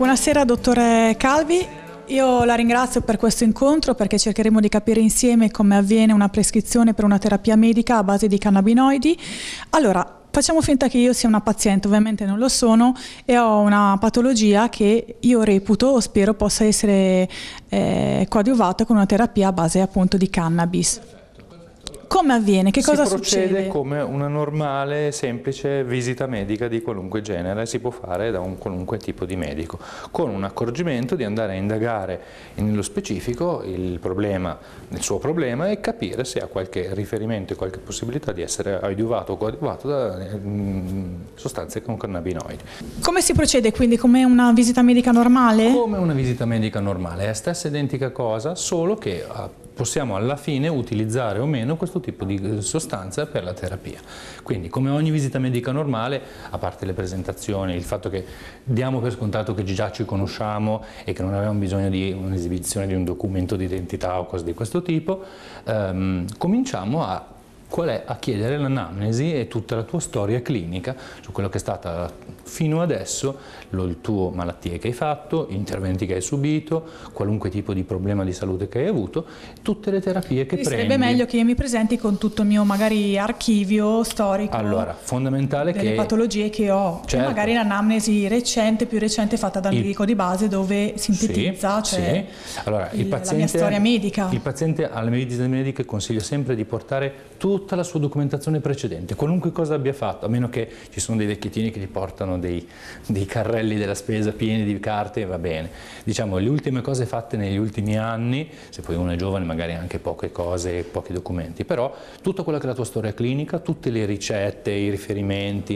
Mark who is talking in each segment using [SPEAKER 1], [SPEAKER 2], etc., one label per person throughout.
[SPEAKER 1] Buonasera dottore Calvi, io la ringrazio per questo incontro perché cercheremo di capire insieme come avviene una prescrizione per una terapia medica a base di cannabinoidi. Allora, facciamo finta che io sia una paziente, ovviamente non lo sono, e ho una patologia che io reputo o spero possa essere eh, coadiuvata con una terapia a base appunto di cannabis come avviene? Che cosa succede? Si procede
[SPEAKER 2] come una normale, semplice visita medica di qualunque genere, si può fare da un qualunque tipo di medico, con un accorgimento di andare a indagare nello specifico il, problema, il suo problema e capire se ha qualche riferimento e qualche possibilità di essere adiuvato o coadiuvato da mm, sostanze con cannabinoidi.
[SPEAKER 1] Come si procede quindi? Come una visita medica normale? Come
[SPEAKER 2] una visita medica normale, è la stessa identica cosa, solo che possiamo alla fine utilizzare o meno questo tipo di eh, sostanza per la terapia. Quindi come ogni visita medica normale, a parte le presentazioni, il fatto che diamo per scontato che già ci conosciamo e che non abbiamo bisogno di un'esibizione di un documento di identità o cose di questo tipo, ehm, cominciamo a qual è a chiedere l'anamnesi e tutta la tua storia clinica su quello che è stata fino adesso il tuo malattie che hai fatto, interventi che hai subito, qualunque tipo di problema di salute che hai avuto, tutte le terapie che Quindi prendi. Sarebbe meglio che io
[SPEAKER 1] mi presenti con tutto il mio magari archivio storico.
[SPEAKER 2] Allora, fondamentale delle che...
[SPEAKER 1] patologie che ho, certo. magari l'anamnesi recente, più recente fatta dal il... medico di base dove sintetizza sì, cioè, sì.
[SPEAKER 2] Allora, il, il paziente, la mia storia medica. Il paziente alle medicine mediche consiglio sempre di portare tutta la sua documentazione precedente, qualunque cosa abbia fatto, a meno che ci sono dei vecchiettini che gli portano dei, dei carrelli quelli della spesa pieni di carte va bene. Diciamo le ultime cose fatte negli ultimi anni, se poi uno è giovane magari anche poche cose, pochi documenti, però tutta quella che è la tua storia clinica, tutte le ricette, i riferimenti,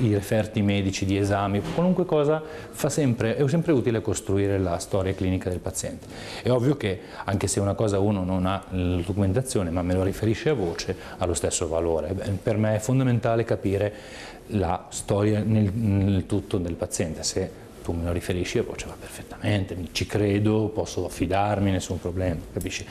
[SPEAKER 2] i, i referti medici di esami, qualunque cosa fa sempre, è sempre utile costruire la storia clinica del paziente. È ovvio che anche se una cosa uno non ha la documentazione ma me lo riferisce a voce, ha lo stesso valore. Per me è fondamentale capire la storia nel, nel tutto del paziente. Se tu me lo riferisci io poi ce va perfettamente, ci credo, posso affidarmi, nessun problema, capisci?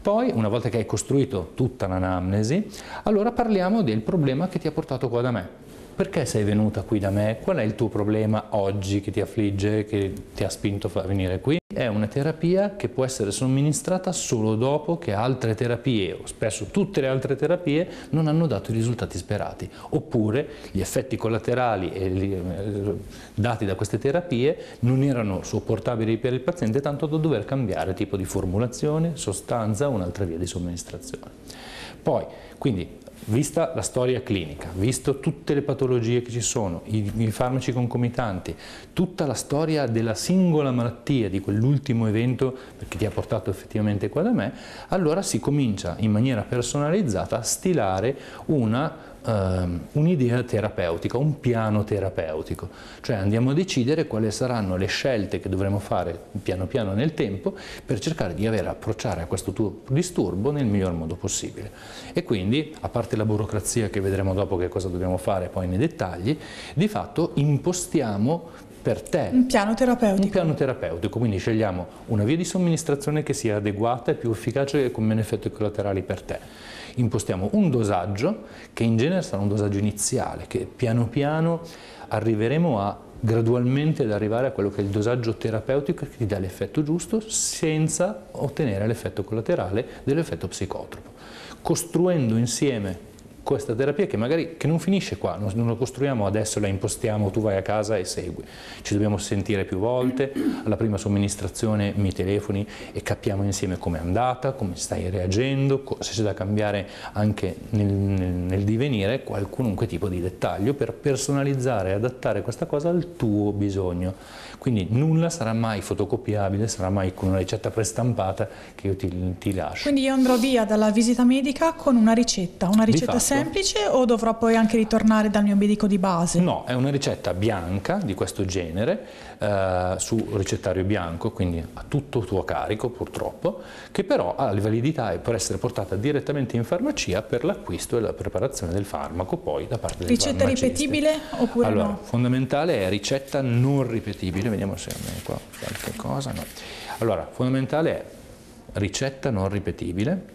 [SPEAKER 2] Poi, una volta che hai costruito tutta l'anamnesi, allora parliamo del problema che ti ha portato qua da me. Perché sei venuta qui da me? Qual è il tuo problema oggi che ti affligge, che ti ha spinto a venire qui? è una terapia che può essere somministrata solo dopo che altre terapie, o spesso tutte le altre terapie, non hanno dato i risultati sperati, oppure gli effetti collaterali eh, dati da queste terapie non erano sopportabili per il paziente, tanto da dover cambiare tipo di formulazione, sostanza o un'altra via di somministrazione. Poi, quindi vista la storia clinica, visto tutte le patologie che ci sono, i, i farmaci concomitanti, tutta la storia della singola malattia, di quell'ultimo evento che ti ha portato effettivamente qua da me, allora si comincia in maniera personalizzata a stilare una um, un'idea terapeutica, un piano terapeutico, cioè andiamo a decidere quali saranno le scelte che dovremo fare piano piano nel tempo per cercare di avere approcciare a questo tuo disturbo nel miglior modo possibile. E quindi, a parte la burocrazia che vedremo dopo che cosa dobbiamo fare poi nei dettagli, di fatto impostiamo per te. Un piano terapeutico. Un piano terapeutico, quindi scegliamo una via di somministrazione che sia adeguata e più efficace e con meno effetti collaterali per te. Impostiamo un dosaggio che in genere sarà un dosaggio iniziale, che piano piano arriveremo a gradualmente ad arrivare a quello che è il dosaggio terapeutico che ti dà l'effetto giusto senza ottenere l'effetto collaterale dell'effetto psicotropo. Costruendo insieme questa terapia che magari che non finisce qua, non, non la costruiamo adesso, la impostiamo, tu vai a casa e segui. Ci dobbiamo sentire più volte, alla prima somministrazione mi telefoni e capiamo insieme come è andata, come stai reagendo, se c'è da cambiare anche nel, nel, nel divenire qualunque tipo di dettaglio per personalizzare e adattare questa cosa al tuo bisogno. Quindi nulla sarà mai fotocopiabile, sarà mai con una ricetta prestampata che io ti, ti lascio.
[SPEAKER 1] Quindi io andrò via dalla visita medica con una ricetta, una ricetta semplice o dovrò poi anche ritornare dal mio medico di base? No,
[SPEAKER 2] è una ricetta bianca di questo genere eh, su ricettario bianco, quindi a tutto tuo carico purtroppo, che però ha la validità e può essere portata direttamente in farmacia per l'acquisto e la preparazione del farmaco poi da parte del Ricetta ripetibile
[SPEAKER 1] oppure allora, no?
[SPEAKER 2] fondamentale è ricetta non ripetibile, vediamo se abbiamo qua qualche cosa, no. Allora, fondamentale è ricetta non ripetibile,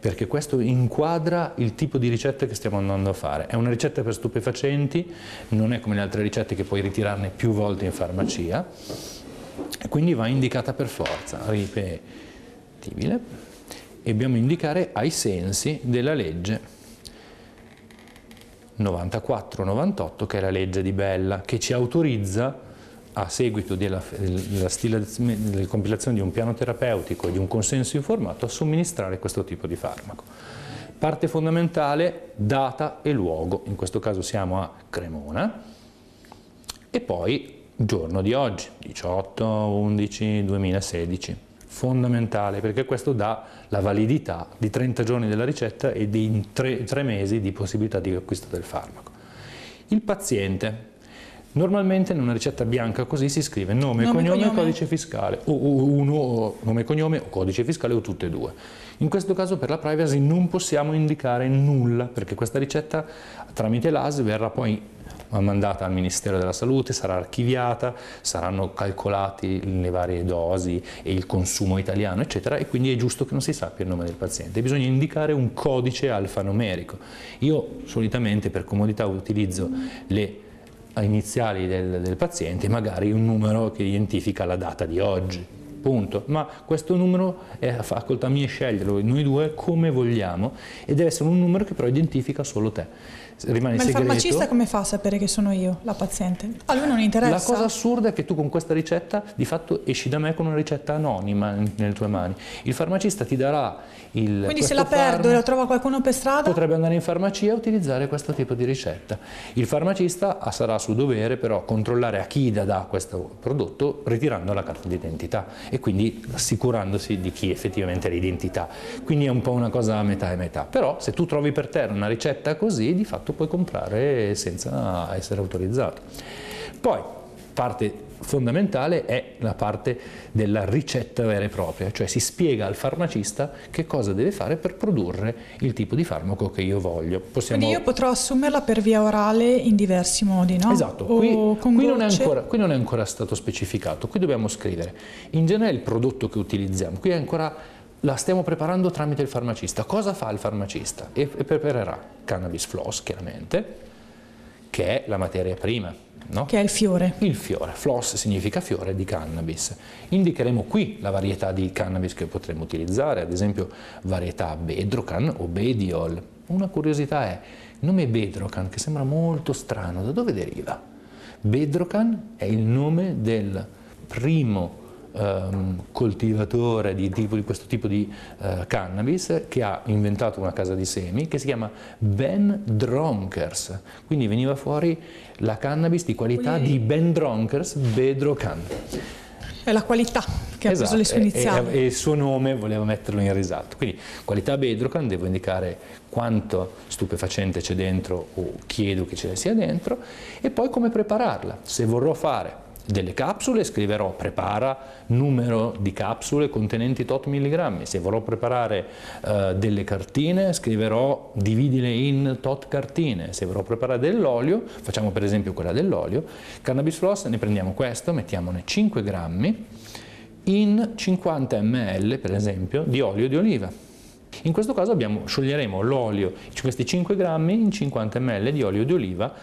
[SPEAKER 2] perché questo inquadra il tipo di ricetta che stiamo andando a fare. È una ricetta per stupefacenti, non è come le altre ricette che puoi ritirarne più volte in farmacia, quindi va indicata per forza, ripetibile, e dobbiamo indicare ai sensi della legge 94-98, che è la legge di Bella, che ci autorizza a seguito della, della, della, compilazione di un piano terapeutico e di un consenso informato, a somministrare questo tipo di farmaco. Parte fondamentale, data e luogo, in questo caso siamo a Cremona, e poi giorno di oggi, 18, 11, 2016. Fondamentale perché questo dà la validità di 30 giorni della ricetta e di 3, 3 mesi di possibilità di acquisto del farmaco. Il paziente, Normalmente in una ricetta bianca così si scrive nome, nome cognome, cognome codice fiscale, o uno o nome e cognome o codice fiscale o tutte e due. In questo caso per la privacy non possiamo indicare nulla perché questa ricetta tramite l'AS verrà poi mandata al Ministero della Salute, sarà archiviata, saranno calcolati le varie dosi e il consumo italiano, eccetera, e quindi è giusto che non si sappia il nome del paziente. Bisogna indicare un codice alfanumerico. Io solitamente per comodità utilizzo le iniziali del, del paziente, magari un numero che identifica la data di oggi, punto. Ma questo numero è a facoltà mia sceglierlo, noi due, come vogliamo, e deve essere un numero che però identifica solo te rimane Ma segreto. Ma il farmacista
[SPEAKER 1] come fa a sapere che sono io, la paziente? A lui non interessa. La cosa
[SPEAKER 2] assurda è che tu con questa ricetta di fatto esci da me con una ricetta anonima nelle tue mani. Il farmacista ti darà il... Quindi se la perdo e la trova qualcuno per strada? Potrebbe andare in farmacia e utilizzare questo tipo di ricetta. Il farmacista ah, sarà a suo dovere però controllare a chi da dà questo prodotto ritirando la carta d'identità e quindi assicurandosi di chi effettivamente è l'identità. Quindi è un po' una cosa a metà e metà. Però se tu trovi per terra una ricetta così, di fatto tu puoi comprare senza essere autorizzato. Poi, parte fondamentale è la parte della ricetta vera e propria, cioè si spiega al farmacista che cosa deve fare per produrre il tipo di farmaco che io voglio. Possiamo... Quindi io
[SPEAKER 1] potrò assumerla per via orale in diversi modi, no? Esatto, qui, qui, non ancora,
[SPEAKER 2] qui, non è ancora, stato specificato, qui dobbiamo scrivere. In genere il prodotto che utilizziamo, qui è ancora la stiamo preparando tramite il farmacista. Cosa fa il farmacista? E, preparerà cannabis floss, chiaramente, che è la materia prima. No? Che è il fiore. Il fiore. Floss significa fiore di cannabis. Indicheremo qui la varietà di cannabis che potremmo utilizzare, ad esempio varietà Bedrocan o Bediol. Una curiosità è, il nome Bedrocan, che sembra molto strano, da dove deriva? Bedrocan è il nome del primo ehm, coltivatore di, tipo, di, questo tipo di eh, cannabis che ha inventato una casa di semi che si chiama Ben Dronkers, quindi veniva fuori la cannabis di qualità Ui. di Ben Dronkers Bedrocan.
[SPEAKER 1] È la qualità che ha preso le sue iniziali. E, e,
[SPEAKER 2] il suo nome voleva metterlo in risalto. Quindi qualità Bedrocan, devo indicare quanto stupefacente c'è dentro o chiedo che ce ne sia dentro e poi come prepararla. Se vorrò fare delle capsule scriverò prepara numero di capsule contenenti tot milligrammi, se vorrò preparare eh, delle cartine scriverò dividile in tot cartine, se vorrò preparare dell'olio, facciamo per esempio quella dell'olio, cannabis floss ne prendiamo questo, mettiamone 5 grammi in 50 ml per esempio di olio di oliva. In questo caso abbiamo, scioglieremo l'olio, questi 5 grammi in 50 ml di olio di oliva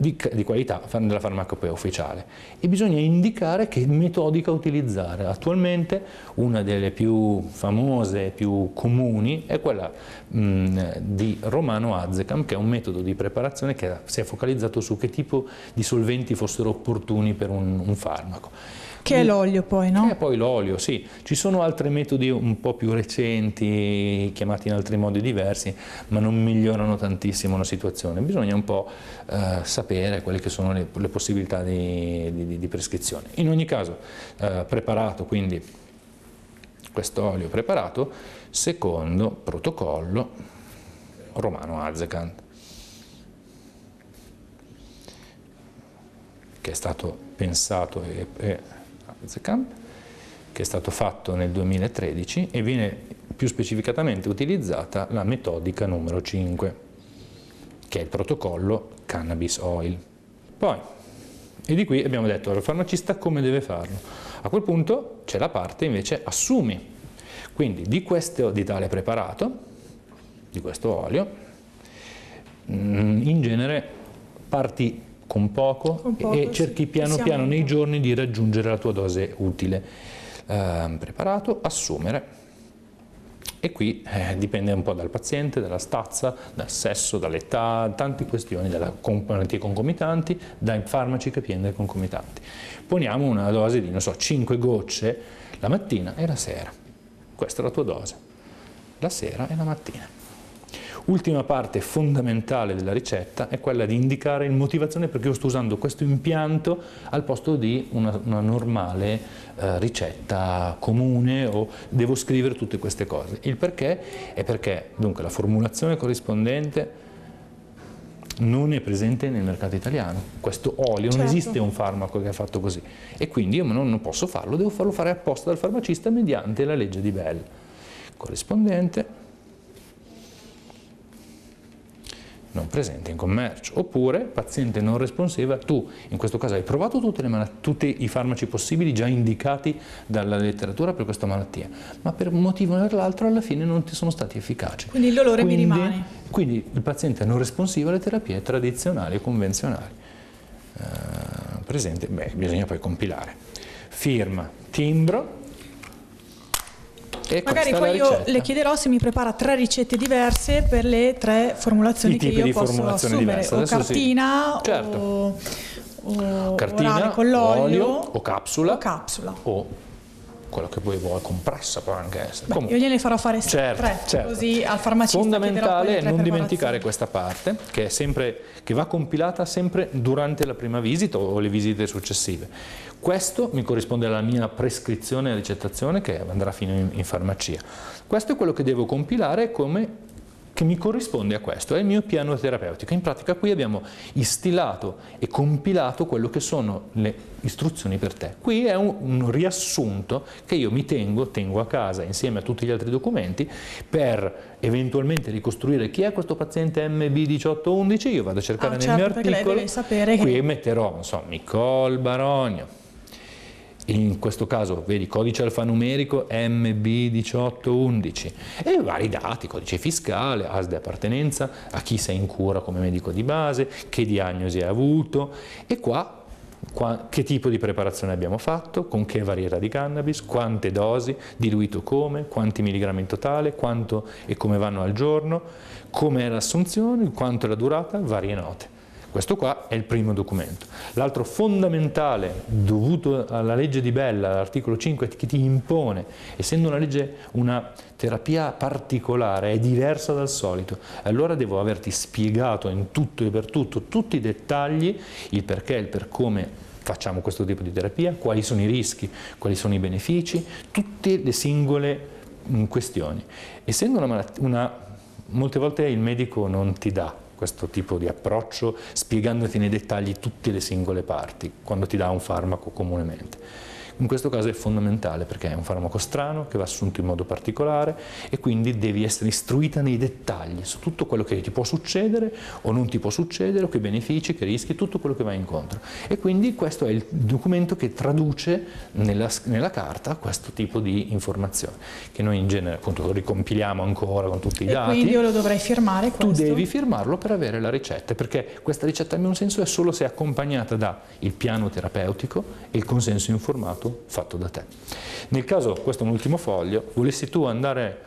[SPEAKER 2] di, di qualità della farmacopea ufficiale e bisogna indicare che metodica utilizzare. Attualmente una delle più famose e più comuni è quella mh, di Romano Azecam, che è un metodo di preparazione che si è focalizzato su che tipo di solventi fossero opportuni per un, un farmaco. Che è l'olio poi, no? Che è poi l'olio, sì. Ci sono altri metodi un po' più recenti, chiamati in altri modi diversi, ma non migliorano tantissimo la situazione. Bisogna un po' eh, sapere quelle che sono le, le possibilità di, di, di, prescrizione. In ogni caso, eh, preparato quindi questo olio preparato secondo protocollo romano Azekant. che è stato pensato e, e Zecamp, che è stato fatto nel 2013 e viene più specificatamente utilizzata la metodica numero 5, che è il protocollo cannabis oil. Poi, e di qui abbiamo detto al farmacista come deve farlo. A quel punto c'è la parte invece assumi. Quindi di questo di tale preparato, di questo olio, mm, in genere parti con poco, con poco e cerchi piano sì, piano nei giorni di raggiungere la tua dose utile. Eh, preparato, assumere. E qui eh, dipende un po' dal paziente, dalla stazza, dal sesso, dall'età, tante questioni, dalle malattie concomitanti, dai farmaci che prende concomitanti. Poniamo una dose di, non so, 5 gocce la mattina e la sera. Questa è la tua dose. La sera e la mattina. Ultima parte fondamentale della ricetta è quella di indicare il motivazione perché io sto usando questo impianto al posto di una, una normale eh, ricetta comune o devo scrivere tutte queste cose. Il perché è perché dunque, la formulazione corrispondente non è presente nel mercato italiano. Questo olio, certo. non esiste un farmaco che ha fatto così. E quindi io non, non posso farlo, devo farlo fare apposta dal farmacista mediante la legge di Bell. Corrispondente non presente in commercio, oppure paziente non responsiva, tu in questo caso hai provato tutti i farmaci possibili già indicati dalla letteratura per questa malattia, ma per un motivo o per l'altro alla fine non ti sono stati efficaci. Quindi il dolore quindi, mi rimane. Quindi il paziente non responsivo alle terapie tradizionali e convenzionali. Uh, presente, beh, bisogna poi compilare. Firma, timbro, e Magari poi io
[SPEAKER 1] le chiederò se mi prepara tre ricette diverse per le tre formulazioni I che io posso assumere, diverse. o Adesso cartina sì. certo. o, o cartina, con l'olio, olio, o
[SPEAKER 2] capsula, o capsula. O quello che poi vuoi, compressa può anche essere. Beh, io
[SPEAKER 1] gliene farò fare certo, tre, certo. così al farmacista Fondamentale è non dimenticare
[SPEAKER 2] questa parte, che, sempre, che va compilata sempre durante la prima visita o le visite successive questo mi corrisponde alla mia prescrizione e ricettazione che andrà fino in, in farmacia. Questo è quello che devo compilare come che mi corrisponde a questo, è il mio piano terapeutico. In pratica qui abbiamo istilato e compilato quello che sono le istruzioni per te. Qui è un, un riassunto che io mi tengo, tengo a casa insieme a tutti gli altri documenti per eventualmente ricostruire chi è questo paziente MB1811, io vado a cercare ah, nel certo, mio articolo, sapere qui metterò, insomma, Nicole Micol in questo caso vedi codice alfanumerico MB1811 e vari dati, codice fiscale, AS di appartenenza, a chi sei in cura come medico di base, che diagnosi hai avuto e qua, qua che tipo di preparazione abbiamo fatto, con che varietà di cannabis, quante dosi, diluito come, quanti milligrammi in totale, quanto e come vanno al giorno, com'è l'assunzione, quanto è la durata, varie note. Questo qua è il primo documento. L'altro fondamentale dovuto alla legge di Bella, l'articolo 5, che ti impone, essendo una legge, una terapia particolare, è diversa dal solito, allora devo averti spiegato in tutto e per tutto, tutti i dettagli, il perché, il per come facciamo questo tipo di terapia, quali sono i rischi, quali sono i benefici, tutte le singole mm, questioni. Essendo una malattia, una, molte volte il medico non ti dà questo tipo di approccio spiegandoti nei dettagli tutte le singole parti, quando ti dà un farmaco comunemente. In questo caso è fondamentale perché è un farmaco strano che va assunto in modo particolare e quindi devi essere istruita nei dettagli su tutto quello che ti può succedere o non ti può succedere, o che benefici, che rischi, tutto quello che va incontro. E quindi questo è il documento che traduce nella, nella carta questo tipo di informazione, che noi in genere appunto ricompiliamo ancora con tutti i e dati. Quindi io lo
[SPEAKER 1] dovrei firmare questo? Tu devi
[SPEAKER 2] firmarlo per avere la ricetta, perché questa ricetta in un senso è solo se accompagnata da il piano terapeutico e il consenso informato prodotto fatto da te. Nel caso, questo è un ultimo foglio, volessi tu andare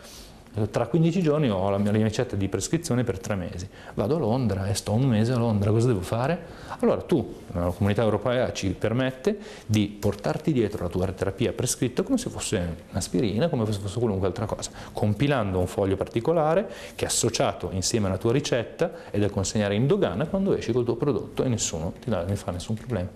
[SPEAKER 2] eh, tra 15 giorni ho la mia ricetta di prescrizione per tre mesi, vado a Londra e sto un mese a Londra, cosa devo fare? Allora tu, la comunità europea ci permette di portarti dietro la tua terapia prescritta come se fosse un'aspirina, come se fosse qualunque altra cosa, compilando un foglio particolare che è associato insieme alla tua ricetta e da consegnare in dogana quando esci col tuo prodotto e nessuno ti dà, ne fa nessun problema.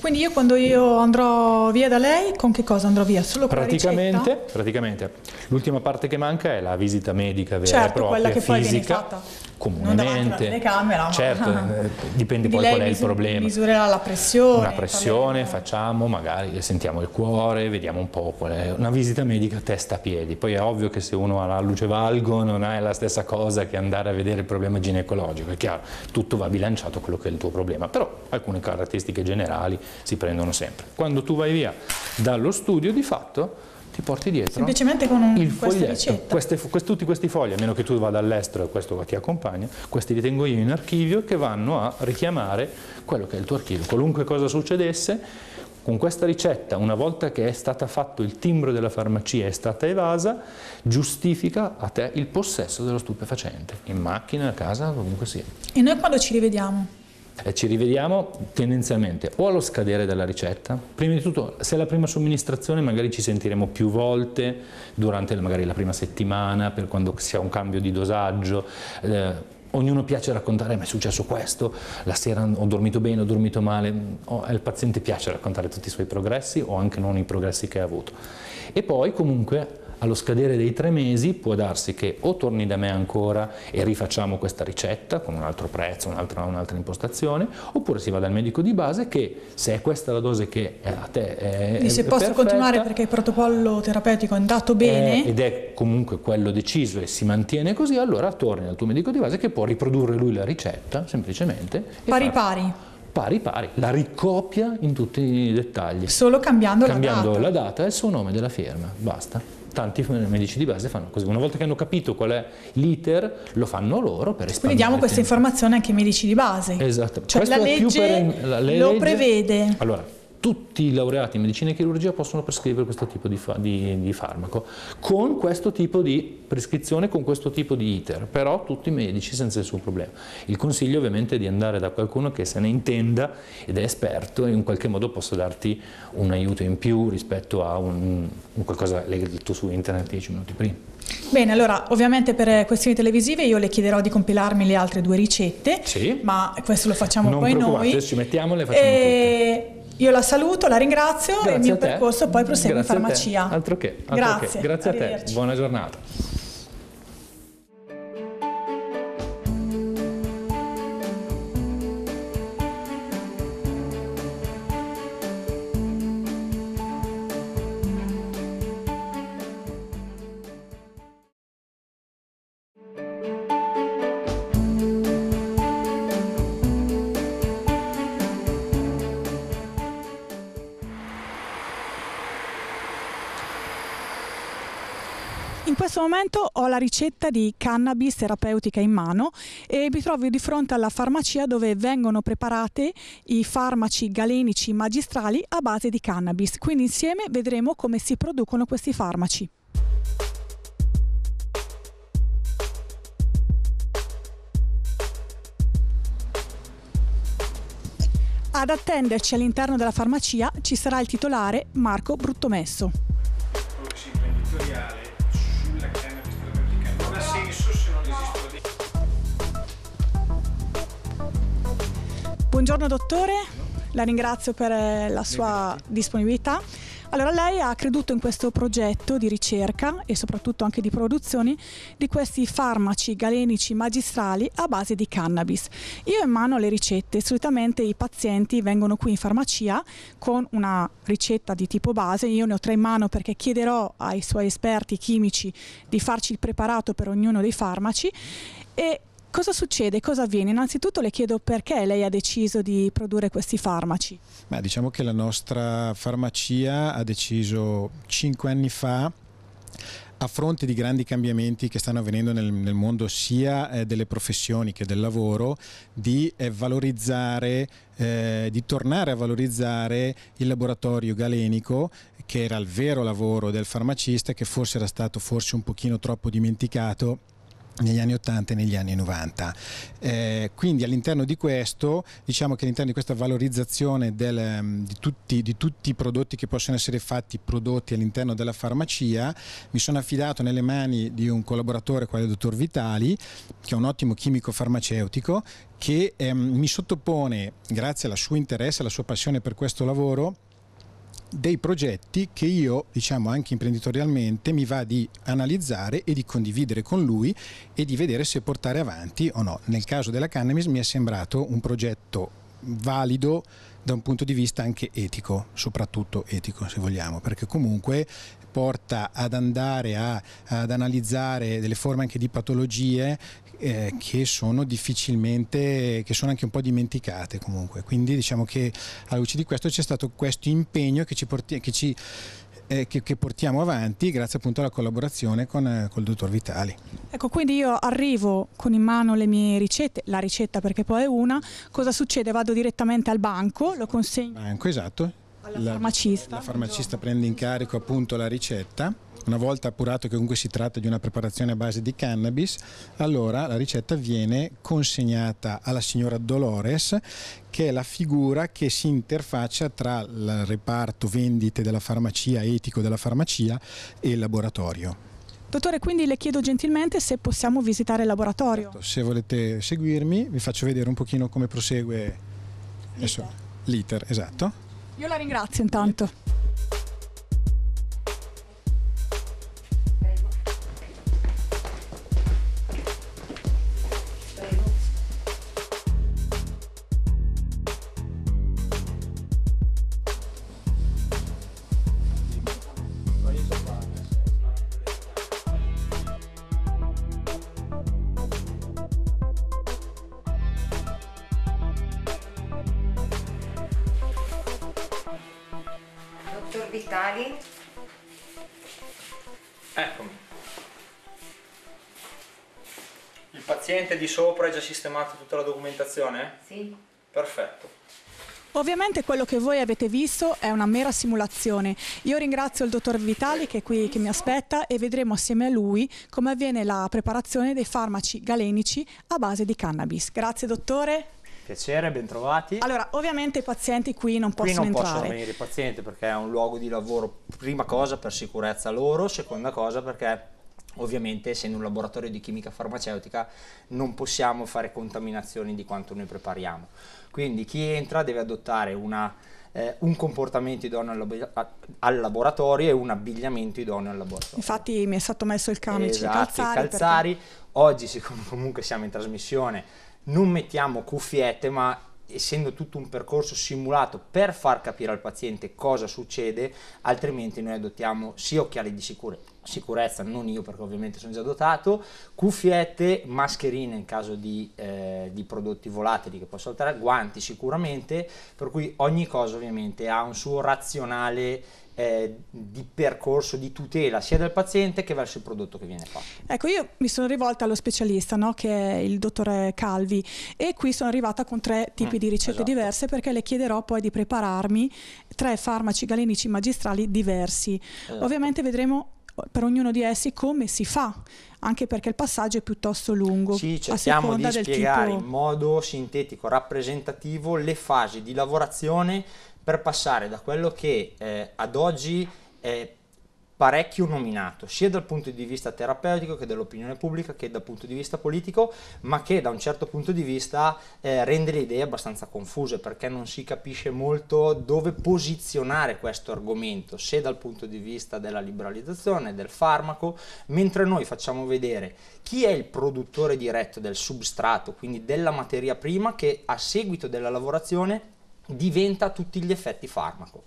[SPEAKER 1] Quindi io quando io andrò via da lei, con che cosa andrò via? Solo con praticamente, con
[SPEAKER 2] praticamente, l'ultima parte che manca è la visita medica vera certo, e propria, quella che fisica, poi viene fatta comunemente. Telecamera, certo, eh, dipende poi qual è il problema. Misurerà la pressione. Una pressione, parleremo. facciamo, magari sentiamo il cuore, vediamo un po' qual è. Una visita medica testa a piedi. Poi è ovvio che se uno ha la luce valgo non è la stessa cosa che andare a vedere il problema ginecologico, è chiaro, tutto va bilanciato quello che è il tuo problema, però alcune caratteristiche generali si prendono sempre. Quando tu vai via dallo studio di fatto ti porti dietro semplicemente con un, il foglietto, queste, queste, tutti questi fogli, a meno che tu vada all'estero e questo ti accompagna, questi li tengo io in archivio che vanno a richiamare quello che è il tuo archivio, qualunque cosa succedesse con questa ricetta, una volta che è stata fatto il timbro della farmacia è stata evasa, giustifica a te il possesso dello stupefacente, in macchina, a casa, ovunque sia.
[SPEAKER 1] E noi quando ci rivediamo?
[SPEAKER 2] ci rivediamo tendenzialmente o allo scadere della ricetta, prima di tutto se è la prima somministrazione magari ci sentiremo più volte durante magari la prima settimana per quando si ha un cambio di dosaggio, eh, ognuno piace raccontare ma è successo questo, la sera ho dormito bene, ho dormito male, il paziente piace raccontare tutti i suoi progressi o anche non i progressi che ha avuto. E poi comunque allo scadere dei tre mesi può darsi che o torni da me ancora e rifacciamo questa ricetta con un altro prezzo, un'altra, un'altra impostazione, oppure si va dal medico di base che se è questa la dose che a te è... Quindi se posso perfetta, continuare perché
[SPEAKER 1] il protocollo terapeutico è andato bene... È,
[SPEAKER 2] ed è comunque quello deciso e si mantiene così, allora torni dal tuo medico di base che può riprodurre lui la ricetta semplicemente. Pari far... pari pari pari, la ricopia in tutti i dettagli. Solo cambiando, cambiando la data. Cambiando la data e il suo nome della firma, basta tanti medici di base fanno così. Una volta che hanno capito qual è l'iter, lo fanno loro per espandere. Quindi diamo questa
[SPEAKER 1] informazione anche ai medici di base.
[SPEAKER 2] Esatto. Cioè Questo la legge per, la, la legge, lo prevede. Allora, tutti i laureati in medicina e chirurgia possono prescrivere questo tipo di, di, di, farmaco, con questo tipo di prescrizione, con questo tipo di iter, però tutti i medici senza nessun problema. Il consiglio ovviamente è di andare da qualcuno che se ne intenda ed è esperto e in qualche modo possa darti un aiuto in più rispetto a un, un qualcosa letto su internet 10 minuti prima.
[SPEAKER 1] Bene, allora ovviamente per questioni televisive io le chiederò di compilarmi le altre due ricette, sì. ma questo lo facciamo non poi noi. Non preoccupate,
[SPEAKER 2] ci mettiamo e le facciamo e...
[SPEAKER 1] Eh, tutte. Io la saluto, la ringrazio Grazie e il mio percorso poi prosegue in farmacia.
[SPEAKER 2] Altro che, altro grazie. Che. Grazie a te, buona giornata.
[SPEAKER 1] la ricetta di cannabis terapeutica in mano e mi trovo di fronte alla farmacia dove vengono preparate i farmaci galenici magistrali a base di cannabis. Quindi insieme vedremo come si producono questi farmaci. Ad attenderci all'interno della farmacia ci sarà il titolare Marco Bruttomesso. Buongiorno dottore, la ringrazio per eh, la sua disponibilità. Allora, lei ha creduto in questo progetto di ricerca e soprattutto anche di produzione di questi farmaci galenici magistrali a base di cannabis. Io ho in mano le ricette, solitamente i pazienti vengono qui in farmacia con una ricetta di tipo base, io ne ho tre in mano perché chiederò ai suoi esperti chimici di farci il preparato per ognuno dei farmaci e Cosa succede? Cosa avviene? Innanzitutto le chiedo perché lei ha deciso di produrre questi farmaci.
[SPEAKER 3] Ma diciamo che la nostra farmacia ha deciso cinque anni fa a fronte di grandi cambiamenti che stanno avvenendo nel, nel mondo sia eh, delle professioni che del lavoro, di eh, valorizzare, eh, di tornare a valorizzare il laboratorio galenico che era il vero lavoro del farmacista che forse era stato forse un pochino troppo dimenticato negli anni 80 e negli anni 90. Eh, quindi all'interno di questo, diciamo che all'interno di questa valorizzazione del, mm, di, tutti, di, tutti, i prodotti che possono essere fatti, prodotti all'interno della farmacia, mi sono affidato nelle mani di un collaboratore quale il dottor Vitali, che è un ottimo chimico farmaceutico, che ehm, mi sottopone, grazie al suo interesse, alla sua passione per questo lavoro, dei progetti che io, diciamo anche imprenditorialmente, mi va di analizzare e di condividere con lui e di vedere se portare avanti o no. Nel caso della cannabis mi è sembrato un progetto valido da un punto di vista anche etico, soprattutto etico se vogliamo, perché comunque porta ad andare a, ad analizzare delle forme anche di patologie eh, che sono difficilmente, che sono anche un po' dimenticate comunque. Quindi diciamo che alla luce di questo c'è stato questo impegno che ci, porti, che ci eh, che, portiamo avanti grazie appunto alla collaborazione con il dottor Vitali.
[SPEAKER 1] Ecco, quindi io arrivo con in mano le mie ricette, la ricetta perché poi è una, cosa succede? Vado direttamente al banco, lo consegno.
[SPEAKER 3] Banco, esatto, alla la, farmacista. La farmacista prende in carico appunto la ricetta una volta appurato che comunque si tratta di una preparazione a base di cannabis, allora la ricetta viene consegnata alla signora Dolores, che è la figura che si interfaccia tra il reparto vendite della farmacia, etico della farmacia e il laboratorio.
[SPEAKER 1] Dottore, quindi le chiedo gentilmente se possiamo visitare il laboratorio.
[SPEAKER 3] Certo, se volete seguirmi, vi faccio vedere un pochino come prosegue l'iter, esatto.
[SPEAKER 1] Io la ringrazio intanto.
[SPEAKER 4] niente di sopra, è già sistemata tutta la documentazione? Sì. Perfetto.
[SPEAKER 1] Ovviamente quello che voi avete visto è una mera simulazione. Io ringrazio il dottor Vitali che è qui che mi aspetta e vedremo assieme a lui come avviene la preparazione dei farmaci galenici a base di cannabis. Grazie dottore.
[SPEAKER 4] Piacere, bentrovati. Allora,
[SPEAKER 1] ovviamente i pazienti qui non possono entrare. Qui non possono
[SPEAKER 4] venire i pazienti perché è un luogo di lavoro, prima cosa per sicurezza loro, seconda cosa perché Ovviamente essendo un laboratorio di chimica farmaceutica non possiamo fare contaminazioni di quanto noi prepariamo. Quindi chi entra deve adottare una, eh, un comportamento idoneo al, lab- al, laboratorio e un abbigliamento idoneo al laboratorio.
[SPEAKER 1] Infatti mi è stato messo il camice esatto, calzari. calzari.
[SPEAKER 4] Perché... Oggi siccome comunque siamo in trasmissione non mettiamo cuffiette ma essendo tutto un percorso simulato per far capire al paziente cosa succede, altrimenti noi adottiamo sia occhiali di sicurezza sicurezza, non io perché ovviamente sono già dotato, cuffiette, mascherine in caso di, eh, di prodotti volatili che posso saltare, guanti sicuramente, per cui ogni cosa ovviamente ha un suo razionale eh, di percorso di tutela sia del paziente che verso il prodotto che viene fatto.
[SPEAKER 1] Ecco, io mi sono rivolta allo specialista, no? che è il dottore Calvi, e qui sono arrivata con tre tipi mm, di ricette esatto. diverse perché le chiederò poi di prepararmi tre farmaci galenici magistrali diversi. Esatto. Ovviamente vedremo per ognuno di essi come si fa, anche perché il passaggio è piuttosto lungo. Sì, cerchiamo di spiegare tipo... in
[SPEAKER 4] modo sintetico, rappresentativo le fasi di lavorazione per passare da quello che eh, ad oggi è parecchio nominato, sia dal punto di vista terapeutico che dell'opinione pubblica che dal punto di vista politico, ma che da un certo punto di vista eh, rende le idee abbastanza confuse perché non si capisce molto dove posizionare questo argomento, se dal punto di vista della liberalizzazione, del farmaco, mentre noi facciamo vedere chi è il produttore diretto del substrato, quindi della materia prima che a seguito della lavorazione diventa a tutti gli effetti farmaco.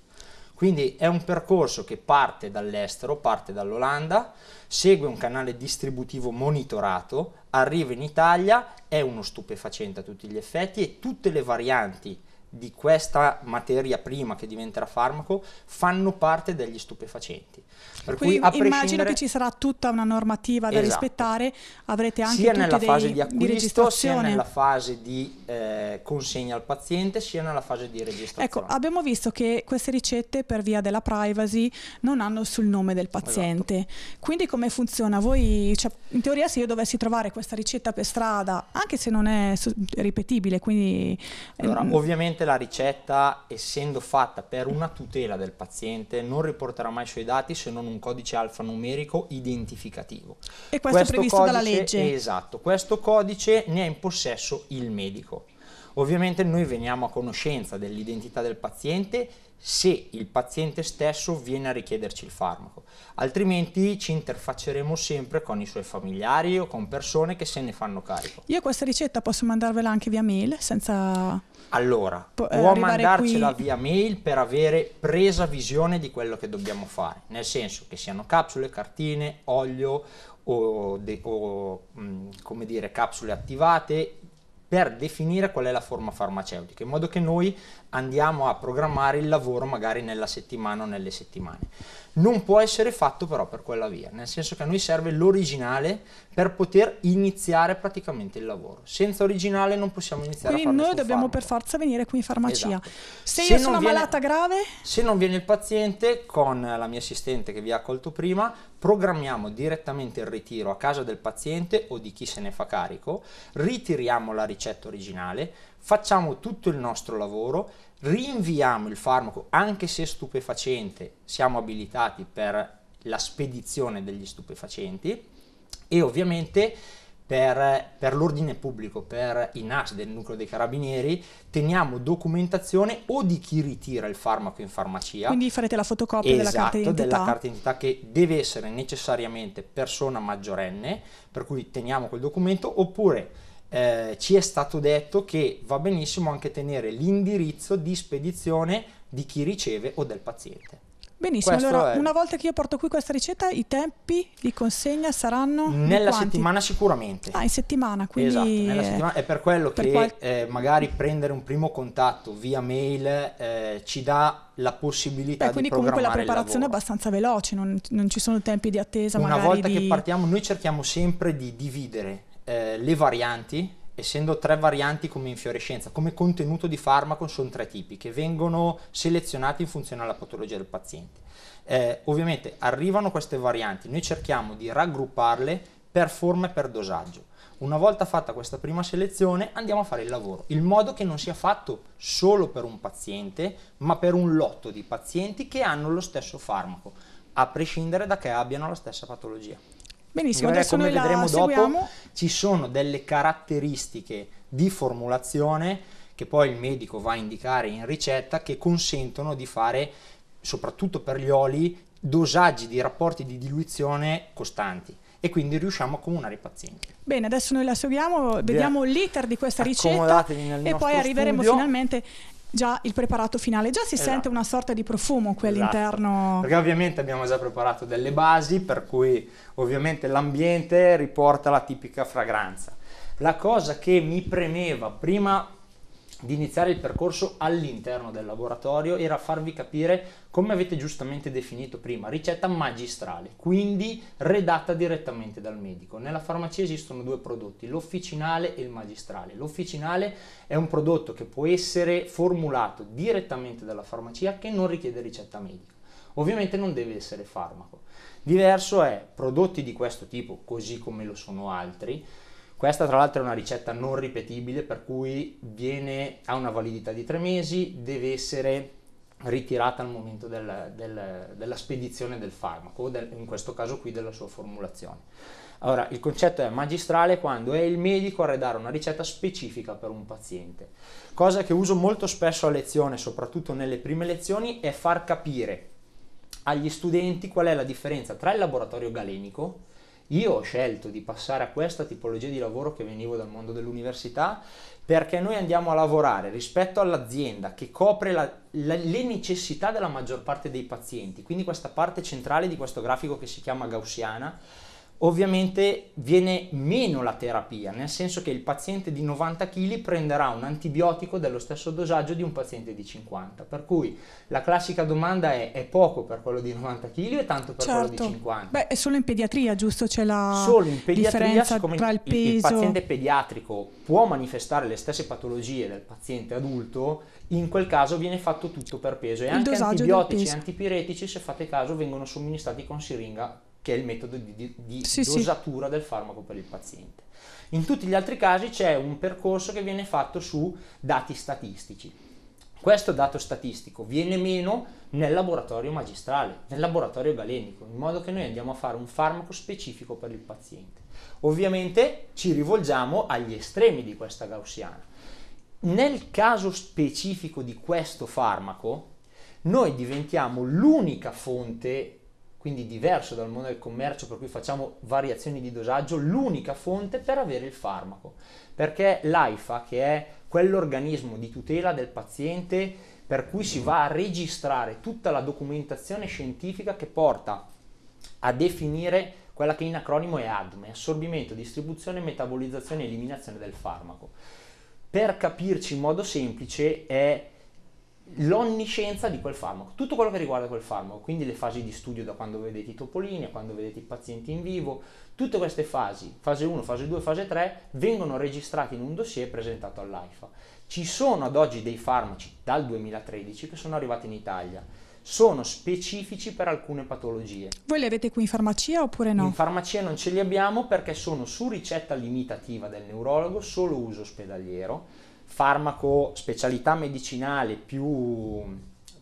[SPEAKER 4] Quindi è un percorso che parte dall'estero, parte dall'Olanda, segue un canale distributivo monitorato, arriva in Italia, è uno stupefacente a tutti gli effetti e tutte le varianti di questa materia prima che diventerà farmaco fanno parte degli stupefacenti. Per Quindi cui, immagino che ci
[SPEAKER 1] sarà tutta una normativa da esatto. rispettare, avrete anche sia nella fase di acquisto, di sia nella
[SPEAKER 4] fase di eh, consegna al paziente, sia nella fase di registrazione.
[SPEAKER 1] Ecco, abbiamo visto che queste ricette per via della privacy non hanno sul nome del esatto. paziente. Esatto. Quindi come funziona? Voi, cioè, in teoria se io dovessi trovare questa ricetta per strada, anche se non è ripetibile, quindi... Ehm, allora, ehm...
[SPEAKER 4] ovviamente la ricetta, essendo fatta per una tutela del paziente, non riporterà mai i suoi dati se non un codice alfanumerico identificativo.
[SPEAKER 1] E questo, questo è previsto codice, dalla legge?
[SPEAKER 4] Esatto, questo codice ne è in possesso il medico. Ovviamente noi veniamo a conoscenza dell'identità del paziente se il paziente stesso viene a richiederci il farmaco, altrimenti ci interfacceremo sempre con i suoi familiari o con persone che se ne fanno carico.
[SPEAKER 1] Io questa ricetta posso mandarvela anche via mail senza...
[SPEAKER 4] Allora, po- può eh, mandarcela qui... via mail per avere presa visione di quello che dobbiamo fare, nel senso che siano capsule, cartine, olio o, de- o mh, mm, come dire, capsule attivate, per definire qual è la forma farmaceutica, in modo che noi andiamo a programmare il lavoro magari nella settimana o nelle settimane. Non può essere fatto però per quella via, nel senso che a noi serve l'originale per poter iniziare praticamente il lavoro. Senza originale non possiamo iniziare Quindi a Quindi noi dobbiamo
[SPEAKER 1] farmaco. per forza venire qui in farmacia. Esatto. Se, se io sono viene, malata grave...
[SPEAKER 4] Se non viene il paziente, con la mia assistente che vi ha accolto prima, programmiamo direttamente il ritiro a casa del paziente o di chi se ne fa carico, ritiriamo la ricetta originale, facciamo tutto il nostro lavoro, rinviamo il farmaco, anche se stupefacente, siamo abilitati per la spedizione degli stupefacenti e ovviamente per, per l'ordine pubblico, per i NAS del nucleo dei carabinieri, teniamo documentazione o di chi ritira il farmaco in farmacia. Quindi
[SPEAKER 1] farete la fotocopia esatto, della carta d'identità. della carta d'identità
[SPEAKER 4] che deve essere necessariamente persona maggiorenne, per cui teniamo quel documento, oppure eh, ci è stato detto che va benissimo anche tenere l'indirizzo di spedizione di chi riceve o del paziente.
[SPEAKER 1] Benissimo, Questo allora è. una volta che io porto qui questa ricetta, i tempi di consegna saranno... Nella settimana sicuramente. Ah, in settimana, quindi... Esatto, nella settimana.
[SPEAKER 4] È per quello per che qual... eh, magari prendere un primo contatto via mail eh, ci dà la possibilità Beh, di programmare Quindi comunque la preparazione è
[SPEAKER 1] abbastanza veloce, non, non, ci sono tempi di attesa Una volta di... che partiamo,
[SPEAKER 4] noi cerchiamo sempre di dividere eh, le varianti, essendo tre varianti come infiorescenza, come contenuto di farmaco sono tre tipi che vengono selezionati in funzione alla patologia del paziente. Eh, ovviamente arrivano queste varianti, noi cerchiamo di raggrupparle per forma e per dosaggio. Una volta fatta questa prima selezione andiamo a fare il lavoro, in modo che non sia fatto solo per un paziente, ma per un lotto di pazienti che hanno lo stesso farmaco, a prescindere da che abbiano la stessa patologia.
[SPEAKER 1] Benissimo, Magari adesso come noi vedremo dopo seguiamo.
[SPEAKER 4] ci sono delle caratteristiche di formulazione che poi il medico va a indicare in ricetta che consentono di fare soprattutto per gli oli dosaggi di rapporti di diluizione costanti e quindi riusciamo a comunare i pazienti.
[SPEAKER 1] Bene, adesso noi la seguiamo, vediamo l'iter di questa ricetta e poi arriveremo studio. finalmente già il preparato finale, già si esatto. sente una sorta di profumo qui esatto. all'interno. Perché
[SPEAKER 4] ovviamente abbiamo già preparato delle basi, per cui ovviamente l'ambiente riporta la tipica fragranza. La cosa che mi premeva prima di iniziare il percorso all'interno del laboratorio era farvi capire, come avete giustamente definito prima, ricetta magistrale, quindi redatta direttamente dal medico. Nella farmacia esistono due prodotti, l'officinale e il magistrale. L'officinale è un prodotto che può essere formulato direttamente dalla farmacia che non richiede ricetta medica. Ovviamente non deve essere farmaco. Diverso è prodotti di questo tipo, così come lo sono altri, questa tra l'altro è una ricetta non ripetibile per cui viene, ha una validità di tre mesi, deve essere ritirata al momento del, del, della spedizione del farmaco, del, in questo caso qui della sua formulazione. Allora, il concetto è magistrale quando è il medico a redare una ricetta specifica per un paziente. Cosa che uso molto spesso a lezione, soprattutto nelle prime lezioni, è far capire agli studenti qual è la differenza tra il laboratorio galenico, io ho scelto di passare a questa tipologia di lavoro che venivo dal mondo dell'università perché noi andiamo a lavorare rispetto all'azienda che copre la, la, le necessità della maggior parte dei pazienti, quindi questa parte centrale di questo grafico che si chiama gaussiana ovviamente viene meno la terapia, nel senso che il paziente di 90 kg prenderà un antibiotico dello stesso dosaggio di un paziente di 50. Per cui la classica domanda è: è poco per quello di 90 kg e tanto per certo. quello di 50?
[SPEAKER 1] Certo. Beh, è solo in pediatria, giusto? C'è la solo in pediatria, siccome tra il, peso... il paziente
[SPEAKER 4] pediatrico può manifestare le stesse patologie del paziente adulto, in quel caso viene fatto tutto per peso e il anche antibiotici e antipiretici, se fate caso, vengono somministrati con siringa che è il metodo di, di, di sì, dosatura sì. del farmaco per il paziente. In tutti gli altri casi c'è un percorso che viene fatto su dati statistici. Questo dato statistico viene meno nel laboratorio magistrale, nel laboratorio galenico, in modo che noi andiamo a fare un farmaco specifico per il paziente. Ovviamente ci rivolgiamo agli estremi di questa gaussiana. Nel caso specifico di questo farmaco, noi diventiamo l'unica fonte quindi diverso dal mondo del commercio per cui facciamo variazioni di dosaggio, l'unica fonte per avere il farmaco. Perché l'AIFA, che è quell'organismo di tutela del paziente per cui si va a registrare tutta la documentazione scientifica che porta a definire quella che in acronimo è ADME, assorbimento, distribuzione, metabolizzazione e eliminazione del farmaco. Per capirci in modo semplice è l'onniscienza di quel farmaco, tutto quello che riguarda quel farmaco, quindi le fasi di studio da quando vedete i topolini a quando vedete i pazienti in vivo, tutte queste fasi, fase 1, fase 2, fase 3, vengono registrate in un dossier presentato all'AIFA. Ci sono ad oggi dei farmaci dal 2013 che sono arrivati in Italia sono specifici per alcune patologie.
[SPEAKER 1] Voi li avete qui in farmacia oppure no? In
[SPEAKER 4] farmacia non ce li abbiamo perché sono su ricetta limitativa del neurologo, solo uso ospedaliero farmaco specialità medicinale più,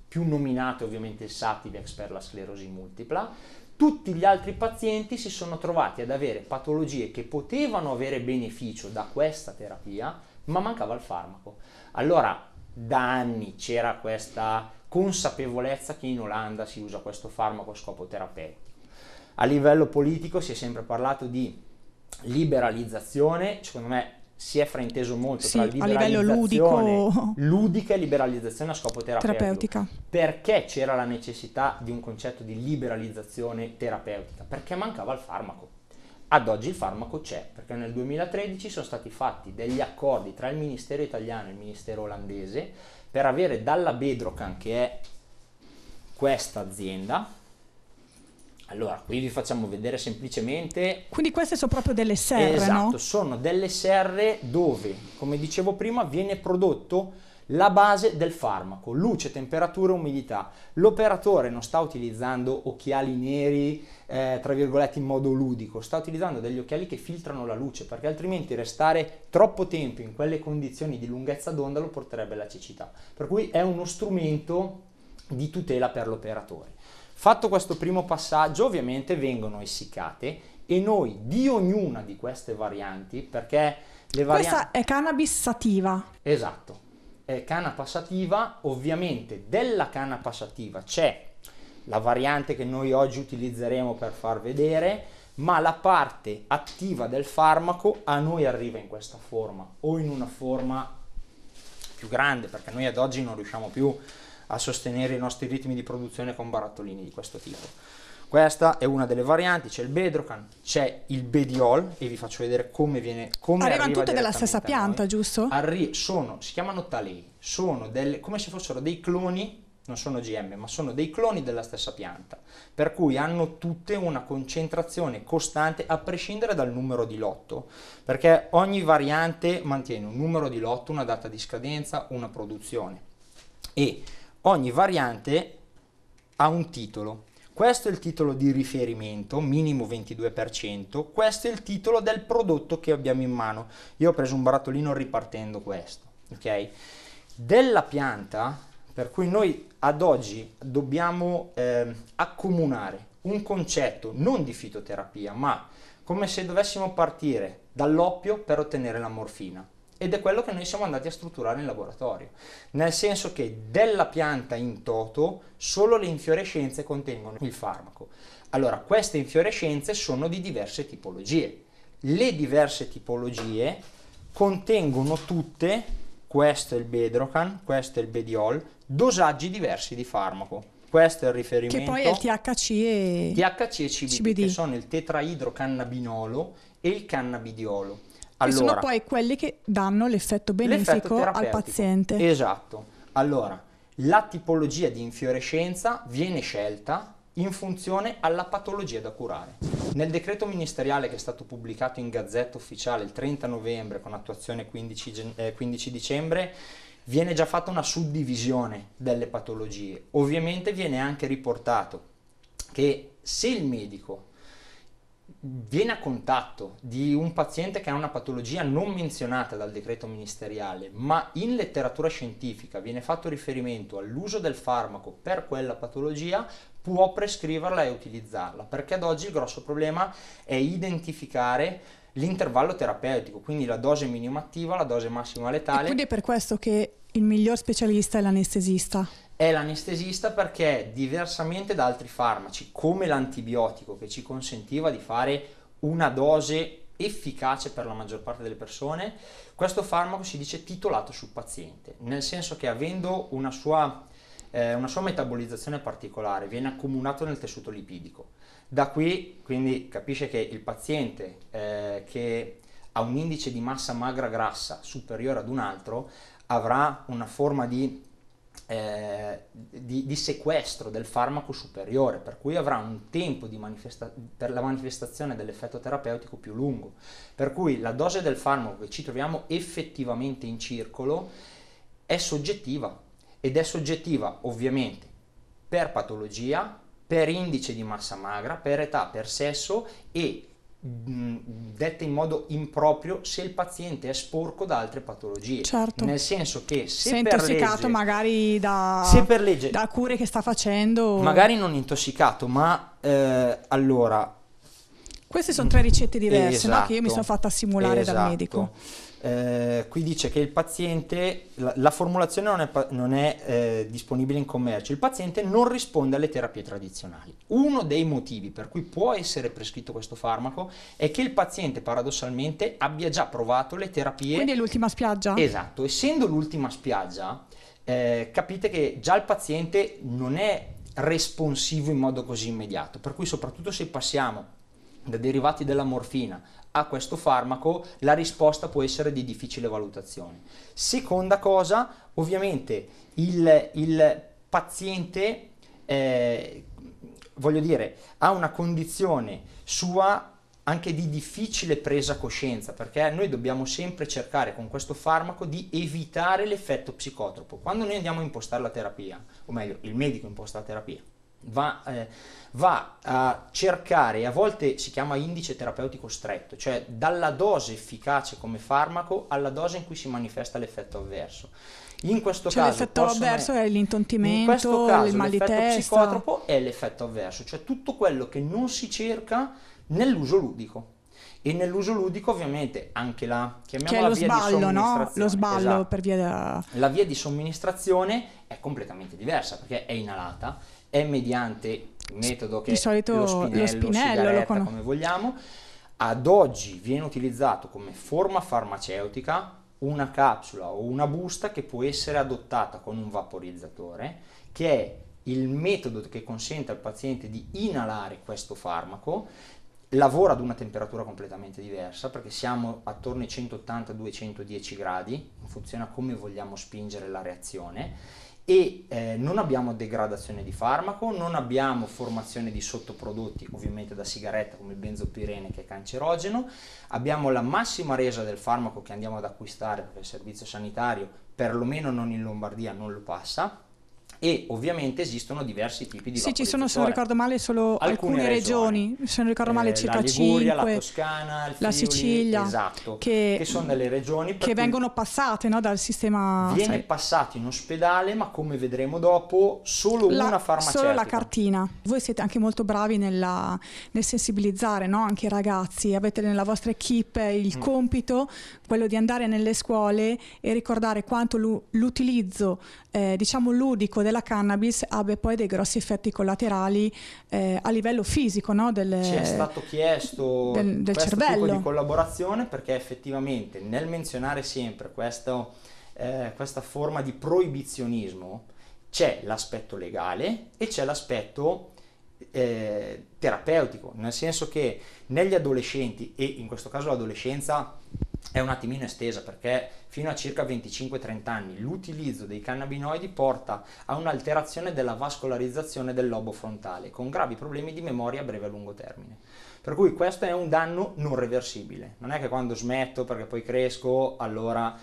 [SPEAKER 4] più nominato ovviamente il Sativex per la sclerosi multipla, tutti gli altri pazienti si sono trovati ad avere patologie che potevano avere beneficio da questa terapia, ma mancava il farmaco. Allora, da anni c'era questa consapevolezza che in Olanda si usa questo farmaco a scopo terapeutico. A livello politico si è sempre parlato di liberalizzazione, secondo me si è frainteso molto sì, tra liberalizzazione
[SPEAKER 1] ludico... ludica
[SPEAKER 4] e liberalizzazione a scopo terapeutico. Terapeutica. Perché c'era la necessità di un concetto di liberalizzazione terapeutica? Perché mancava il farmaco. Ad oggi il farmaco c'è, perché nel 2013 sono stati fatti degli accordi tra il Ministero italiano e il Ministero olandese per avere dalla Bedrocan, che è questa azienda, allora, qui vi facciamo vedere semplicemente...
[SPEAKER 1] Quindi queste sono proprio delle serre, Esatto, no?
[SPEAKER 4] sono delle serre dove, come dicevo prima, viene prodotto la base del farmaco, luce, temperatura, e umidità. L'operatore non sta utilizzando occhiali neri, eh, tra virgolette, in modo ludico, sta utilizzando degli occhiali che filtrano la luce, perché altrimenti restare troppo tempo in quelle condizioni di lunghezza d'onda lo porterebbe alla cecità. Per cui è uno strumento di tutela per l'operatore. Fatto questo primo passaggio ovviamente vengono essiccate e noi di ognuna di queste varianti, perché le varianti... Questa
[SPEAKER 1] è cannabis sativa.
[SPEAKER 4] Esatto, è canapa sativa, ovviamente della canapa sativa c'è la variante che noi oggi utilizzeremo per far vedere, ma la parte attiva del farmaco a noi arriva in questa forma o in una forma più grande, perché noi ad oggi non riusciamo più a sostenere i nostri ritmi di produzione con barattolini di questo tipo. Questa è una delle varianti, c'è il Bedrocan, c'è il Bediol e vi faccio vedere come viene come Arrivano tutte dalla stessa pianta, giusto? Arri sono, si chiamano talei, sono delle, come se fossero dei cloni non sono GM, ma sono dei cloni della stessa pianta, per cui hanno tutte una concentrazione costante a prescindere dal numero di lotto, perché ogni variante mantiene un numero di lotto, una data di scadenza, una produzione. E ogni variante ha un titolo. Questo è il titolo di riferimento, minimo 22%, questo è il titolo del prodotto che abbiamo in mano. Io ho preso un barattolino ripartendo questo, ok? Della pianta, per cui noi ad oggi dobbiamo eh, accomunare un concetto non di fitoterapia, ma come se dovessimo partire dall'oppio per ottenere la morfina ed è quello che noi siamo andati a strutturare in laboratorio, nel senso che della pianta in toto solo le infiorescenze contengono il farmaco. Allora, queste infiorescenze sono di diverse tipologie. Le diverse tipologie contengono tutte, questo è il Bedrocan, questo è il Bediol, dosaggi diversi di farmaco. Questo è il riferimento. Che poi è il THC e, THC e CBD, CBD. che sono il tetraidrocannabinolo e il cannabidiolo allora, sono poi
[SPEAKER 1] quelli che danno l'effetto benefico l'effetto al paziente.
[SPEAKER 4] Esatto. Allora, la tipologia di infiorescenza viene scelta in funzione alla patologia da curare. Nel decreto ministeriale che è stato pubblicato in Gazzetta Ufficiale il 30 novembre con attuazione 15, gen- eh, 15 dicembre viene già fatta una suddivisione delle patologie. Ovviamente viene anche riportato che se il medico viene a contatto di un paziente che ha una patologia non menzionata dal decreto ministeriale, ma in letteratura scientifica viene fatto riferimento all'uso del farmaco per quella patologia, può prescriverla e utilizzarla, perché ad oggi il grosso problema è identificare l'intervallo terapeutico, quindi la dose minima attiva, la dose massima letale. E quindi è
[SPEAKER 1] per questo che il miglior specialista è l'anestesista
[SPEAKER 4] è l'anestesista perché diversamente da altri farmaci, come l'antibiotico che ci consentiva di fare una dose efficace per la maggior parte delle persone, questo farmaco si dice titolato sul paziente, nel senso che avendo una sua, eh, una sua metabolizzazione particolare viene accumulato nel tessuto lipidico. Da qui quindi capisce che il paziente eh, che ha un indice di massa magra grassa superiore ad un altro avrà una forma di eh, di, di, sequestro del farmaco superiore, per cui avrà un tempo manifesta- per la manifestazione dell'effetto terapeutico più lungo, per cui la dose del farmaco che ci troviamo effettivamente in circolo è soggettiva ed è soggettiva ovviamente per patologia, per indice di massa magra, per età, per sesso e dette in modo improprio se il paziente è sporco da altre patologie certo. nel senso che se, se è intossicato legge,
[SPEAKER 1] magari da, legge, da, cure che sta facendo magari
[SPEAKER 4] non intossicato ma eh, allora
[SPEAKER 1] queste sono tre ricette diverse esatto, no? che io mi esatto. sono fatta simulare esatto. dal medico
[SPEAKER 4] eh, qui dice che il paziente, la, la formulazione non è, non è eh, disponibile in commercio, il paziente non risponde alle terapie tradizionali. Uno dei motivi per cui può essere prescritto questo farmaco è che il paziente paradossalmente abbia già provato le terapie. Quindi è
[SPEAKER 1] l'ultima spiaggia? Esatto,
[SPEAKER 4] essendo l'ultima spiaggia, eh, capite che già il paziente non è responsivo in modo così immediato, per cui soprattutto se passiamo da derivati della morfina a questo farmaco la risposta può essere di difficile valutazione. Seconda cosa, ovviamente il, il paziente, eh, voglio dire, ha una condizione sua anche di difficile presa coscienza, perché noi dobbiamo sempre cercare con questo farmaco di evitare l'effetto psicotropo. Quando noi andiamo a impostare la terapia, o meglio, il medico imposta la terapia, Va, eh, va, a cercare, a volte si chiama indice terapeutico stretto, cioè dalla dose efficace come farmaco alla dose in cui si manifesta l'effetto avverso. In questo cioè caso l'effetto avverso
[SPEAKER 1] è l'intontimento, caso, il mal di l'effetto testa. psicotropo
[SPEAKER 4] è l'effetto avverso, cioè tutto quello che non si cerca nell'uso ludico. E nell'uso ludico, ovviamente, anche la chiamiamola che è lo sballo, no? Lo sballo esatto.
[SPEAKER 1] per via della.
[SPEAKER 4] La via di somministrazione è completamente diversa perché è inalata è mediante metodo che di solito lo spinello, lo spinello lo con... come vogliamo, ad oggi viene utilizzato come forma farmaceutica una capsula o una busta che può essere adottata con un vaporizzatore, che è il metodo che consente al paziente di inalare questo farmaco, lavora ad una temperatura completamente diversa perché siamo attorno ai 180-210 gradi, funziona come vogliamo spingere la reazione e eh, non abbiamo degradazione di farmaco, non abbiamo formazione di sottoprodotti ovviamente da sigaretta come il benzopirene che è cancerogeno, abbiamo la massima resa del farmaco che andiamo ad acquistare perché il servizio sanitario perlomeno non in Lombardia non lo passa e ovviamente esistono diversi tipi di sì, ci sono, se non ricordo
[SPEAKER 1] male, solo alcune, alcune regioni, regioni, se non ricordo male eh, circa la Liguria, 5, la Toscana, Friuli, la Sicilia, esatto, che, che, sono delle regioni che vengono passate no, dal sistema... Viene sai.
[SPEAKER 4] passato in ospedale, ma come vedremo dopo, solo la, una farmacia. Solo la
[SPEAKER 1] cartina. Voi siete anche molto bravi nella, nel sensibilizzare no? anche i ragazzi, avete nella vostra equip il mm. compito, quello di andare nelle scuole e ricordare quanto l'utilizzo, eh, diciamo, ludico della cannabis abbia poi dei grossi effetti collaterali eh, a livello fisico no? del, ci è stato
[SPEAKER 4] chiesto del, del cervello. tipo di collaborazione perché effettivamente nel menzionare sempre questo, eh, questa forma di proibizionismo c'è l'aspetto legale e c'è l'aspetto eh, terapeutico, nel senso che negli adolescenti, e in questo caso l'adolescenza è un attimino estesa perché fino a circa 25-30 anni l'utilizzo dei cannabinoidi porta a un'alterazione della vascolarizzazione del lobo frontale con gravi problemi di memoria a breve e lungo termine. Per cui questo è un danno non reversibile, non è che quando smetto perché poi cresco allora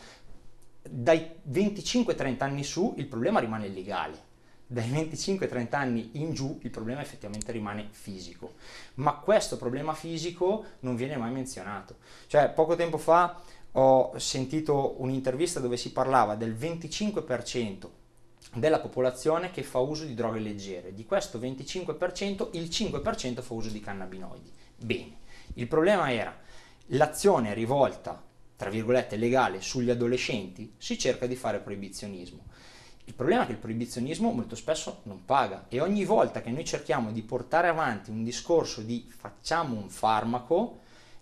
[SPEAKER 4] dai 25-30 anni su il problema rimane illegale dai 25-30 anni in giù il problema effettivamente rimane fisico, ma questo problema fisico non viene mai menzionato. Cioè, poco tempo fa ho sentito un'intervista dove si parlava del 25% della popolazione che fa uso di droghe leggere, di questo 25% il 5% fa uso di cannabinoidi. Bene, il problema era l'azione rivolta, tra virgolette, legale sugli adolescenti, si cerca di fare proibizionismo il problema è che il proibizionismo molto spesso non paga e ogni volta che noi cerchiamo di portare avanti un discorso di facciamo un farmaco,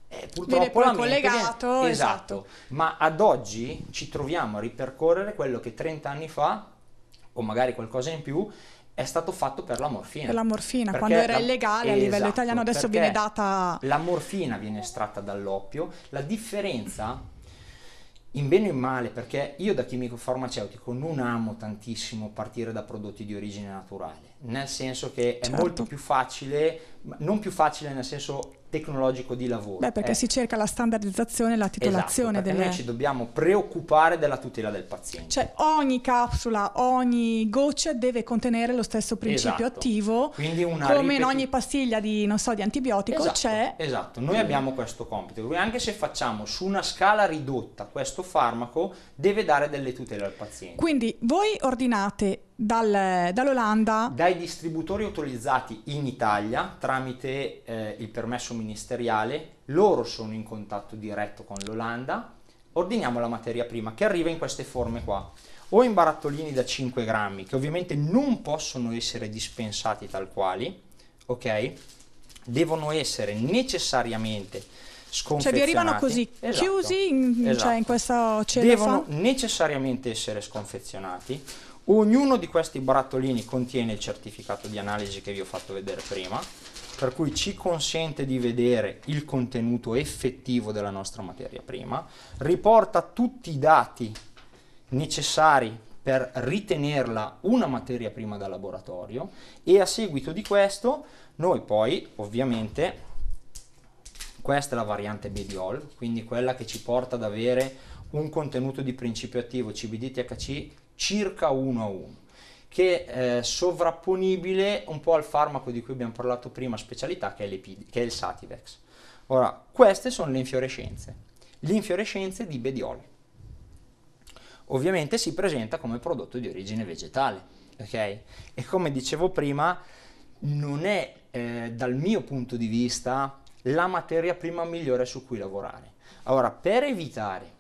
[SPEAKER 4] eh, purtroppo la collegato, viene... esatto. esatto, ma ad oggi ci troviamo a ripercorrere quello che 30 anni fa o magari qualcosa in più è stato fatto per la morfina. Per la
[SPEAKER 1] morfina, perché quando era la... illegale esatto, a livello esatto, italiano, adesso viene data...
[SPEAKER 4] La morfina viene estratta dall'oppio, la differenza in bene o in male, perché io da chimico farmaceutico non amo tantissimo partire da prodotti di origine naturale, nel senso che è certo. molto più facile, non più facile nel senso tecnologico di lavoro. Beh, perché eh. si
[SPEAKER 1] cerca la standardizzazione e la titolazione esatto, delle... noi ci
[SPEAKER 4] dobbiamo preoccupare della tutela del paziente.
[SPEAKER 1] Cioè ogni capsula, ogni goccia deve contenere lo stesso principio esatto. attivo, Quindi una come ripetu... in ogni pastiglia di, so, di antibiotico esatto, c'è...
[SPEAKER 4] Esatto, noi abbiamo questo compito, anche se facciamo su una scala ridotta questo farmaco, deve dare delle tutele al paziente.
[SPEAKER 1] Quindi voi ordinate dal, dall'Olanda.
[SPEAKER 4] Dai distributori autorizzati in Italia tramite eh, il permesso ministeriale, loro sono in contatto diretto con l'Olanda, ordiniamo la materia prima che arriva in queste forme qua o in barattolini da 5 grammi che ovviamente non possono essere dispensati tal quali, ok? Devono essere necessariamente sconfezionati. cioè vi arrivano così esatto, chiusi in, esatto. cioè in esatto.
[SPEAKER 1] questa cellofa devono
[SPEAKER 4] necessariamente essere sconfezionati Ognuno di questi barattolini contiene il certificato di analisi che vi ho fatto vedere prima, per cui ci consente di vedere il contenuto effettivo della nostra materia prima, riporta tutti i dati necessari per ritenerla una materia prima da laboratorio e a seguito di questo noi poi ovviamente questa è la variante BDOL, quindi quella che ci porta ad avere un contenuto di principio attivo CBD-THC circa 1 a 1 che è sovrapponibile un po' al farmaco di cui abbiamo parlato prima, specialità, che è, che è il Sativex. Ora, queste sono le infiorescenze, le infiorescenze di Bediol. Ovviamente si presenta come prodotto di origine vegetale, ok? E come dicevo prima, non è eh, dal mio punto di vista la materia prima migliore su cui lavorare. Allora, per evitare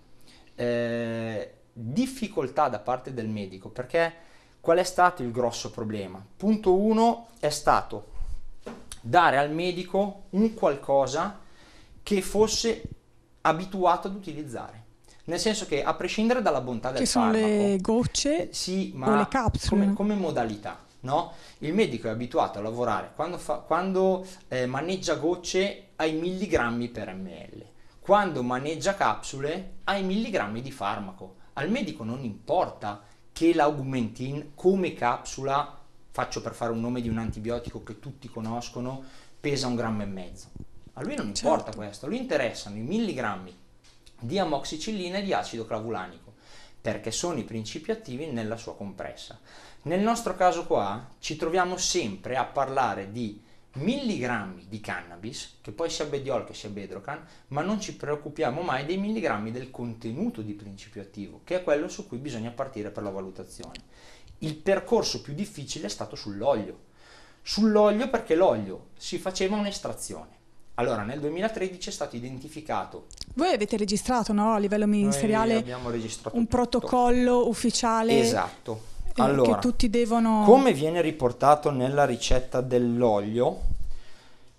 [SPEAKER 4] eh, difficoltà da parte del medico perché qual è stato il grosso problema? Punto 1 è stato dare al medico un qualcosa che fosse abituato ad utilizzare. Nel senso che a prescindere dalla bontà del che farmaco,
[SPEAKER 1] sono le gocce sì, ma le
[SPEAKER 4] capsule. Come, come modalità, no? Il medico è abituato a lavorare quando, fa, quando eh, maneggia gocce ai milligrammi per ml, quando maneggia capsule ai milligrammi di farmaco al medico non importa che l'augmentin come capsula, faccio per fare un nome di un antibiotico che tutti conoscono, pesa un grammo e mezzo. A lui non certo. importa certo. questo, a lui interessano i milligrammi di amoxicillina e di acido clavulanico perché sono i principi attivi nella sua compressa. Nel nostro caso qua ci troviamo sempre a parlare di milligrammi di cannabis, che poi sia bediol che sia bedrocan, ma non ci preoccupiamo mai dei milligrammi del contenuto di principio attivo, che è quello su cui bisogna partire per la valutazione. Il percorso più difficile è stato sull'olio. Sull'olio perché l'olio si faceva un'estrazione. Allora, nel 2013 è stato identificato.
[SPEAKER 1] Voi avete registrato no, a livello ministeriale un
[SPEAKER 4] tutto. protocollo
[SPEAKER 1] ufficiale?
[SPEAKER 4] Esatto
[SPEAKER 1] eh, allora, che tutti devono... Come
[SPEAKER 4] viene riportato nella ricetta dell'olio?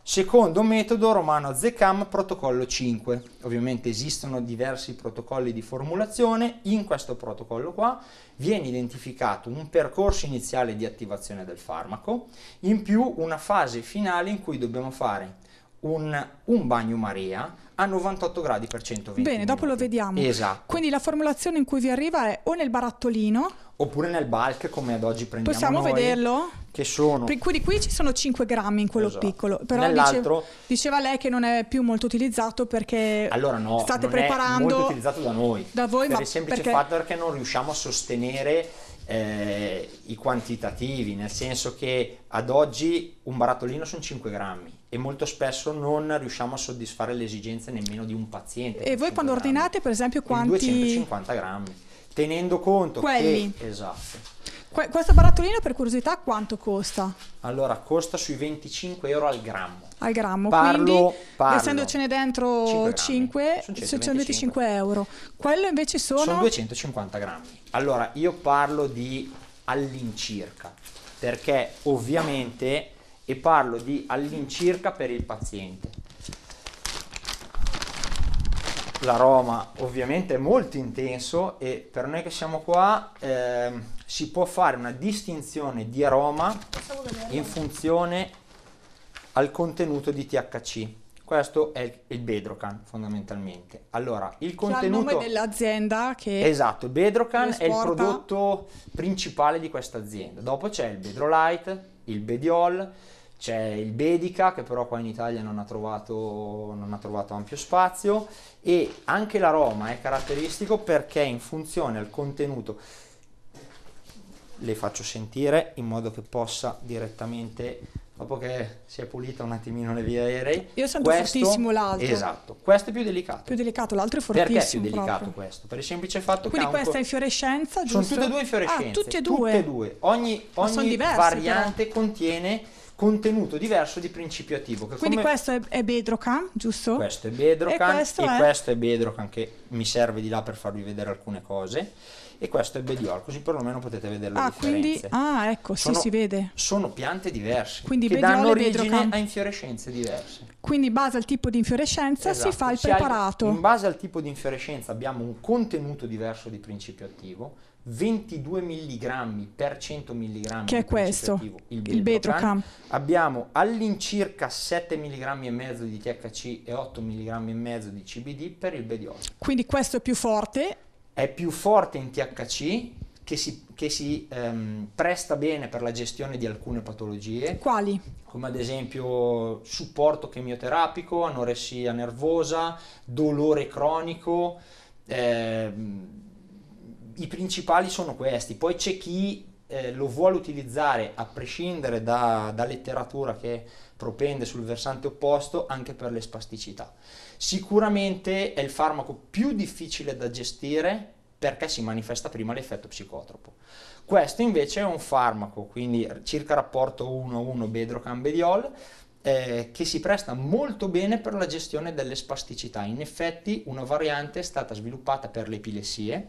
[SPEAKER 4] Secondo metodo Romano Zecam protocollo 5. Ovviamente esistono diversi protocolli di formulazione, in questo protocollo qua viene identificato un percorso iniziale di attivazione del farmaco, in più una fase finale in cui dobbiamo fare un, un bagnomaria a 98 gradi per 120 Bene,
[SPEAKER 1] minuti. dopo lo vediamo. Esatto. Quindi la formulazione in cui vi arriva è o nel barattolino
[SPEAKER 4] Oppure nel bulk come ad oggi prendiamo Possiamo noi, vederlo? Che sono... Per
[SPEAKER 1] qui ci sono 5 grammi in quello esatto. piccolo, però diceva, diceva, lei che non è più molto utilizzato perché
[SPEAKER 4] allora no, state preparando... Allora molto utilizzato da noi, da voi, per il semplice perché... fatto che non riusciamo a sostenere eh, i quantitativi, nel senso che ad oggi un barattolino sono 5 grammi, e molto spesso non riusciamo a soddisfare le esigenze nemmeno di un paziente. E voi quando
[SPEAKER 1] grammi. ordinate, per esempio, quanti? 250
[SPEAKER 4] grammi tenendo conto Quelli. che... Esatto.
[SPEAKER 1] Que- questa barattolina per curiosità quanto costa?
[SPEAKER 4] Allora costa sui 25 euro al grammo.
[SPEAKER 1] Al grammo, parlo, quindi parlo. essendocene dentro 5, 5 sono 125 euro. Quello invece sono... Sono
[SPEAKER 4] 250 grammi. Allora io parlo di all'incirca, perché ovviamente, e parlo di all'incirca per il paziente la Roma ovviamente è molto intenso e per noi che siamo qua eh, si può fare una distinzione di aroma in funzione al contenuto di THC. Questo è il Bedrocan fondamentalmente. Allora, il contenuto... Cioè, il nome
[SPEAKER 1] dell'azienda che...
[SPEAKER 4] Esatto, il Bedrocan è il prodotto principale di questa azienda. Dopo c'è il Bedrolite, il Bediol, c'è il Bedica che però qua in Italia non ha, trovato, non ha trovato ampio spazio e anche l'aroma è caratteristico perché in funzione al contenuto le faccio sentire in modo che possa direttamente dopo che si è pulita un attimino le vie aeree io sento questo, fortissimo l'altro esatto
[SPEAKER 1] questo è più delicato più delicato l'altro è fortissimo perché è più delicato
[SPEAKER 4] proprio. questo per il semplice fatto quindi che quindi questa è
[SPEAKER 1] fiorescenza giusto? sono tutte e due fiorescenze ah, tutte e due, tutte e due.
[SPEAKER 4] ogni, ogni variante contiene contenuto diverso di principio attivo. Quindi come... questo
[SPEAKER 1] è, è Bedrocan, giusto?
[SPEAKER 4] Questo è Bedrocan e, questo, e è... questo è Bedrocan che mi serve di là per farvi vedere alcune cose e questo è Bediol, così perlomeno potete vedere la ah, quindi, ah, ecco, sono, si vede. Sono piante diverse quindi che danno origine a infiorescenze diverse.
[SPEAKER 1] Quindi in base al tipo di infiorescenza esatto. si fa il si preparato. Ha, in
[SPEAKER 4] base al tipo di infiorescenza abbiamo un contenuto diverso di principio attivo 22 mg per 100 mg. Che è questo, il, il Betrocam. Abbiamo all'incirca 7 mg e mezzo di THC e 8 mg e mezzo di CBD per il bediolo.
[SPEAKER 1] Quindi questo è più forte?
[SPEAKER 4] È più forte in THC che si, che si ehm, presta bene per la gestione di alcune patologie. Quali? Come ad esempio supporto chemioterapico, anoressia nervosa, dolore cronico. Ehm, i principali sono questi, poi c'è chi eh, lo vuole utilizzare a prescindere da, da, letteratura che propende sul versante opposto anche per le spasticità. Sicuramente è il farmaco più difficile da gestire perché si manifesta prima l'effetto psicotropo. Questo invece è un farmaco, quindi circa rapporto 1-1 bedrocambediol, eh, che si presta molto bene per la gestione delle spasticità. In effetti una variante è stata sviluppata per le epilessie,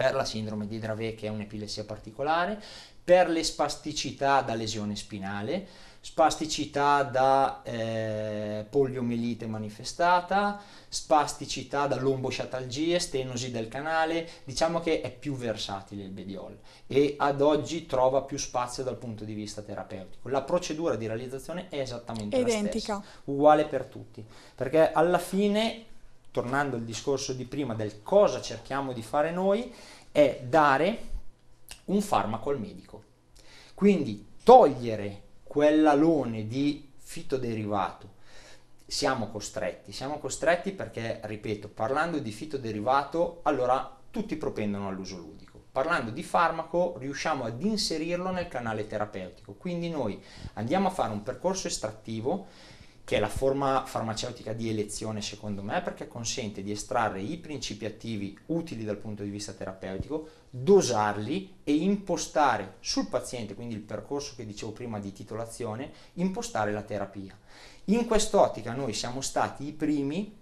[SPEAKER 4] per la sindrome di Dravet che è un'epilessia particolare, per le spasticità da lesione spinale, spasticità da eh, poliomielite manifestata, spasticità da lombosciatalgie, stenosi del canale, diciamo che è più versatile il Bediol e ad oggi trova più spazio dal punto di vista terapeutico. La procedura di realizzazione è esattamente Identica. la stessa, uguale per tutti, perché alla fine tornando al discorso di prima del cosa cerchiamo di fare noi, è dare un farmaco al medico. Quindi togliere quell'alone di fitoderivato siamo costretti, siamo costretti perché, ripeto, parlando di fitoderivato, allora tutti propendono all'uso ludico. Parlando di farmaco, riusciamo ad inserirlo nel canale terapeutico. Quindi noi andiamo a fare un percorso estrattivo che è la forma farmaceutica di elezione secondo me perché consente di estrarre i principi attivi utili dal punto di vista terapeutico, dosarli e impostare sul paziente, quindi il percorso che dicevo prima di titolazione, impostare la terapia. In quest'ottica noi siamo stati i primi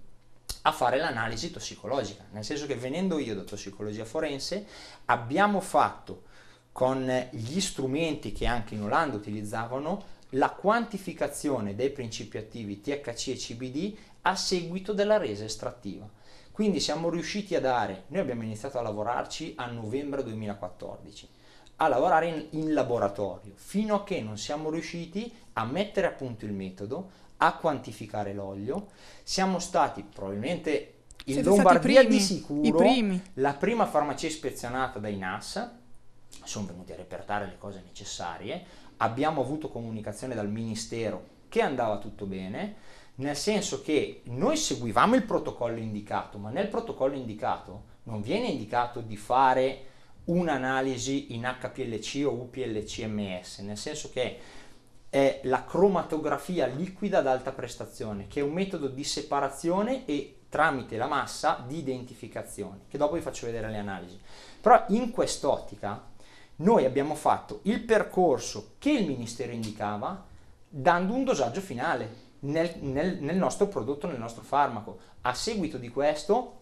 [SPEAKER 4] a fare l'analisi tossicologica, nel senso che venendo io da tossicologia forense abbiamo fatto con gli strumenti che anche in Olanda utilizzavano la quantificazione dei principi attivi THC e CBD a seguito della resa estrattiva. Quindi siamo riusciti a dare, noi abbiamo iniziato a lavorarci a novembre 2014, a lavorare in, in, laboratorio, fino a che non siamo riusciti a mettere a punto il metodo, a quantificare l'olio, siamo stati probabilmente in Siete Lombardia primi, di sicuro la prima farmacia ispezionata dai NAS, sono venuti a repertare le cose necessarie, abbiamo avuto comunicazione dal Ministero che andava tutto bene, nel senso che noi seguivamo il protocollo indicato, ma nel protocollo indicato non viene indicato di fare un'analisi in HPLC o UPLC-MS, nel senso che è la cromatografia liquida ad alta prestazione, che è un metodo di separazione e tramite la massa di identificazione, che dopo vi faccio vedere le analisi. Però in quest'ottica noi abbiamo fatto il percorso che il Ministero indicava dando un dosaggio finale nel, nel, nel nostro prodotto, nel nostro farmaco. A seguito di questo,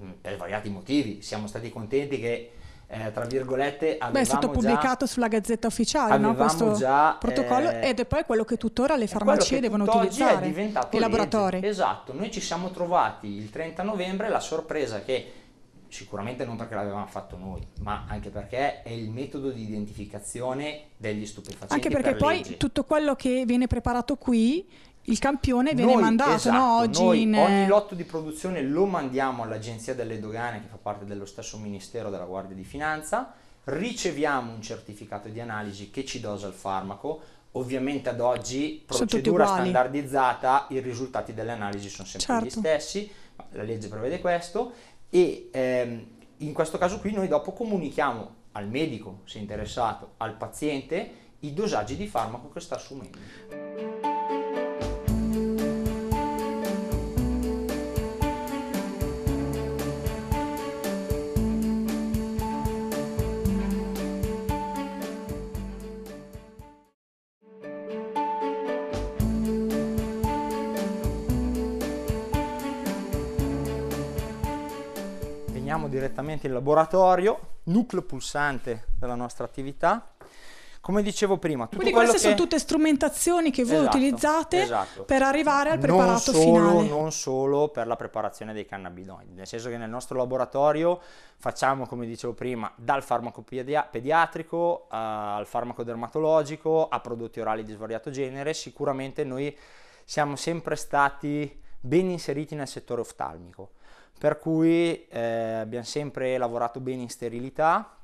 [SPEAKER 4] mm, per variati motivi, siamo stati contenti che eh, tra virgolette abbiamo... Beh, è stato pubblicato
[SPEAKER 1] sulla gazzetta ufficiale no? questo già, eh, protocollo eh, ed è poi quello che tuttora le farmacie devono utilizzare è diventato i laboratori esatto
[SPEAKER 4] noi ci siamo trovati il 30 novembre la sorpresa che sicuramente non perché l'avevamo fatto noi, ma anche perché è il metodo di identificazione degli stupefacenti. Anche perché per poi legge. tutto
[SPEAKER 1] quello che viene preparato qui, il campione viene noi, mandato esatto, no, oggi noi, in... Eh, ogni
[SPEAKER 4] lotto di produzione lo mandiamo all'Agenzia delle Dogane, che fa parte dello stesso Ministero della Guardia di Finanza, riceviamo un certificato di analisi che ci dosa il farmaco, Ovviamente ad oggi, procedura standardizzata, i risultati delle analisi sono sempre certo. gli stessi, la legge prevede questo e ehm, in questo caso qui noi dopo comunichiamo al medico, se interessato, al paziente, i dosaggi di farmaco che sta assumendo. Torniamo direttamente in laboratorio, nucleo pulsante della nostra attività. Come dicevo prima, tutto Quindi queste che... sono
[SPEAKER 1] tutte strumentazioni che voi esatto, utilizzate esatto. per arrivare al non preparato solo, finale.
[SPEAKER 4] Non solo per la preparazione dei cannabinoidi, nel senso che nel nostro laboratorio facciamo, come dicevo prima, dal farmaco pediatrico eh, al farmaco dermatologico a prodotti orali di svariato genere, sicuramente noi siamo sempre stati ben inseriti nel settore oftalmico per cui eh, abbiamo sempre lavorato bene in sterilità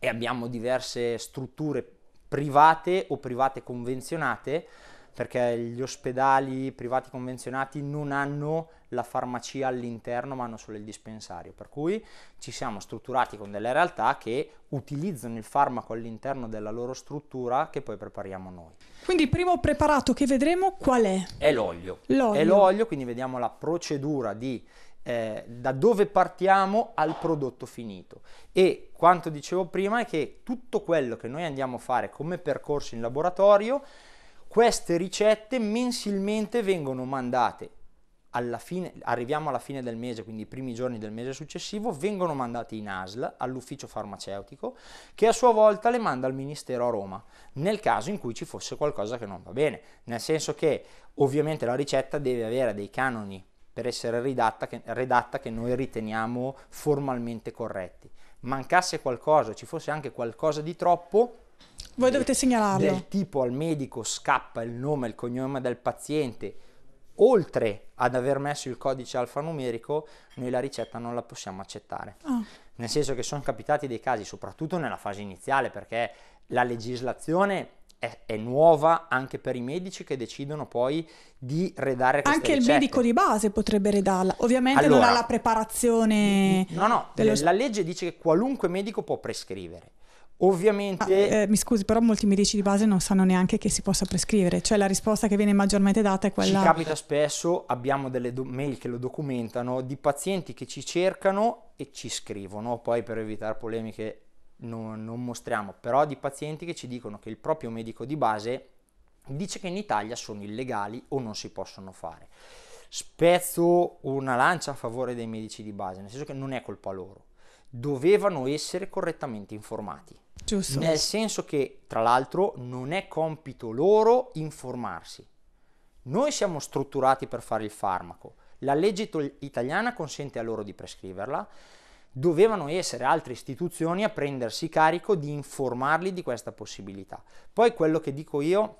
[SPEAKER 4] e abbiamo diverse strutture private o private convenzionate perché gli ospedali privati convenzionati non hanno la farmacia all'interno ma hanno solo il dispensario per cui ci siamo strutturati con delle realtà che utilizzano il farmaco all'interno della loro struttura che poi prepariamo noi
[SPEAKER 1] quindi il primo preparato che vedremo qual è?
[SPEAKER 4] è l'olio, l'olio. è l'olio quindi vediamo la procedura di eh, da dove partiamo al prodotto finito. E quanto dicevo prima è che tutto quello che noi andiamo a fare come percorso in laboratorio, queste ricette mensilmente vengono mandate. Alla fine, arriviamo alla fine del mese, quindi i primi giorni del mese successivo, vengono mandate in ASL all'ufficio farmaceutico, che a sua volta le manda al Ministero a Roma, nel caso in cui ci fosse qualcosa che non va bene. Nel senso che ovviamente la ricetta deve avere dei canoni per essere redatta che, redatta che noi riteniamo formalmente corretti. Mancasse qualcosa, ci fosse anche qualcosa di troppo,
[SPEAKER 1] voi del, dovete segnalarlo. Del
[SPEAKER 4] tipo al medico scappa il nome e il cognome del paziente, oltre ad aver messo il codice alfanumerico, noi la ricetta non la possiamo accettare. Oh. Nel senso che sono capitati dei casi, soprattutto nella fase iniziale, perché la legislazione è, è, nuova anche per i medici che decidono poi di redare queste Anche ricette. il medico di
[SPEAKER 1] base potrebbe redarla, ovviamente allora, non ha la preparazione...
[SPEAKER 4] No, no, dello... la legge dice che qualunque medico può prescrivere. Ovviamente.
[SPEAKER 1] Ah, eh, mi scusi, però molti medici di base non sanno neanche che si possa prescrivere, cioè la risposta che viene maggiormente data è quella. Ci capita
[SPEAKER 4] spesso, abbiamo delle do- mail che lo documentano, di pazienti che ci cercano e ci scrivono, poi per evitare polemiche non, non mostriamo, però di pazienti che ci dicono che il proprio medico di base dice che in Italia sono illegali o non si possono fare. Spezzo una lancia a favore dei medici di base, nel senso che non è colpa loro, dovevano essere correttamente informati. Giusto. Nel senso che, tra l'altro, non è compito loro informarsi. Noi siamo strutturati per fare il farmaco, la legge italiana consente a loro di prescriverla, dovevano essere altre istituzioni a prendersi carico di informarli di questa possibilità. Poi quello che dico io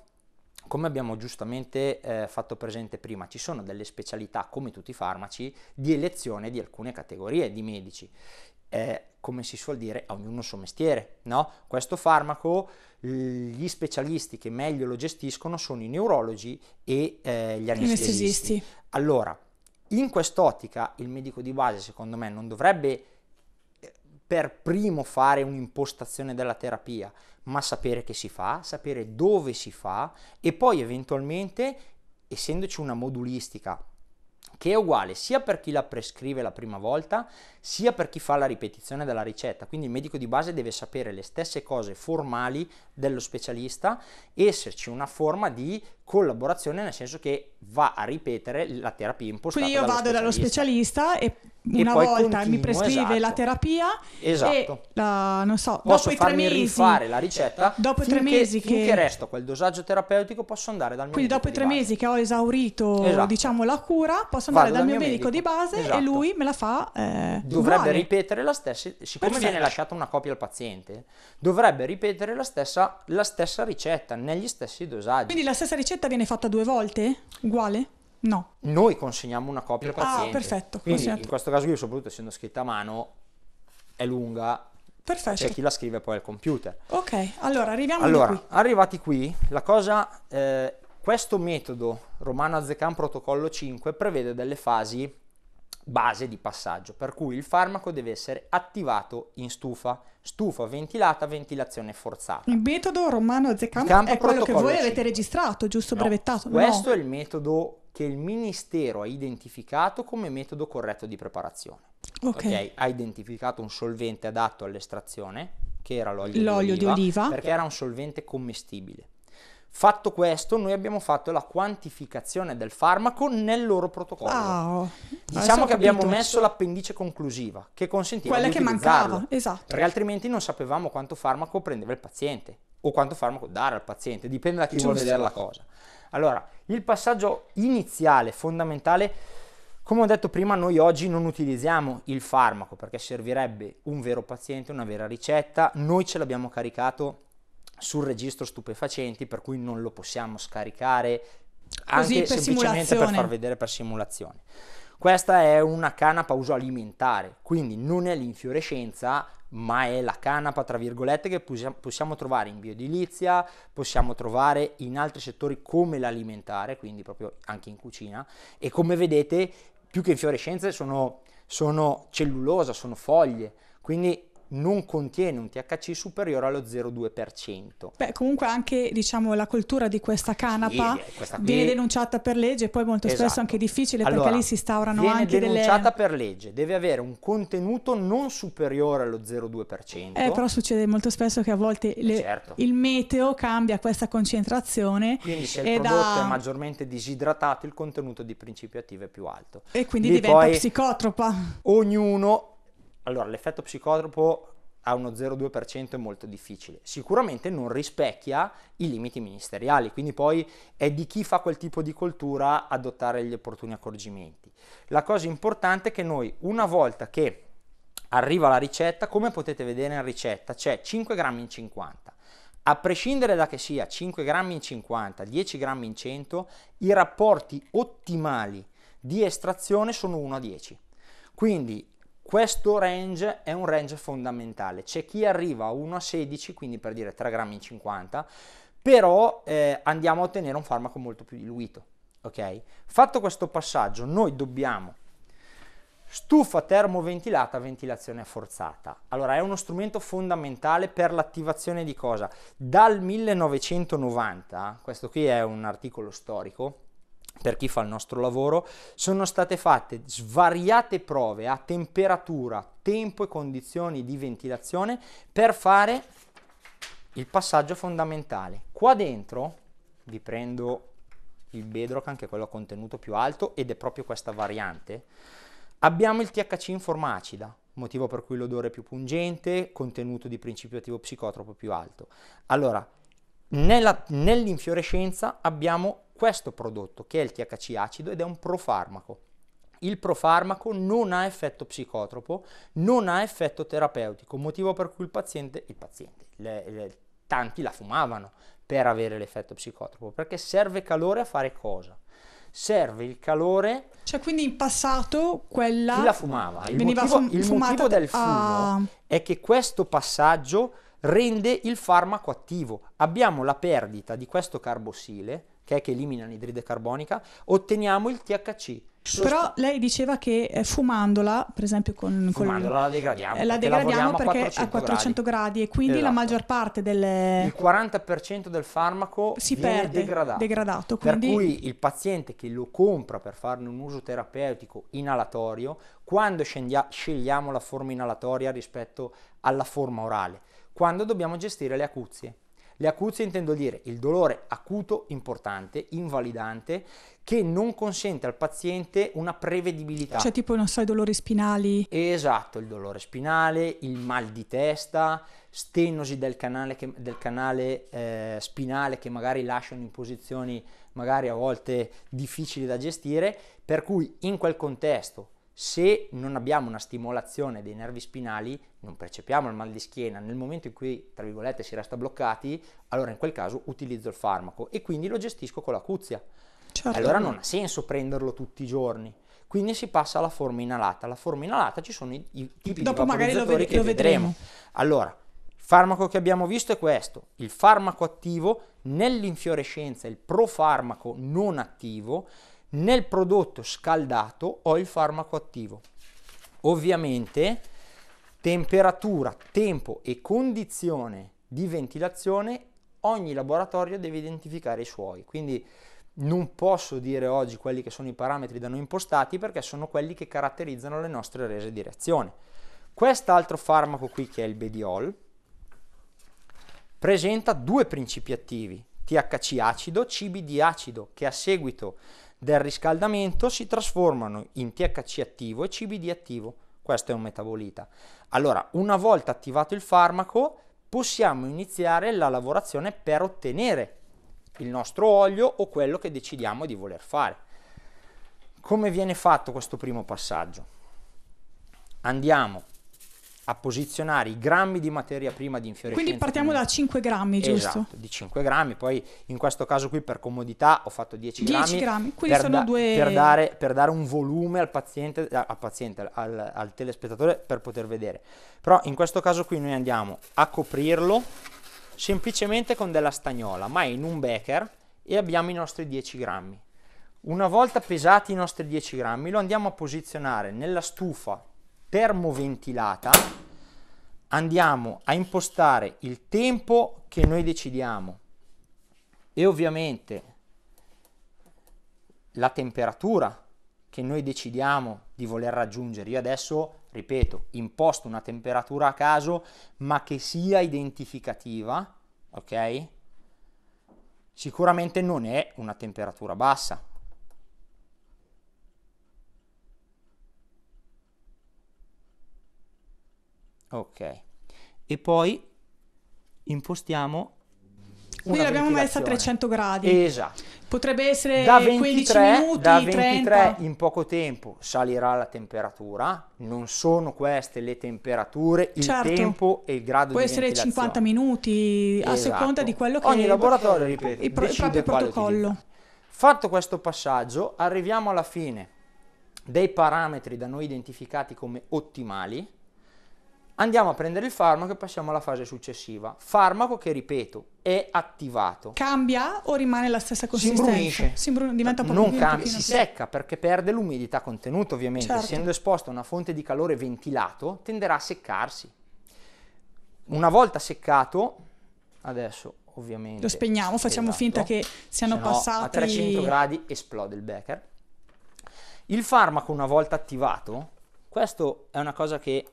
[SPEAKER 4] come abbiamo giustamente eh, fatto presente prima, ci sono delle specialità, come tutti i farmaci, di elezione di alcune categorie di medici. Eh, come si suol dire, a ognuno il suo mestiere, no? Questo farmaco, gli specialisti che meglio lo gestiscono sono i neurologi e eh, gli anestesisti. Allora, in quest'ottica il medico di base, secondo me, non dovrebbe per primo fare un'impostazione della terapia, ma sapere che si fa, sapere dove si fa e poi eventualmente, essendoci una modulistica che è uguale sia per chi la prescrive la prima volta, sia per chi fa la ripetizione della ricetta. Quindi il medico di base deve sapere le stesse cose formali dello specialista, esserci una forma di collaborazione nel senso che va a ripetere la terapia impostata quindi io dallo vado dallo
[SPEAKER 1] specialista e una esatto. e volta continuo, mi prescrive esatto. la terapia esatto. La, non so, posso dopo farmi mesi, rifare la ricetta dopo i tre mesi che, resto
[SPEAKER 4] quel dosaggio terapeutico posso andare dal mio quindi dopo i tre mesi
[SPEAKER 1] che ho esaurito esatto. diciamo la cura posso andare dal, dal, mio medico, medico di base esatto. e lui me la fa eh,
[SPEAKER 4] dovrebbe uguale. ripetere la stessa siccome Perfetto. viene lasciata una copia al paziente dovrebbe ripetere la stessa, la stessa ricetta negli stessi dosaggi quindi
[SPEAKER 1] la stessa ricetta ricetta viene fatta due volte? Uguale? No.
[SPEAKER 4] Noi consegniamo una copia al ah, paziente. Ah, perfetto. Quindi consegnato. in questo caso qui, soprattutto essendo scritta a mano, è lunga. Perfetto. C'è chi la scrive poi al computer.
[SPEAKER 1] Ok, allora arriviamo allora, qui.
[SPEAKER 4] arrivati qui, la cosa... Eh, questo metodo Romano Azzeccan Protocollo 5 prevede delle fasi base di passaggio, per cui il farmaco deve essere attivato in stufa, stufa ventilata, ventilazione forzata.
[SPEAKER 1] Il metodo romano Zecamp è quello che voi avete registrato, giusto, no. brevettato? Questo
[SPEAKER 4] no. è il metodo che il Ministero ha identificato come metodo corretto di preparazione. Okay. okay. Ha identificato un solvente adatto all'estrazione, che era l'olio, l'olio di, oliva, di oliva, perché era un solvente commestibile. Fatto questo, noi abbiamo fatto la quantificazione del farmaco nel loro protocollo. Wow.
[SPEAKER 1] Diciamo che abbiamo messo
[SPEAKER 4] l'appendice conclusiva che consentiva Quella di Quella che mancava, esatto. Perché altrimenti non sapevamo quanto farmaco prendeva il paziente o quanto farmaco dare al paziente, dipende da chi Giusto. vuole vedere la cosa. Allora, il passaggio iniziale, fondamentale, come ho detto prima, noi oggi non utilizziamo il farmaco perché servirebbe un vero paziente, una vera ricetta, noi ce l'abbiamo caricato sul registro stupefacenti per cui non lo possiamo scaricare anche per semplicemente simulazione. per far vedere per simulazione. Questa è una canapa uso alimentare, quindi non è l'infiorescenza, ma è la canapa, tra virgolette, che possiamo trovare in bioedilizia, possiamo trovare in altri settori come l'alimentare, quindi proprio anche in cucina. E come vedete, più che infiorescenze sono, sono cellulosa, sono foglie, quindi non contiene un THC superiore allo 0,2%.
[SPEAKER 1] Beh, comunque anche diciamo, la coltura di questa canapa sì, eh, questa qui... viene denunciata per legge, poi molto spesso è esatto. anche difficile allora, perché lì si instaurano anche delle... Viene denunciata
[SPEAKER 4] per legge, deve avere un contenuto non superiore allo 0,2%. Eh, però
[SPEAKER 1] succede molto spesso che a volte eh, le... certo. il meteo cambia questa concentrazione. Quindi se il prodotto da... è
[SPEAKER 4] maggiormente disidratato, il contenuto di principio attivo è più alto. E quindi lì diventa poi...
[SPEAKER 1] psicotropa. Ognuno
[SPEAKER 4] allora, l'effetto psicotropo a uno 0,2% è molto difficile. Sicuramente non rispecchia i limiti ministeriali, quindi poi è di chi fa quel tipo di coltura adottare gli opportuni accorgimenti. La cosa importante è che noi, una volta che arriva la ricetta, come potete vedere in ricetta, c'è 5 grammi in 50. A prescindere da che sia 5 grammi in 50, 10 grammi in 100, i rapporti ottimali di estrazione sono 1 a 10. Quindi questo range è un range fondamentale. C'è chi arriva a 1 a 16, quindi per dire 3 grammi in 50, però eh, andiamo a ottenere un farmaco molto più diluito. Ok? Fatto questo passaggio, noi dobbiamo stufa termoventilata, ventilazione forzata. Allora, è uno strumento fondamentale per l'attivazione di cosa? Dal 1990, questo qui è un articolo storico, per chi fa il nostro lavoro, sono state fatte svariate prove a temperatura, tempo e condizioni di ventilazione per fare il passaggio fondamentale. Qua dentro vi prendo il Bedrock, anche quello a contenuto più alto ed è proprio questa variante. Abbiamo il THC in forma acida, motivo per cui l'odore è più pungente, contenuto di principio attivo psicotropo più alto. Allora, nell'infiorescenza abbiamo questo prodotto che è il THC acido ed è un profarmaco. Il profarmaco non ha effetto psicotropo, non ha effetto terapeutico, motivo per cui il paziente, il paziente, le, le, tanti la fumavano per avere l'effetto psicotropo, perché serve calore a fare cosa? serve il calore. Cioè, quindi in passato quella. Chi la fumava? Il veniva motivo, fum- il motivo del fumo a... è che questo passaggio rende il farmaco attivo. Abbiamo la perdita di questo carbossile che è che elimina l'idride carbonica, otteniamo il THC. Però
[SPEAKER 1] lei diceva che eh, fumandola, per esempio con... Fumandola con... la degradiamo. Eh, la degradiamo perché, perché, perché a 400 gradi. gradi e quindi esatto. la maggior parte delle... Il 40%
[SPEAKER 4] del farmaco si perde, degradato. degradato quindi... Per cui il paziente che lo compra per farne un uso terapeutico inalatorio, quando scendia- scegliamo la forma inalatoria rispetto alla forma orale? Quando dobbiamo gestire le acuzie le acuzie intendo dire il dolore acuto importante, invalidante, che non consente al paziente una prevedibilità. Cioè
[SPEAKER 1] tipo, non so, i dolori spinali? Esatto,
[SPEAKER 4] il dolore spinale, il mal di testa, stenosi del canale, che, del canale eh, spinale che magari lasciano in posizioni magari a volte difficili da gestire, per cui in quel contesto se non abbiamo una stimolazione dei nervi spinali, non percepiamo il mal di schiena, nel momento in cui, tra virgolette, si resta bloccati, allora in quel caso utilizzo il farmaco e quindi lo gestisco con l'acuzia.
[SPEAKER 3] Certo. Allora non ha
[SPEAKER 4] senso prenderlo tutti i giorni. Quindi si passa alla forma inalata. La forma inalata ci sono i, i tipi Dopo di vaporizzatori che vedremo. vedremo. Allora, il farmaco che abbiamo visto è questo, il farmaco attivo nell'infiorescenza, il profarmaco non attivo nel prodotto scaldato ho il farmaco attivo. Ovviamente temperatura, tempo e condizione di ventilazione ogni laboratorio deve identificare i suoi, quindi non posso dire oggi quelli che sono i parametri da noi impostati perché sono quelli che caratterizzano le nostre rese di reazione. Quest'altro farmaco qui che è il Bediol presenta due principi attivi, THC acido, CBD acido, che a seguito del riscaldamento si trasformano in THC attivo e CBD attivo. Questo è un metabolita. Allora, una volta attivato il farmaco, possiamo iniziare la lavorazione per ottenere il nostro olio o quello che decidiamo di voler fare. Come viene fatto questo primo passaggio? Andiamo a posizionare i grammi di materia prima di infiorescenza. Quindi partiamo da
[SPEAKER 1] 5 grammi, esatto, giusto? Esatto,
[SPEAKER 4] di 5 grammi, poi in questo caso qui per comodità ho fatto 10, grammi. 10 grammi, grammi. Quindi sono da, due... per, dare, per dare un volume al paziente, al, paziente al, al telespettatore per poter vedere. Però in questo caso qui noi andiamo a coprirlo semplicemente con della stagnola, ma in un becker e abbiamo i nostri 10 grammi. Una volta pesati i nostri 10 grammi lo andiamo a posizionare nella stufa termoventilata andiamo a impostare il tempo che noi decidiamo e ovviamente la temperatura che noi decidiamo di voler raggiungere. Io adesso, ripeto, imposto una temperatura a caso, ma che sia identificativa, ok? Sicuramente non è una temperatura bassa, ok e poi impostiamo
[SPEAKER 1] Qui l'abbiamo messa a 300 gradi. Esatto. Potrebbe essere da 23, 15 minuti, da 23 30.
[SPEAKER 4] in poco tempo salirà la temperatura. Non sono queste le temperature, il certo. tempo e il grado Può di ventilazione. Può essere
[SPEAKER 1] 50 minuti esatto. a seconda di quello che Ogni laboratorio ripete il, pro- il proprio protocollo. Fatto questo passaggio,
[SPEAKER 4] arriviamo alla fine dei parametri da noi identificati come ottimali andiamo a prendere il farmaco e passiamo alla fase successiva. Farmaco che, ripeto, è attivato.
[SPEAKER 1] Cambia o rimane la stessa consistenza? Si imbrunisce. Si imbrun- diventa non cambia, si secca
[SPEAKER 4] perché perde l'umidità contenuta ovviamente. Certo. Essendo esposto a una fonte di calore ventilato tenderà a seccarsi. Una volta seccato, adesso ovviamente... Lo spegniamo, facciamo esatto. finta che
[SPEAKER 1] siano passati... A 300
[SPEAKER 4] gradi esplode il becker. Il farmaco una volta attivato, questo è una cosa che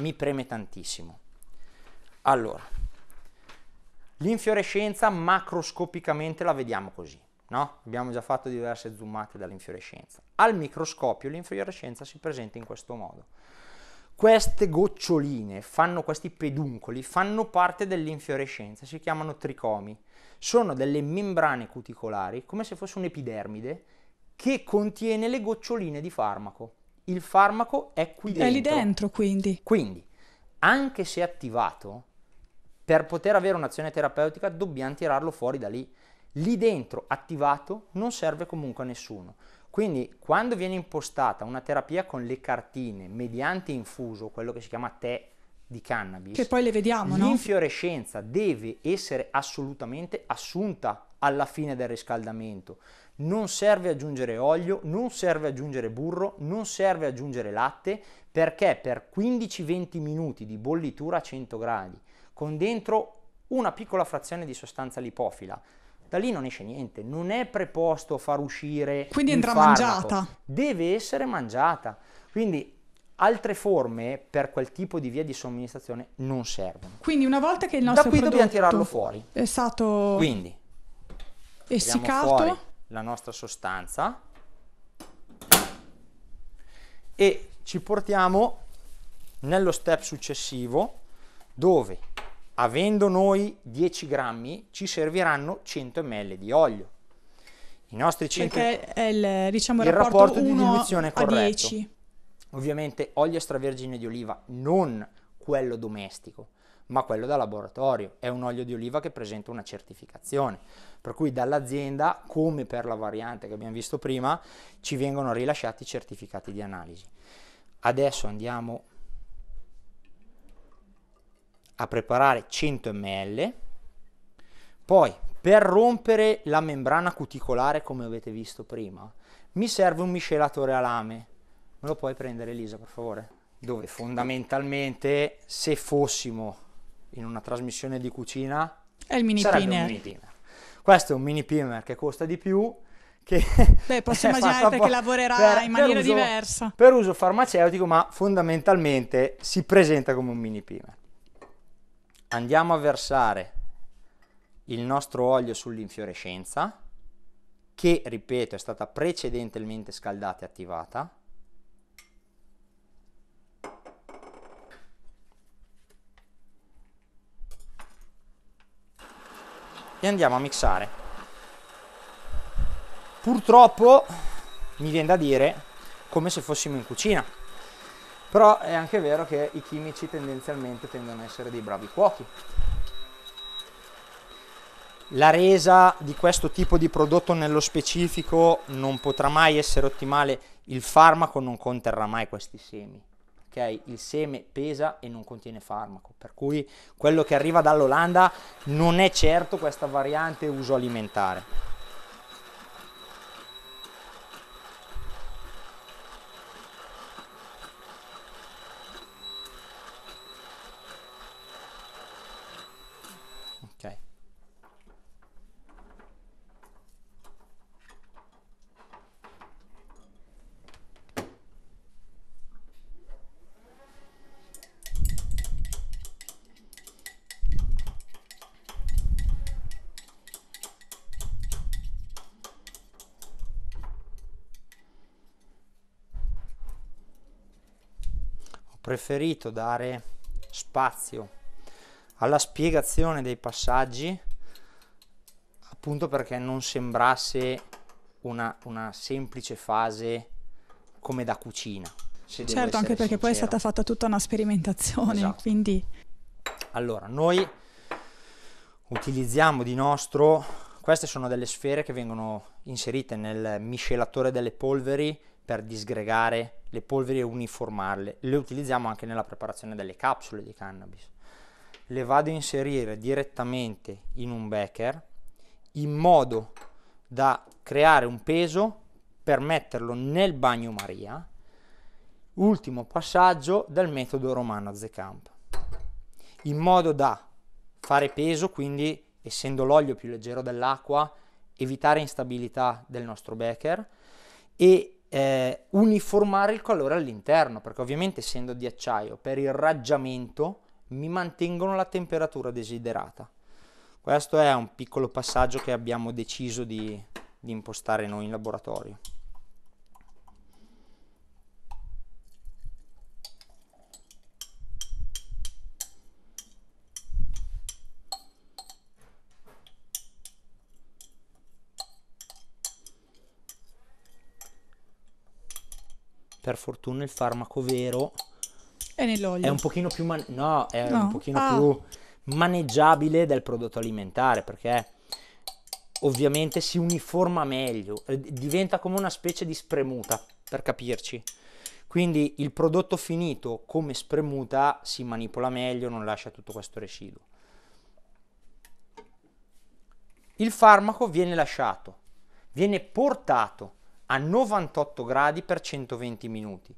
[SPEAKER 4] mi preme tantissimo. Allora, l'infiorescenza macroscopicamente la vediamo così, no? Abbiamo già fatto diverse zoomate dall'infiorescenza. Al microscopio l'infiorescenza si presenta in questo modo. Queste goccioline, fanno, questi peduncoli, fanno parte dell'infiorescenza, si chiamano tricomi. Sono delle membrane cuticolari, come se fosse un'epidermide, che contiene le goccioline di farmaco il farmaco è qui dentro. È lì dentro, quindi. Quindi, anche se attivato, per poter avere un'azione terapeutica dobbiamo tirarlo fuori da lì. Lì dentro, attivato, non serve comunque a nessuno. Quindi, quando viene impostata una terapia con le cartine, mediante infuso, quello che si chiama tè di cannabis, che poi le vediamo, l'infiorescenza no? deve essere assolutamente assunta alla fine del riscaldamento non serve aggiungere olio, non serve aggiungere burro, non serve aggiungere latte perché per 15-20 minuti di bollitura a 100 gradi con dentro una piccola frazione di sostanza lipofila da lì non esce niente, non è preposto a far uscire. Quindi entra farmaco. mangiata. Deve essere mangiata. Quindi altre forme per quel tipo di via di somministrazione non servono.
[SPEAKER 1] Quindi una volta che il nostro da qui dobbiamo tirarlo fuori. È stato
[SPEAKER 4] quindi essicato la nostra sostanza e ci portiamo nello step successivo dove avendo noi 10 grammi ci serviranno 100 ml di olio. I nostri 100 Perché
[SPEAKER 1] è il, diciamo, il rapporto, rapporto di diluizione corretto. 10.
[SPEAKER 4] Ovviamente olio extravergine di oliva, non quello domestico ma quello da laboratorio. È un olio di oliva che presenta una certificazione. Per cui dall'azienda, come per la variante che abbiamo visto prima, ci vengono rilasciati i certificati di analisi. Adesso andiamo a preparare 100 ml. Poi, per rompere la membrana cuticolare, come avete visto prima, mi serve un miscelatore a lame. Me lo puoi prendere Elisa, per favore? Dove fondamentalmente, se fossimo in una trasmissione di cucina
[SPEAKER 1] è il mini pinner.
[SPEAKER 4] Questo è un mini pinner che costa di più. Che Beh, posso immaginare che lavorerà per, in maniera per uso, diversa. Per uso farmaceutico, ma fondamentalmente si presenta come un mini pinner. Andiamo a versare il nostro olio sull'infiorescenza, che ripeto è stata precedentemente scaldata e attivata e andiamo a mixare purtroppo mi viene da dire come se fossimo in cucina però è anche vero che i chimici tendenzialmente tendono a essere dei bravi cuochi la resa di questo tipo di prodotto nello specifico non potrà mai essere ottimale, il farmaco non conterrà mai questi semi ok? Il seme pesa e non contiene farmaco, per cui quello che arriva dall'Olanda non è certo questa variante uso alimentare. preferito dare spazio alla spiegazione dei passaggi appunto perché non sembrasse una, una semplice fase come da cucina. Se Certo, anche perché sincero. poi è stata
[SPEAKER 1] fatta tutta una sperimentazione, esatto. quindi...
[SPEAKER 4] Allora, noi utilizziamo di nostro, queste sono delle sfere che vengono inserite nel miscelatore delle polveri per disgregare le polveri e uniformarle. Le utilizziamo anche nella preparazione delle capsule di cannabis. Le vado a inserire direttamente in un becker in modo da creare un peso per metterlo nel bagnomaria. Ultimo passaggio del metodo Romano Zecamp. In modo da fare peso, quindi essendo l'olio più leggero dell'acqua, evitare instabilità del nostro becker e eh, uniformare il colore all'interno, perché ovviamente essendo di acciaio, per il raggiamento mi mantengono la temperatura desiderata. Questo è un piccolo passaggio che abbiamo deciso di, di impostare noi in laboratorio. per fortuna il farmaco vero
[SPEAKER 1] è nell'olio. È un
[SPEAKER 4] pochino più, man- no, è no. Un pochino ah. più maneggiabile del prodotto alimentare perché ovviamente si uniforma meglio, eh, diventa come una specie di spremuta, per capirci. Quindi il prodotto finito come spremuta si manipola meglio, non lascia tutto questo residuo. Il farmaco viene lasciato, viene portato a 98 gradi per 120 minuti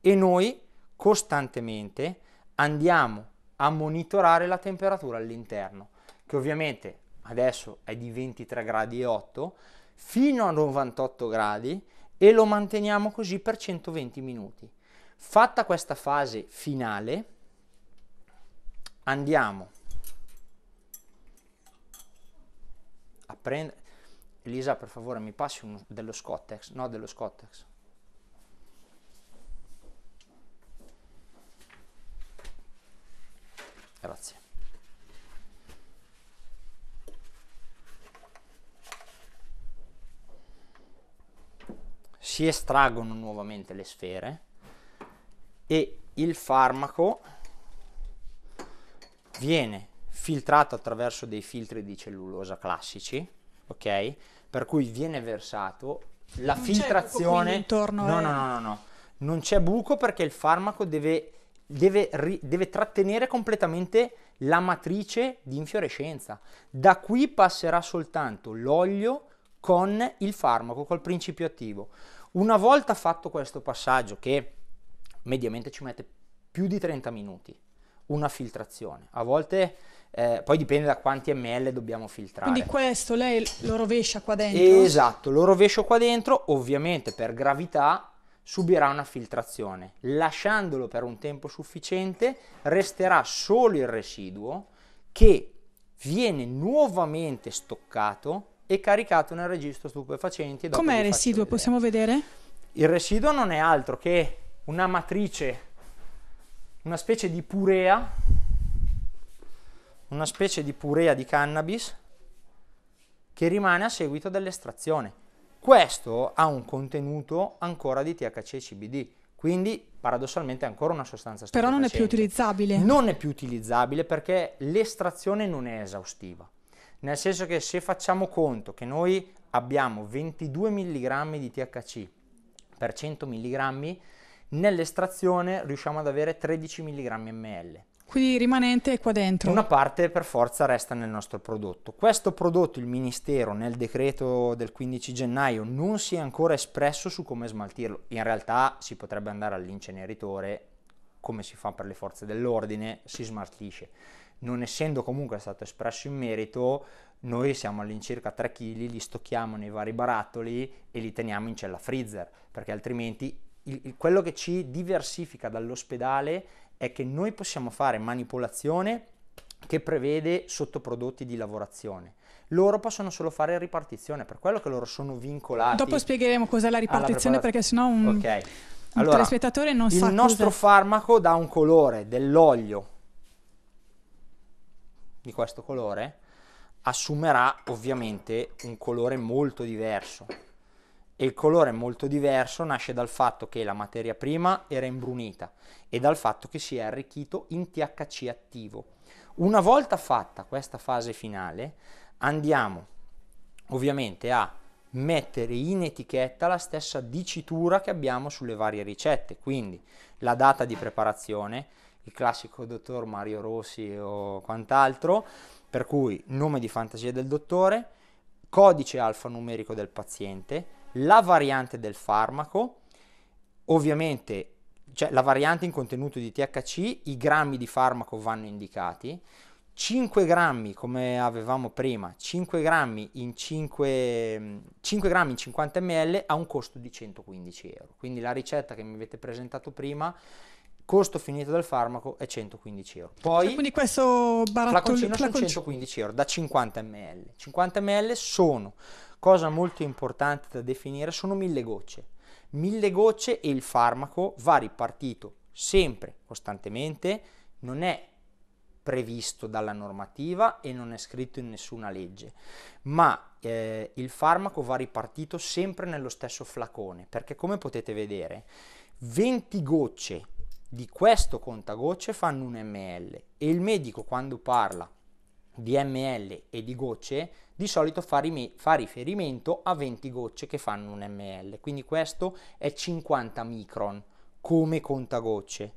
[SPEAKER 4] e noi costantemente andiamo a monitorare la temperatura all'interno che ovviamente adesso è di 23 gradi e 8 fino a 98 gradi e lo manteniamo così per 120 minuti fatta questa fase finale andiamo a prendere Elisa per favore mi passi uno, dello Scottex, no dello Scottex. Grazie. Si estraggono nuovamente le sfere e il farmaco viene filtrato attraverso dei filtri di cellulosa classici, ok? per cui viene versato, la non filtrazione... Intorno no, no, no, no, no, non c'è buco perché il farmaco deve, deve, ri, deve trattenere completamente la matrice di infiorescenza. Da qui passerà soltanto l'olio con il farmaco, col principio attivo. Una volta fatto questo passaggio, che mediamente ci mette più di 30 minuti, una filtrazione, a volte eh, poi dipende da quanti ml dobbiamo filtrare. Quindi
[SPEAKER 1] questo lei lo rovescia qua dentro?
[SPEAKER 4] Esatto, lo rovescio qua dentro, ovviamente per gravità subirà una filtrazione. Lasciandolo per un tempo sufficiente resterà solo il residuo che viene nuovamente stoccato e caricato nel registro stupefacenti. Com'è il residuo?
[SPEAKER 1] Vedere. Possiamo vedere?
[SPEAKER 4] Il residuo non è altro che una matrice, una specie di purea una specie di purea di cannabis che rimane a seguito dell'estrazione. Questo ha un contenuto ancora di THC e CBD, quindi paradossalmente è ancora una sostanza Però non è più
[SPEAKER 1] utilizzabile.
[SPEAKER 4] Non è più utilizzabile perché l'estrazione non è esaustiva. Nel senso che se facciamo conto che noi abbiamo 22 mg di THC per 100 mg, nell'estrazione riusciamo ad avere 13 mg ml.
[SPEAKER 1] Quindi rimanente è qua dentro. Una
[SPEAKER 4] parte per forza resta nel nostro prodotto. Questo prodotto il Ministero nel decreto del 15 gennaio non si è ancora espresso su come smaltirlo. In realtà si potrebbe andare all'inceneritore, come si fa per le forze dell'ordine, si smaltisce. Non essendo comunque stato espresso in merito, noi siamo all'incirca 3 kg, li stocchiamo nei vari barattoli e li teniamo in cella freezer, perché altrimenti il, il, quello che ci diversifica dall'ospedale è che noi possiamo fare manipolazione che prevede sottoprodotti di lavorazione. Loro possono solo fare ripartizione, per quello che loro sono vincolati. Dopo spiegheremo
[SPEAKER 1] cos'è la ripartizione perché sennò un, okay. allora, un telespettatore non il sa. Il nostro cos'è.
[SPEAKER 4] farmaco dà un colore dell'olio di questo colore assumerà ovviamente un colore molto diverso e il colore molto diverso nasce dal fatto che la materia prima era imbrunita e dal fatto che si è arricchito in THC attivo. Una volta fatta questa fase finale andiamo ovviamente a mettere in etichetta la stessa dicitura che abbiamo sulle varie ricette, quindi la data di preparazione, il classico dottor Mario Rossi o quant'altro, per cui nome di fantasia del dottore, codice alfanumerico del paziente, la variante del farmaco, ovviamente cioè, la variante in contenuto di THC, i grammi di farmaco vanno indicati, 5 grammi come avevamo prima, 5 grammi in, 5, 5 grammi in 50 ml a un costo di 115 euro, quindi la ricetta che mi avete presentato prima costo finito del farmaco è 115 euro. Poi, cioè, quindi questo barattolino flaconcino sono 115 euro da 50 ml. 50 ml sono cosa molto importante da definire sono mille gocce. Mille gocce e il farmaco va ripartito sempre, costantemente, non è previsto dalla normativa e non è scritto in nessuna legge, ma eh, il farmaco va ripartito sempre nello stesso flacone, perché come potete vedere 20 gocce di questo contagocce fanno un ml e il medico quando parla di ml e di gocce di solito fa, fa riferimento a 20 gocce che fanno un ml, quindi questo è 50 micron come contagocce.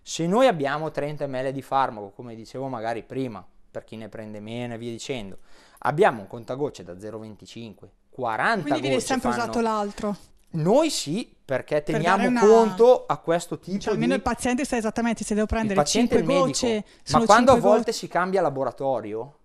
[SPEAKER 4] Se noi abbiamo 30 ml di farmaco, come dicevo magari prima, per chi ne prende meno e via dicendo, abbiamo un contagocce da 0,25, 40 Quindi viene sempre fanno... usato l'altro. Noi sì, perché teniamo per una... conto a questo tipo cioè, di... Almeno il
[SPEAKER 1] paziente sa esattamente se devo prendere il 5 gocce. Ma quando a volte gocce...
[SPEAKER 4] si cambia laboratorio,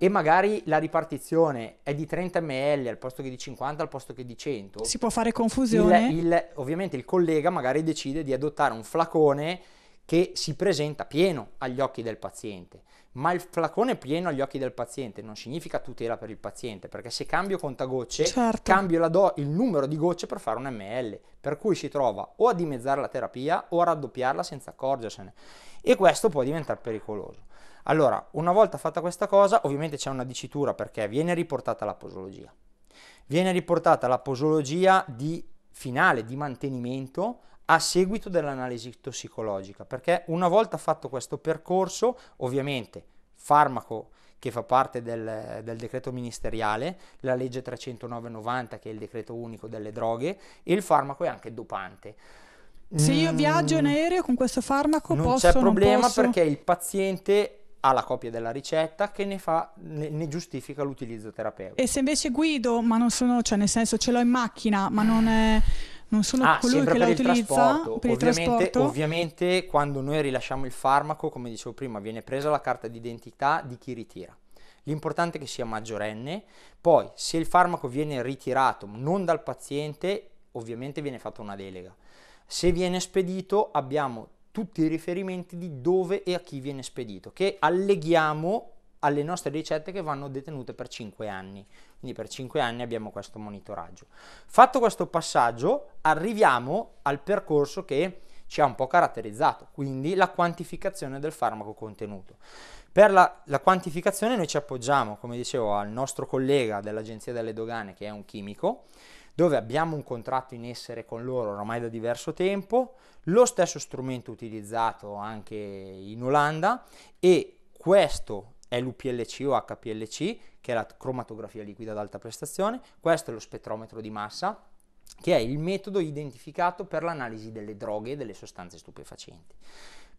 [SPEAKER 4] e magari la ripartizione è di 30 ml al posto che di 50 al posto che di 100 si
[SPEAKER 1] può fare confusione il,
[SPEAKER 4] il, ovviamente il collega magari decide di adottare un flacone che si presenta pieno agli occhi del paziente ma il flacone pieno agli occhi del paziente non significa tutela per il paziente perché se cambio contagocce certo. cambio do- il numero di gocce per fare un ml per cui si trova o a dimezzare la terapia o a raddoppiarla senza accorgersene e questo può diventare pericoloso allora, una volta fatta questa cosa, ovviamente c'è una dicitura perché viene riportata la posologia. Viene riportata la posologia di finale, di mantenimento a seguito dell'analisi tossicologica, perché una volta fatto questo percorso, ovviamente farmaco che fa parte del, del, decreto ministeriale, la legge 309-90 che è il decreto unico delle droghe e il farmaco è anche dopante.
[SPEAKER 1] Se io viaggio in mm. aereo con questo farmaco non posso, c'è problema non perché
[SPEAKER 4] il paziente ha la copia della ricetta che ne, fa, ne, ne giustifica l'utilizzo terapeutico. E
[SPEAKER 1] se invece guido, ma non sono, cioè nel senso ce l'ho in macchina, ma non, è, non sono ah, colui che la utilizza per ovviamente,
[SPEAKER 4] ovviamente quando noi rilasciamo il farmaco, come dicevo prima, viene presa la carta d'identità di chi ritira. L'importante è che sia maggiorenne, poi se il farmaco viene ritirato non dal paziente, ovviamente viene fatta una delega. Se viene spedito abbiamo tutti i riferimenti di dove e a chi viene spedito, che alleghiamo alle nostre ricette che vanno detenute per 5 anni. Quindi per 5 anni abbiamo questo monitoraggio. Fatto questo passaggio, arriviamo al percorso che ci ha un po' caratterizzato, quindi la quantificazione del farmaco contenuto. Per la, la quantificazione noi ci appoggiamo, come dicevo, al nostro collega dell'Agenzia delle Dogane, che è un chimico, dove abbiamo un contratto in essere con loro ormai da diverso tempo, lo stesso strumento utilizzato anche in Olanda e questo è l'UPLC o HPLC, che è la cromatografia liquida ad alta prestazione, questo è lo spettrometro di massa, che è il metodo identificato per l'analisi delle droghe e delle sostanze stupefacenti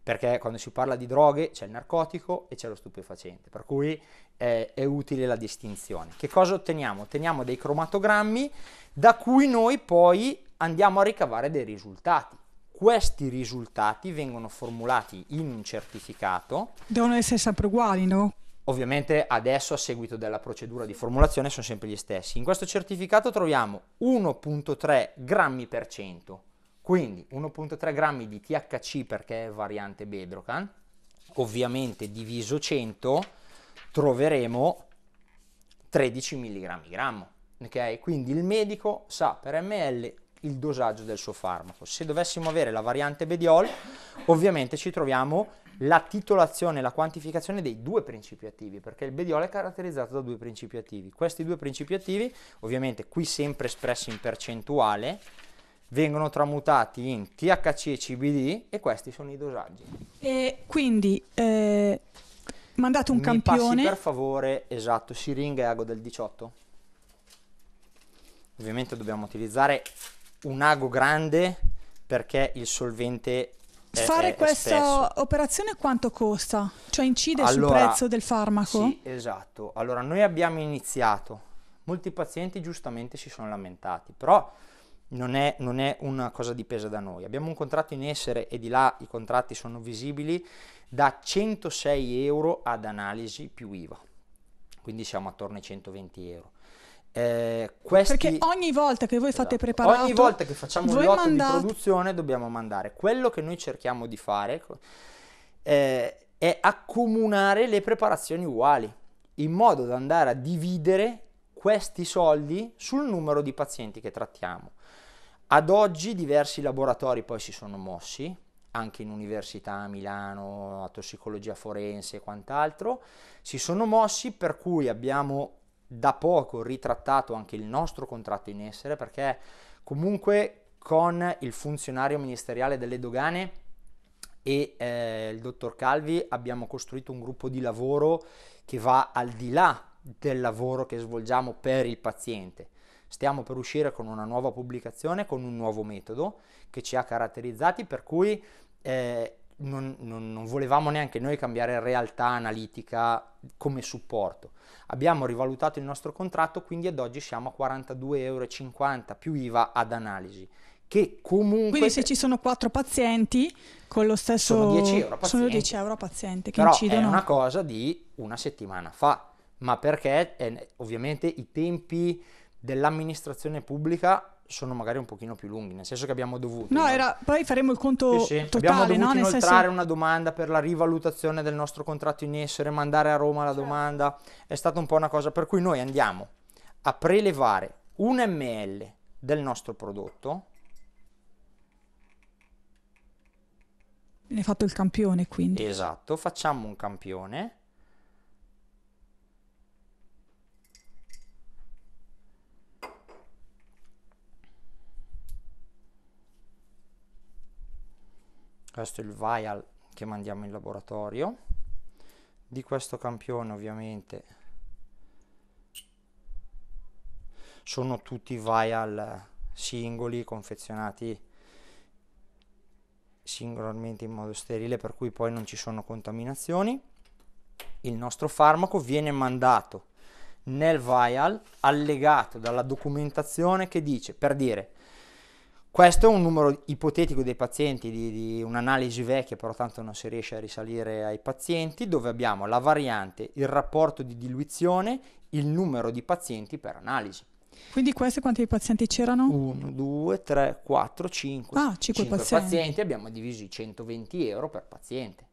[SPEAKER 4] perché quando si parla di droghe c'è il narcotico e c'è lo stupefacente, per cui eh, è utile la distinzione. Che cosa otteniamo? Otteniamo dei cromatogrammi da cui noi poi andiamo a ricavare dei risultati. Questi risultati vengono formulati in un certificato.
[SPEAKER 1] Devono essere sempre uguali, no?
[SPEAKER 4] Ovviamente adesso a seguito della procedura di formulazione sono sempre gli stessi. In questo certificato troviamo 1.3 grammi per cento quindi 1.3 grammi di THC perché è variante Bedrocan, ovviamente diviso 100 troveremo 13 mg grammo. ok? Quindi il medico sa per ml il dosaggio del suo farmaco. Se dovessimo avere la variante Bediol, ovviamente ci troviamo la titolazione la quantificazione dei due principi attivi, perché il Bediol è caratterizzato da due principi attivi. Questi due principi attivi, ovviamente qui sempre espressi in percentuale, vengono tramutati in THC e CBD e questi sono i dosaggi.
[SPEAKER 1] E quindi eh, mandate un Mi campione. per
[SPEAKER 4] favore, esatto, siringa e ago del 18. Ovviamente dobbiamo utilizzare un ago grande perché il solvente è, Fare è, questa stesso.
[SPEAKER 1] operazione quanto costa? Cioè incide allora, sul prezzo del farmaco? Sì,
[SPEAKER 4] esatto. Allora noi abbiamo iniziato, molti pazienti giustamente si sono lamentati, però non è, non è una cosa dipesa da noi. Abbiamo un contratto in essere e di là i contratti sono visibili da 106 euro ad analisi più IVA, quindi siamo attorno ai 120 euro. Eh, questi... Perché ogni
[SPEAKER 1] volta che voi fate esatto. preparare ogni volta che facciamo un lotto mandate... di
[SPEAKER 4] produzione dobbiamo mandare. Quello che noi cerchiamo di fare eh, è accomunare le preparazioni uguali in modo da andare a dividere questi soldi sul numero di pazienti che trattiamo. Ad oggi diversi laboratori poi si sono mossi, anche in università a Milano, a tossicologia forense e quant'altro, si sono mossi per cui abbiamo da poco ritrattato anche il nostro contratto in essere perché comunque con il funzionario ministeriale delle dogane e eh, il dottor Calvi abbiamo costruito un gruppo di lavoro che va al di là del lavoro che svolgiamo per il paziente Stiamo per uscire con una nuova pubblicazione, con un nuovo metodo che ci ha caratterizzati, per cui eh, non, non, non, volevamo neanche noi cambiare realtà analitica come supporto. Abbiamo rivalutato il nostro contratto, quindi ad oggi siamo a 42,50 euro più IVA ad analisi. Che
[SPEAKER 1] comunque. Quindi se ci sono quattro pazienti con lo stesso. Sono 10 euro paziente. Sono 10 euro paziente che Però incidono. È una
[SPEAKER 4] cosa di una settimana fa, ma perché è, eh, ovviamente i tempi dell'amministrazione pubblica sono magari un pochino più lunghi, nel senso che abbiamo dovuto... No,
[SPEAKER 1] Era, poi faremo il conto sì, sì. totale, Abbiamo dovuto no? inoltrare senso... una
[SPEAKER 4] domanda per la rivalutazione del nostro contratto in essere, mandare a Roma la certo. domanda, è stata un po' una cosa per cui noi andiamo a prelevare un ml del nostro
[SPEAKER 1] prodotto. Ne hai fatto il campione quindi.
[SPEAKER 4] Esatto, facciamo un campione questo è il vial che mandiamo in laboratorio di questo campione ovviamente sono tutti vial singoli confezionati singolarmente in modo sterile per cui poi non ci sono contaminazioni il nostro farmaco viene mandato nel vial allegato dalla documentazione che dice per dire questo è un numero ipotetico dei pazienti di, di un'analisi vecchia, però tanto non si riesce a risalire ai pazienti, dove abbiamo la variante, il rapporto di diluizione, il numero di pazienti per analisi.
[SPEAKER 1] Quindi questi quanti pazienti c'erano? 1, 2,
[SPEAKER 4] 3, 4, 5. Ah, 5, pazienti. pazienti. Abbiamo diviso i 120 euro per paziente.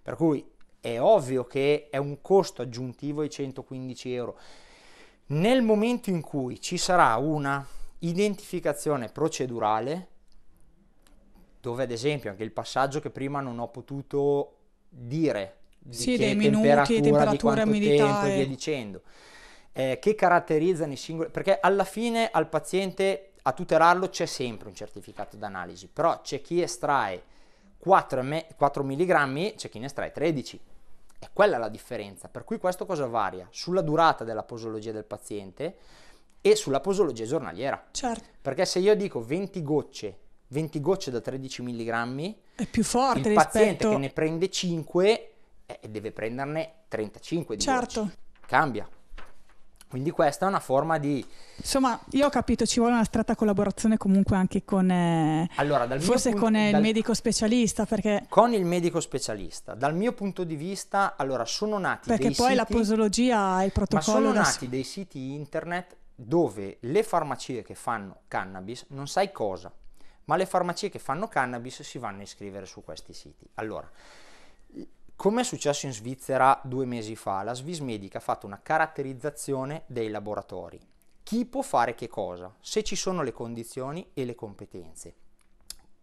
[SPEAKER 4] Per cui è ovvio che è un costo aggiuntivo ai 115 euro. Nel momento in cui ci sarà una identificazione procedurale, dove ad esempio anche il passaggio che prima non ho potuto dire, di sì, dei temperatura, minuti, temperatura, di umidità tempo e via dicendo, eh, che caratterizzano i singoli, perché alla fine al paziente a tutelarlo c'è sempre un certificato d'analisi, però c'è chi estrae 4, me- 4 mg, c'è chi ne estrae 13. È quella la differenza. Per cui questo cosa varia? Sulla durata della posologia del paziente, e sulla posologia giornaliera. Certo. Perché se io dico 20 gocce, 20 gocce da 13 mg,
[SPEAKER 1] è più forte il rispetto... paziente che ne
[SPEAKER 4] prende 5 eh, deve prenderne 35 di certo. gocce. Cambia. Quindi questa è una forma di...
[SPEAKER 1] Insomma, io ho capito, ci vuole una stretta collaborazione comunque anche con... Eh,
[SPEAKER 4] allora, forse punto, con eh, dal, il
[SPEAKER 1] medico specialista, perché...
[SPEAKER 4] Con il medico specialista. Dal mio punto di vista, allora, sono nati perché dei siti... Perché poi la
[SPEAKER 1] posologia e il protocollo... Ma sono nati
[SPEAKER 4] dei siti internet dove le farmacie che fanno cannabis non sai cosa, ma le farmacie che fanno cannabis si vanno a iscrivere su questi siti. Allora, come è successo in Svizzera due mesi fa, la Svismedica ha fatto una caratterizzazione dei laboratori. Chi può fare che cosa? Se ci sono le condizioni e le competenze.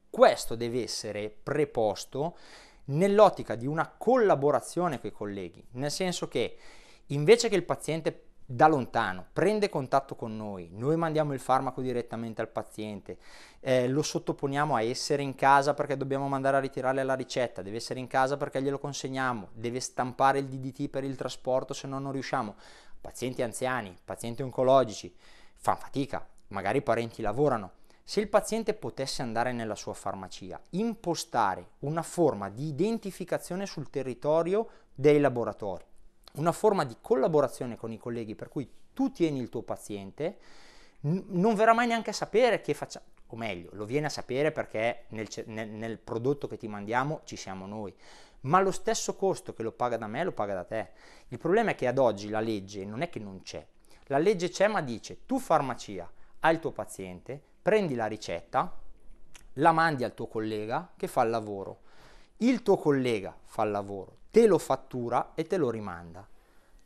[SPEAKER 4] Questo deve essere preposto nell'ottica di una collaborazione con i colleghi, nel senso che invece che il paziente da lontano, prende contatto con noi, noi mandiamo il farmaco direttamente al paziente, eh, lo sottoponiamo a essere in casa perché dobbiamo mandare a ritirare la ricetta, deve essere in casa perché glielo consegniamo, deve stampare il DDT per il trasporto se no non riusciamo. Pazienti anziani, pazienti oncologici, fanno fatica, magari i parenti lavorano. Se il paziente potesse andare nella sua farmacia, impostare una forma di identificazione sul territorio dei laboratori, una forma di collaborazione con i colleghi per cui tu tieni il tuo paziente, non verrà mai neanche a sapere che facciamo, o meglio, lo viene a sapere perché nel, nel, nel prodotto che ti mandiamo ci siamo noi, ma lo stesso costo che lo paga da me lo paga da te. Il problema è che ad oggi la legge non è che non c'è, la legge c'è ma dice tu farmacia hai il tuo paziente, prendi la ricetta, la mandi al tuo collega che fa il lavoro il tuo collega fa il lavoro, te lo fattura e te lo rimanda.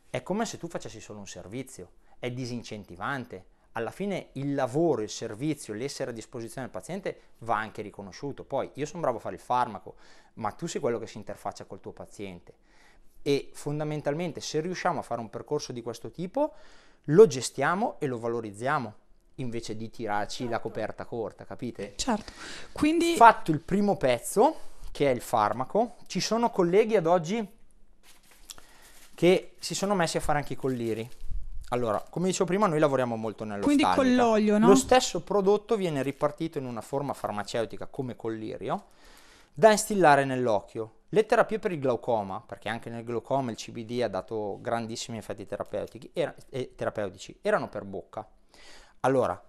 [SPEAKER 4] È come se tu facessi solo un servizio, è disincentivante. Alla fine il lavoro, il servizio, l'essere a disposizione del paziente va anche riconosciuto. Poi io sono bravo a fare il farmaco, ma tu sei quello che si interfaccia col tuo paziente. E fondamentalmente se riusciamo a fare un percorso di questo tipo, lo gestiamo e lo valorizziamo invece di tirarci certo. la coperta corta, capite? Certo. Quindi fatto il primo pezzo, che è il farmaco. Ci sono colleghi ad oggi che si sono messi a fare anche i colliri. Allora, come dicevo prima, noi lavoriamo molto nello Quindi stallica. con l'olio, no? Lo stesso prodotto viene ripartito in una forma farmaceutica come collirio da instillare nell'occhio. Le terapie per il glaucoma, perché anche nel glaucoma il CBD ha dato grandissimi effetti terapeutici, era, eh, terapeutici erano per bocca. Allora,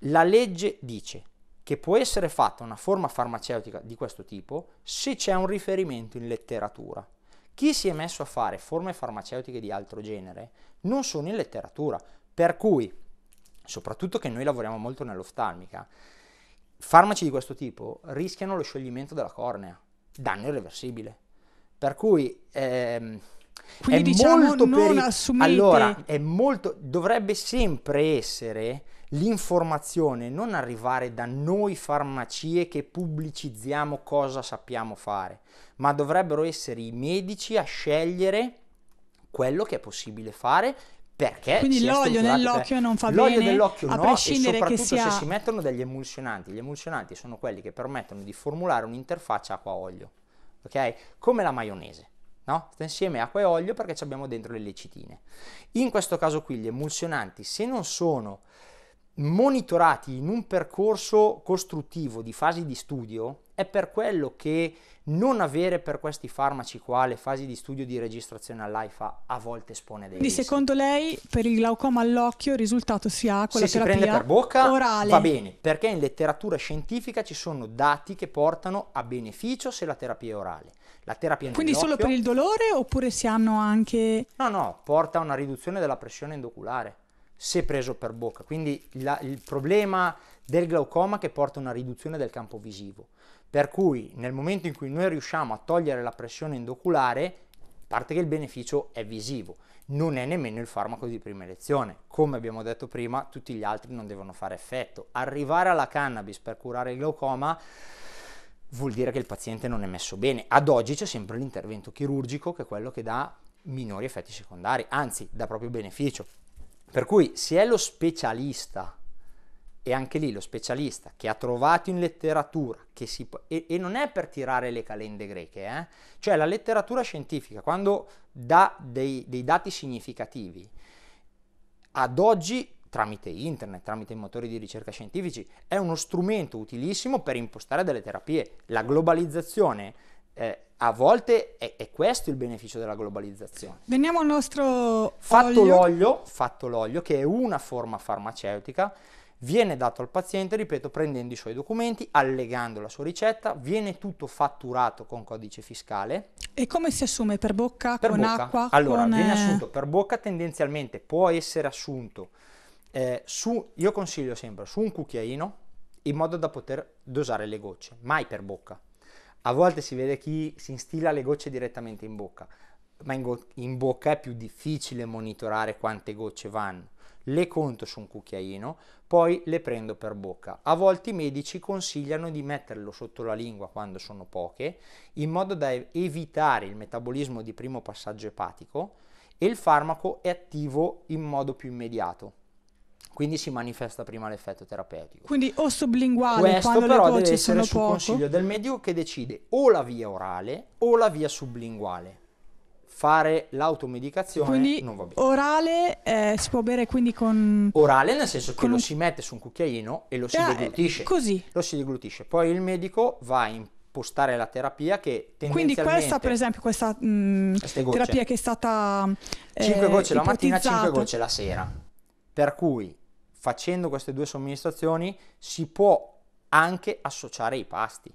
[SPEAKER 4] la legge dice che può essere fatta una forma farmaceutica di questo tipo se c'è un riferimento in letteratura. Chi si è messo a fare forme farmaceutiche di altro genere non sono in letteratura, per cui, soprattutto che noi lavoriamo molto nell'oftalmica, farmaci di questo tipo rischiano lo scioglimento della cornea, danno irreversibile. Per cui ehm,
[SPEAKER 1] Quindi è diciamo molto non peri- assumete... Allora,
[SPEAKER 4] molto, dovrebbe sempre essere l'informazione non arrivare da noi farmacie che pubblicizziamo cosa sappiamo fare, ma dovrebbero essere i medici a scegliere quello che è possibile fare perché quindi l'olio nell'occhio non fa l'olio bene dell'occhio a no, prescindere che sia se si mettono degli emulsionanti gli emulsionanti sono quelli che permettono di formulare un'interfaccia acqua olio ok come la maionese no? sta insieme acqua e olio perché abbiamo dentro le lecitine in questo caso qui gli emulsionanti se non sono monitorati in un percorso costruttivo di fasi di studio, è per quello che non avere per questi farmaci qua le fasi di studio di registrazione all'AIFA a volte espone dei Quindi
[SPEAKER 1] secondo lei per il glaucoma all'occhio il risultato si ha con Se la terapia si prende per bocca orale. va bene,
[SPEAKER 4] perché in letteratura scientifica ci sono dati che portano a beneficio se la terapia è orale. La terapia Quindi solo per il
[SPEAKER 1] dolore oppure si hanno anche... No, no,
[SPEAKER 4] porta a una riduzione della pressione endoculare se preso per bocca. Quindi la, il problema del glaucoma che porta a una riduzione del campo visivo. Per cui nel momento in cui noi riusciamo a togliere la pressione endoculare, parte che il beneficio è visivo, non è nemmeno il farmaco di prima elezione. Come abbiamo detto prima, tutti gli altri non devono fare effetto. Arrivare alla cannabis per curare il glaucoma vuol dire che il paziente non è messo bene. Ad oggi c'è sempre l'intervento chirurgico che è quello che dà minori effetti secondari, anzi dà proprio beneficio. Per cui se è lo specialista, e anche lì lo specialista che ha trovato in letteratura, che si può, e, e non è per tirare le calende greche, eh? cioè la letteratura scientifica quando dà dei, dei dati significativi, ad oggi tramite internet, tramite i motori di ricerca scientifici, è uno strumento utilissimo per impostare delle terapie. La globalizzazione eh, a volte è, è, questo il beneficio della globalizzazione.
[SPEAKER 1] Veniamo al nostro fatto olio. l'olio,
[SPEAKER 4] fatto l'olio che è una forma farmaceutica, viene dato al paziente, ripeto, prendendo i suoi documenti, allegando la sua ricetta, viene tutto fatturato con codice fiscale. E come si assume
[SPEAKER 1] per bocca, per con bocca. acqua? Allora, con... viene eh, assunto
[SPEAKER 4] per bocca tendenzialmente può essere assunto eh, su io consiglio sempre su un cucchiaino in modo da poter dosare le gocce, mai per bocca a volte si vede chi si instilla le gocce direttamente in bocca, ma in, go- in bocca è più difficile monitorare quante gocce vanno le conto su un cucchiaino, poi le prendo per bocca. A volte i medici consigliano di metterlo sotto la lingua quando sono poche, in modo da evitare il metabolismo di primo passaggio epatico e il farmaco è attivo in modo più immediato. Quindi si manifesta prima l'effetto terapeutico.
[SPEAKER 1] Quindi o sublinguale Questo quando però le deve essere sul consiglio
[SPEAKER 4] del medico che decide o la via orale o la via sublinguale. Fare l'automedicazione quindi non va bene.
[SPEAKER 1] Orale eh, si può bere quindi con...
[SPEAKER 4] Orale nel senso che con... lo si mette su un cucchiaino e lo si eh, deglutisce. Così. Lo si deglutisce. Poi il medico va a impostare la terapia che Quindi questa per esempio,
[SPEAKER 1] questa mh, mm, terapia che è stata... Eh, 5 gocce la mattina, 5 gocce
[SPEAKER 4] la sera per cui facendo queste due somministrazioni si può anche associare i pasti,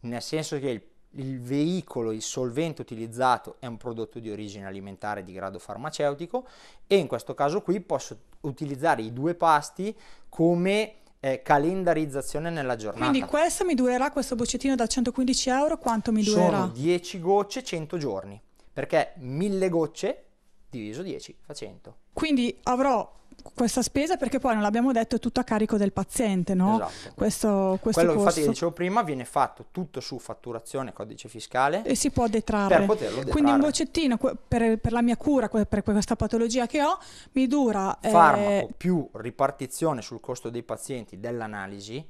[SPEAKER 4] nel senso che il, il, veicolo, il solvente utilizzato è un prodotto di origine alimentare di grado farmaceutico e in questo caso qui posso utilizzare i due pasti come eh, calendarizzazione nella giornata. Quindi
[SPEAKER 1] questa mi durerà, questo boccettino da 115 euro, quanto mi durerà? Sono
[SPEAKER 4] 10 gocce, 100 giorni, perché 1000 gocce diviso 10 fa 100.
[SPEAKER 1] Quindi avrò questa spesa perché poi non l'abbiamo detto è tutto a carico del paziente, no? Esatto. Questo, questo Quello infatti che dicevo
[SPEAKER 4] prima viene fatto tutto su fatturazione, codice fiscale e si può
[SPEAKER 1] detrarre. Per poterlo detrarre. Quindi un boccettino per, per, la mia cura, per questa patologia che ho, mi dura... Eh, Farmaco eh...
[SPEAKER 4] più ripartizione sul costo dei pazienti dell'analisi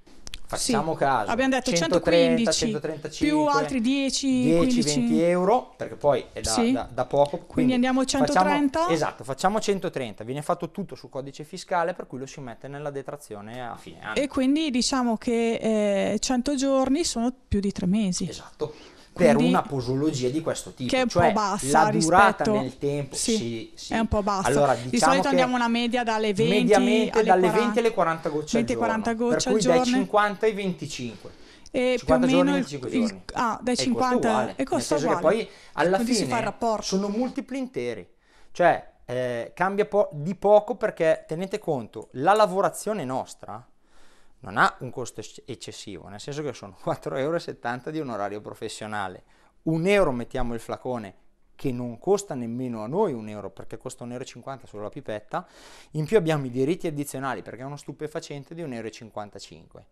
[SPEAKER 4] Facciamo sì. caso. Abbiamo detto 130, 115, più altri
[SPEAKER 1] 10, 10 15. 20
[SPEAKER 4] euro, perché poi è da, sì. da, da poco. Quindi, quindi andiamo a 130? Facciamo, esatto, facciamo 130, viene fatto tutto sul codice fiscale per cui lo si mette nella detrazione a fine anno. E
[SPEAKER 1] quindi diciamo che eh, 100 giorni sono più di tre mesi. Esatto per Quindi, una
[SPEAKER 4] posologia di questo tipo. Che è un cioè, po' bassa la durata rispetto... nel tempo sì, sì, sì. è un po' bassa. Allora, diciamo di solito andiamo
[SPEAKER 1] una media dalle 20 alle dalle 40, 20 alle
[SPEAKER 4] 40 gocce 20 al giorno, 40 gocce per cui dai 50 ai 25.
[SPEAKER 1] E 50 più o meno giorni, il, il, ah, dai 50 uguale, e costa uguale. Che
[SPEAKER 4] poi alla Quindi fine sono multipli interi. Cioè, eh, cambia po- di poco perché tenete conto, la lavorazione nostra non ha un costo eccessivo, nel senso che sono 4,70 euro di un orario professionale. Un euro mettiamo il flacone che non costa nemmeno a noi un euro perché costa 1,50 euro solo la pipetta, in più abbiamo i diritti addizionali perché è uno stupefacente di 1,55 euro.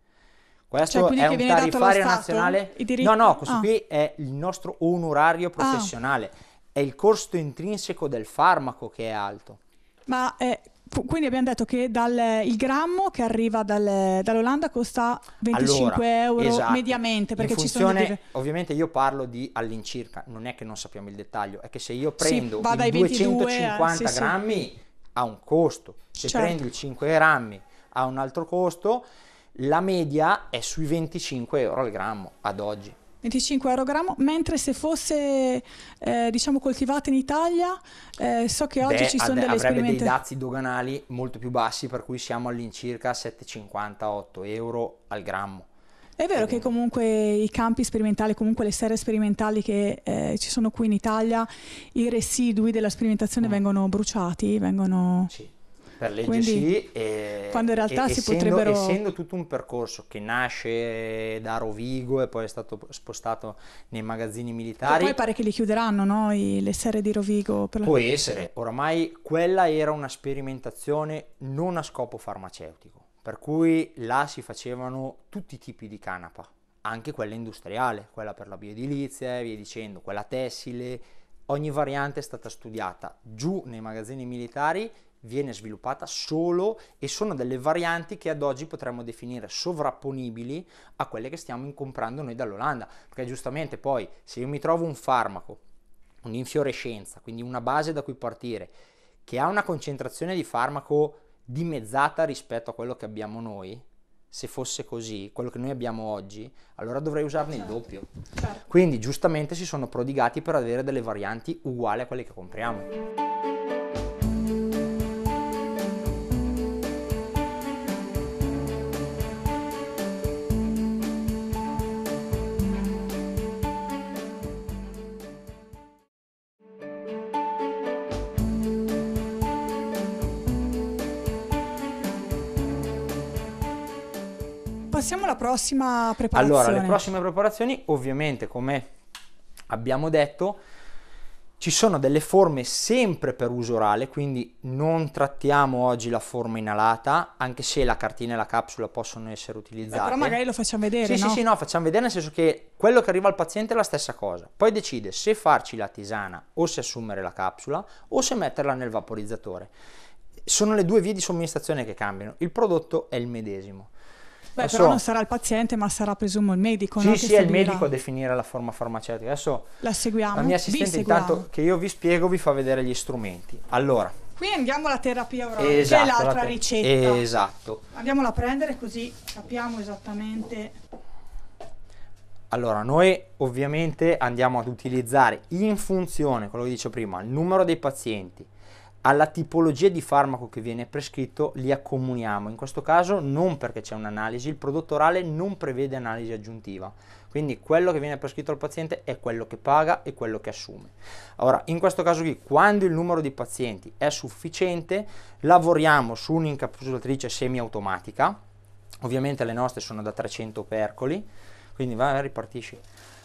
[SPEAKER 4] Questo cioè, è un tariffario nazionale? No, no, questo ah. qui è il nostro onorario professionale, ah. è il costo intrinseco del farmaco che è alto.
[SPEAKER 1] Ma eh, quindi abbiamo detto che dal, il grammo che arriva dal, dall'Olanda costa 25 allora, euro esatto. mediamente. Perché funzione, ci sono
[SPEAKER 4] Ovviamente io parlo di all'incirca, non è che non sappiamo il dettaglio, è che se io prendo sì, 250 22, sì, grammi sì. ha un costo, se certo. prendi 5 grammi ha un altro costo, la media è sui 25 euro al grammo ad oggi.
[SPEAKER 1] 25 euro grammo, mentre se fosse eh, diciamo coltivata in Italia, eh, so che oggi Beh, ci sono ad, delle avrebbe dei dazi
[SPEAKER 4] doganali molto più bassi, per cui siamo all'incirca 7,58 euro al grammo.
[SPEAKER 1] È vero che comunque i campi sperimentali, comunque le serre sperimentali che eh, ci sono qui in Italia, i residui della sperimentazione mm. vengono bruciati, vengono... Sì.
[SPEAKER 4] Per legge Quindi, sì, e, quando in realtà e, si essendo, potrebbero... Essendo tutto un percorso che nasce da Rovigo e poi è stato spostato nei magazzini militari... E poi pare
[SPEAKER 1] che li chiuderanno, no? I, le serie di Rovigo per la... Può essere,
[SPEAKER 4] oramai quella era una sperimentazione non a scopo farmaceutico, per cui là si facevano tutti i tipi di canapa, anche quella industriale, quella per la bioedilizia e via dicendo, quella tessile, ogni variante è stata studiata giù nei magazzini militari viene sviluppata solo e sono delle varianti che ad oggi potremmo definire sovrapponibili a quelle che stiamo comprando noi dall'Olanda, perché giustamente poi se io mi trovo un farmaco, un'infiorescenza, quindi una base da cui partire, che ha una concentrazione di farmaco dimezzata rispetto a quello che abbiamo noi, se fosse così, quello che noi abbiamo oggi, allora dovrei usarne certo. il doppio. Certo. Quindi giustamente si sono prodigati per avere delle varianti uguali a quelle che compriamo.
[SPEAKER 1] passiamo alla prossima preparazione. Allora, le
[SPEAKER 4] prossime preparazioni, ovviamente, come abbiamo detto, ci sono delle forme sempre per uso orale, quindi non trattiamo oggi la forma inalata, anche se la cartina e la capsula possono essere utilizzate. Beh, però magari
[SPEAKER 1] lo facciamo vedere, sì, no? Sì, sì,
[SPEAKER 4] no, facciamo vedere nel senso che quello che arriva al paziente è la stessa cosa. Poi decide se farci la tisana o se assumere la capsula o se metterla nel vaporizzatore. Sono le due vie di somministrazione che cambiano, il prodotto è il medesimo. Beh, Adesso... però non sarà
[SPEAKER 1] il paziente, ma sarà presumo il medico. Sì, no? sì, è seguirà. il medico a
[SPEAKER 4] definire la forma farmaceutica. Adesso
[SPEAKER 1] la seguiamo. La mia assistente, intanto
[SPEAKER 4] che io vi spiego, vi fa vedere gli strumenti. Allora.
[SPEAKER 1] Qui andiamo alla terapia orale, esatto, è l'altra la te- ricetta.
[SPEAKER 4] Esatto.
[SPEAKER 1] Andiamola a prendere così capiamo esattamente.
[SPEAKER 4] Allora, noi ovviamente andiamo ad utilizzare in funzione, quello che dicevo prima, il numero dei pazienti, alla tipologia di farmaco che viene prescritto li accomuniamo. In questo caso non perché c'è un'analisi, il prodotto orale non prevede analisi aggiuntiva. Quindi quello che viene prescritto al paziente è quello che paga e quello che assume. Ora, in questo caso qui, quando il numero di pazienti è sufficiente, lavoriamo su un'incapsulatrice semiautomatica. Ovviamente le nostre sono da 300 percoli, quindi vai, ripartisci.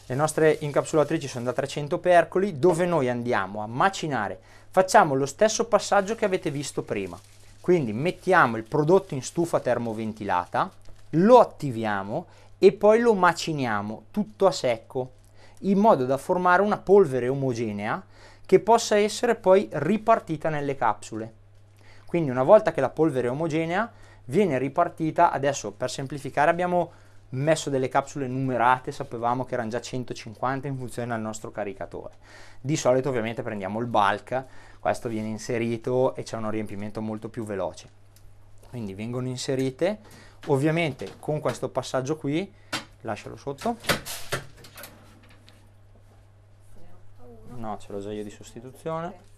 [SPEAKER 4] Le nostre incapsulatrici sono da 300 percoli, dove noi andiamo a macinare Facciamo lo stesso passaggio che avete visto prima. Quindi mettiamo il prodotto in stufa termoventilata, lo attiviamo e poi lo maciniamo tutto a secco in modo da formare una polvere omogenea che possa essere poi ripartita nelle capsule. Quindi una volta che la polvere è omogenea viene ripartita, adesso per semplificare abbiamo messo delle capsule numerate, sapevamo che erano già 150 in funzione al nostro caricatore. Di solito ovviamente prendiamo il bulk, questo viene inserito e c'è un riempimento molto più veloce. Quindi vengono inserite, ovviamente con questo passaggio qui, lascialo sotto. No, ce l'ho già io di sostituzione.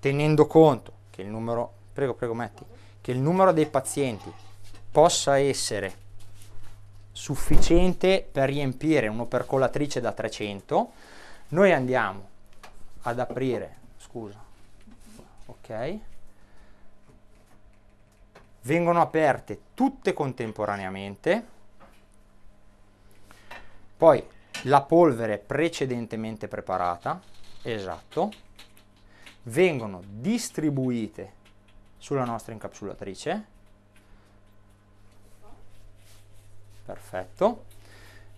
[SPEAKER 4] Tenendo conto che il numero... Prego, prego, metti che il numero dei pazienti possa essere sufficiente per riempire un'opercolatrice da 300, noi andiamo ad aprire, scusa, ok, vengono aperte tutte contemporaneamente, poi la polvere precedentemente preparata, esatto, vengono distribuite sulla nostra incapsulatrice perfetto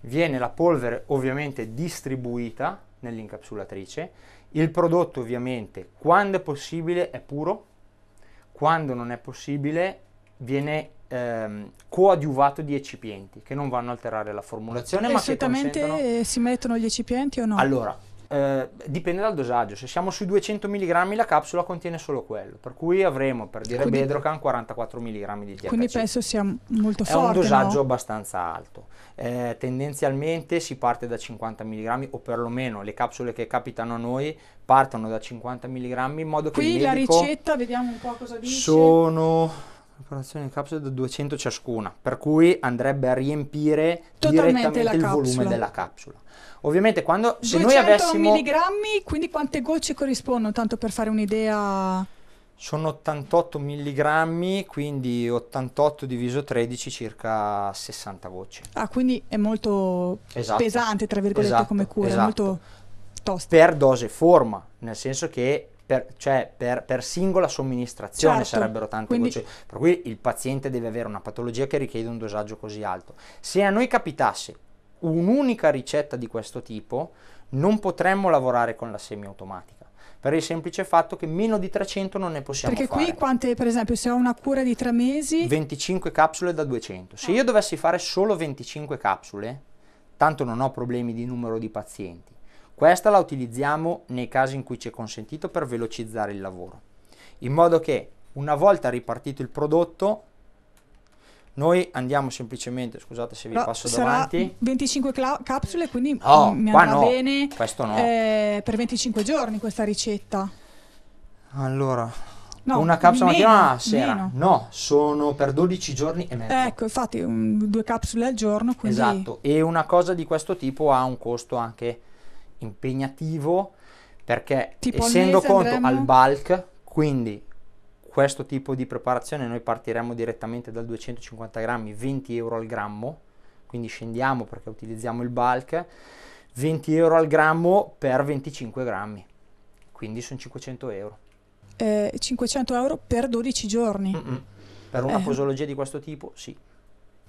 [SPEAKER 4] viene la polvere ovviamente distribuita nell'incapsulatrice il prodotto ovviamente quando è possibile è puro quando non è possibile viene ehm, coadiuvato di eccipienti che non vanno a alterare la formulazione e ma che consentano...
[SPEAKER 1] Eh, si mettono gli eccipienti o no? allora
[SPEAKER 4] eh, dipende dal dosaggio, se siamo sui 200 mg la capsula contiene solo quello, per cui avremo per dire quindi, Bedrocan 44 mg di THC. Quindi penso
[SPEAKER 1] sia molto forte. È un dosaggio no?
[SPEAKER 4] abbastanza alto, eh, tendenzialmente si parte da 50 mg o perlomeno le capsule che capitano a noi partono da 50 mg in modo che... Qui la ricetta,
[SPEAKER 1] vediamo un po' cosa dice.
[SPEAKER 4] Sono preparazione di capsule da 200 ciascuna, per cui andrebbe a riempire Totalmente direttamente il capsula. volume della capsula. Ovviamente quando se noi avessimo... 200
[SPEAKER 1] mg, quindi quante gocce corrispondono, tanto per fare un'idea?
[SPEAKER 4] Sono 88 milligrammi, quindi 88 diviso 13, circa 60 gocce.
[SPEAKER 1] Ah, quindi è molto esatto. pesante, tra virgolette, esatto, come cura, esatto. molto
[SPEAKER 4] tosta. Per dose forma, nel senso che per, cioè per, per, singola somministrazione certo, sarebbero tante quindi... gocce. Per cui il paziente deve avere una patologia che richiede un dosaggio così alto. Se a noi capitasse un'unica ricetta di questo tipo non potremmo lavorare con la semiautomatica per il semplice fatto che meno di 300 non ne possiamo Perché fare. Perché
[SPEAKER 1] qui quante, per esempio, se ho una cura di tre mesi...
[SPEAKER 4] 25 capsule da 200. Se ah. io dovessi fare solo 25 capsule, tanto non ho problemi di numero di pazienti. Questa la utilizziamo nei casi in cui ci è consentito per velocizzare il lavoro, in modo che una volta ripartito il prodotto noi andiamo semplicemente, scusate se vi no, passo davanti.
[SPEAKER 1] 25 capsule, quindi oh, mi andrà no, bene no. eh, per 25 giorni questa ricetta. Allora, no, una capsula meno, mattina una sera? Meno.
[SPEAKER 4] No, sono per 12 giorni e mezzo.
[SPEAKER 1] Ecco, infatti un, due capsule al giorno. Quindi... Esatto,
[SPEAKER 4] e una cosa di questo tipo ha un costo anche impegnativo perché tipo essendo conto andremo... al bulk, quindi questo tipo di preparazione noi partiremo direttamente dal 250 grammi, 20 euro al grammo, quindi scendiamo perché utilizziamo il bulk, 20 euro al grammo per 25 grammi, quindi sono 500 euro. Eh, 500 euro per 12 giorni? Mm-mm. Per una eh. posologia di questo tipo, sì.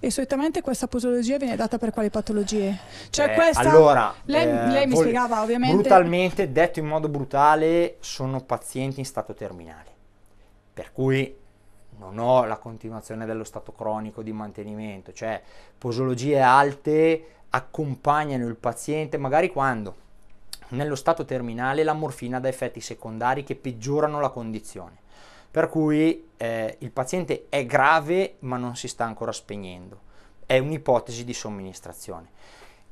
[SPEAKER 1] E solitamente questa posologia viene data per quali patologie? Cioè eh, questa, allora,
[SPEAKER 4] lei, eh, lei mi vol- spiegava ovviamente... Brutalmente, detto in modo brutale, sono pazienti in stato terminale per cui non ho la continuazione dello stato cronico di mantenimento, cioè posologie alte accompagnano il paziente magari quando nello stato terminale la morfina dà effetti secondari che peggiorano la condizione, per cui eh, il paziente è grave ma non si sta ancora spegnendo, è un'ipotesi di somministrazione.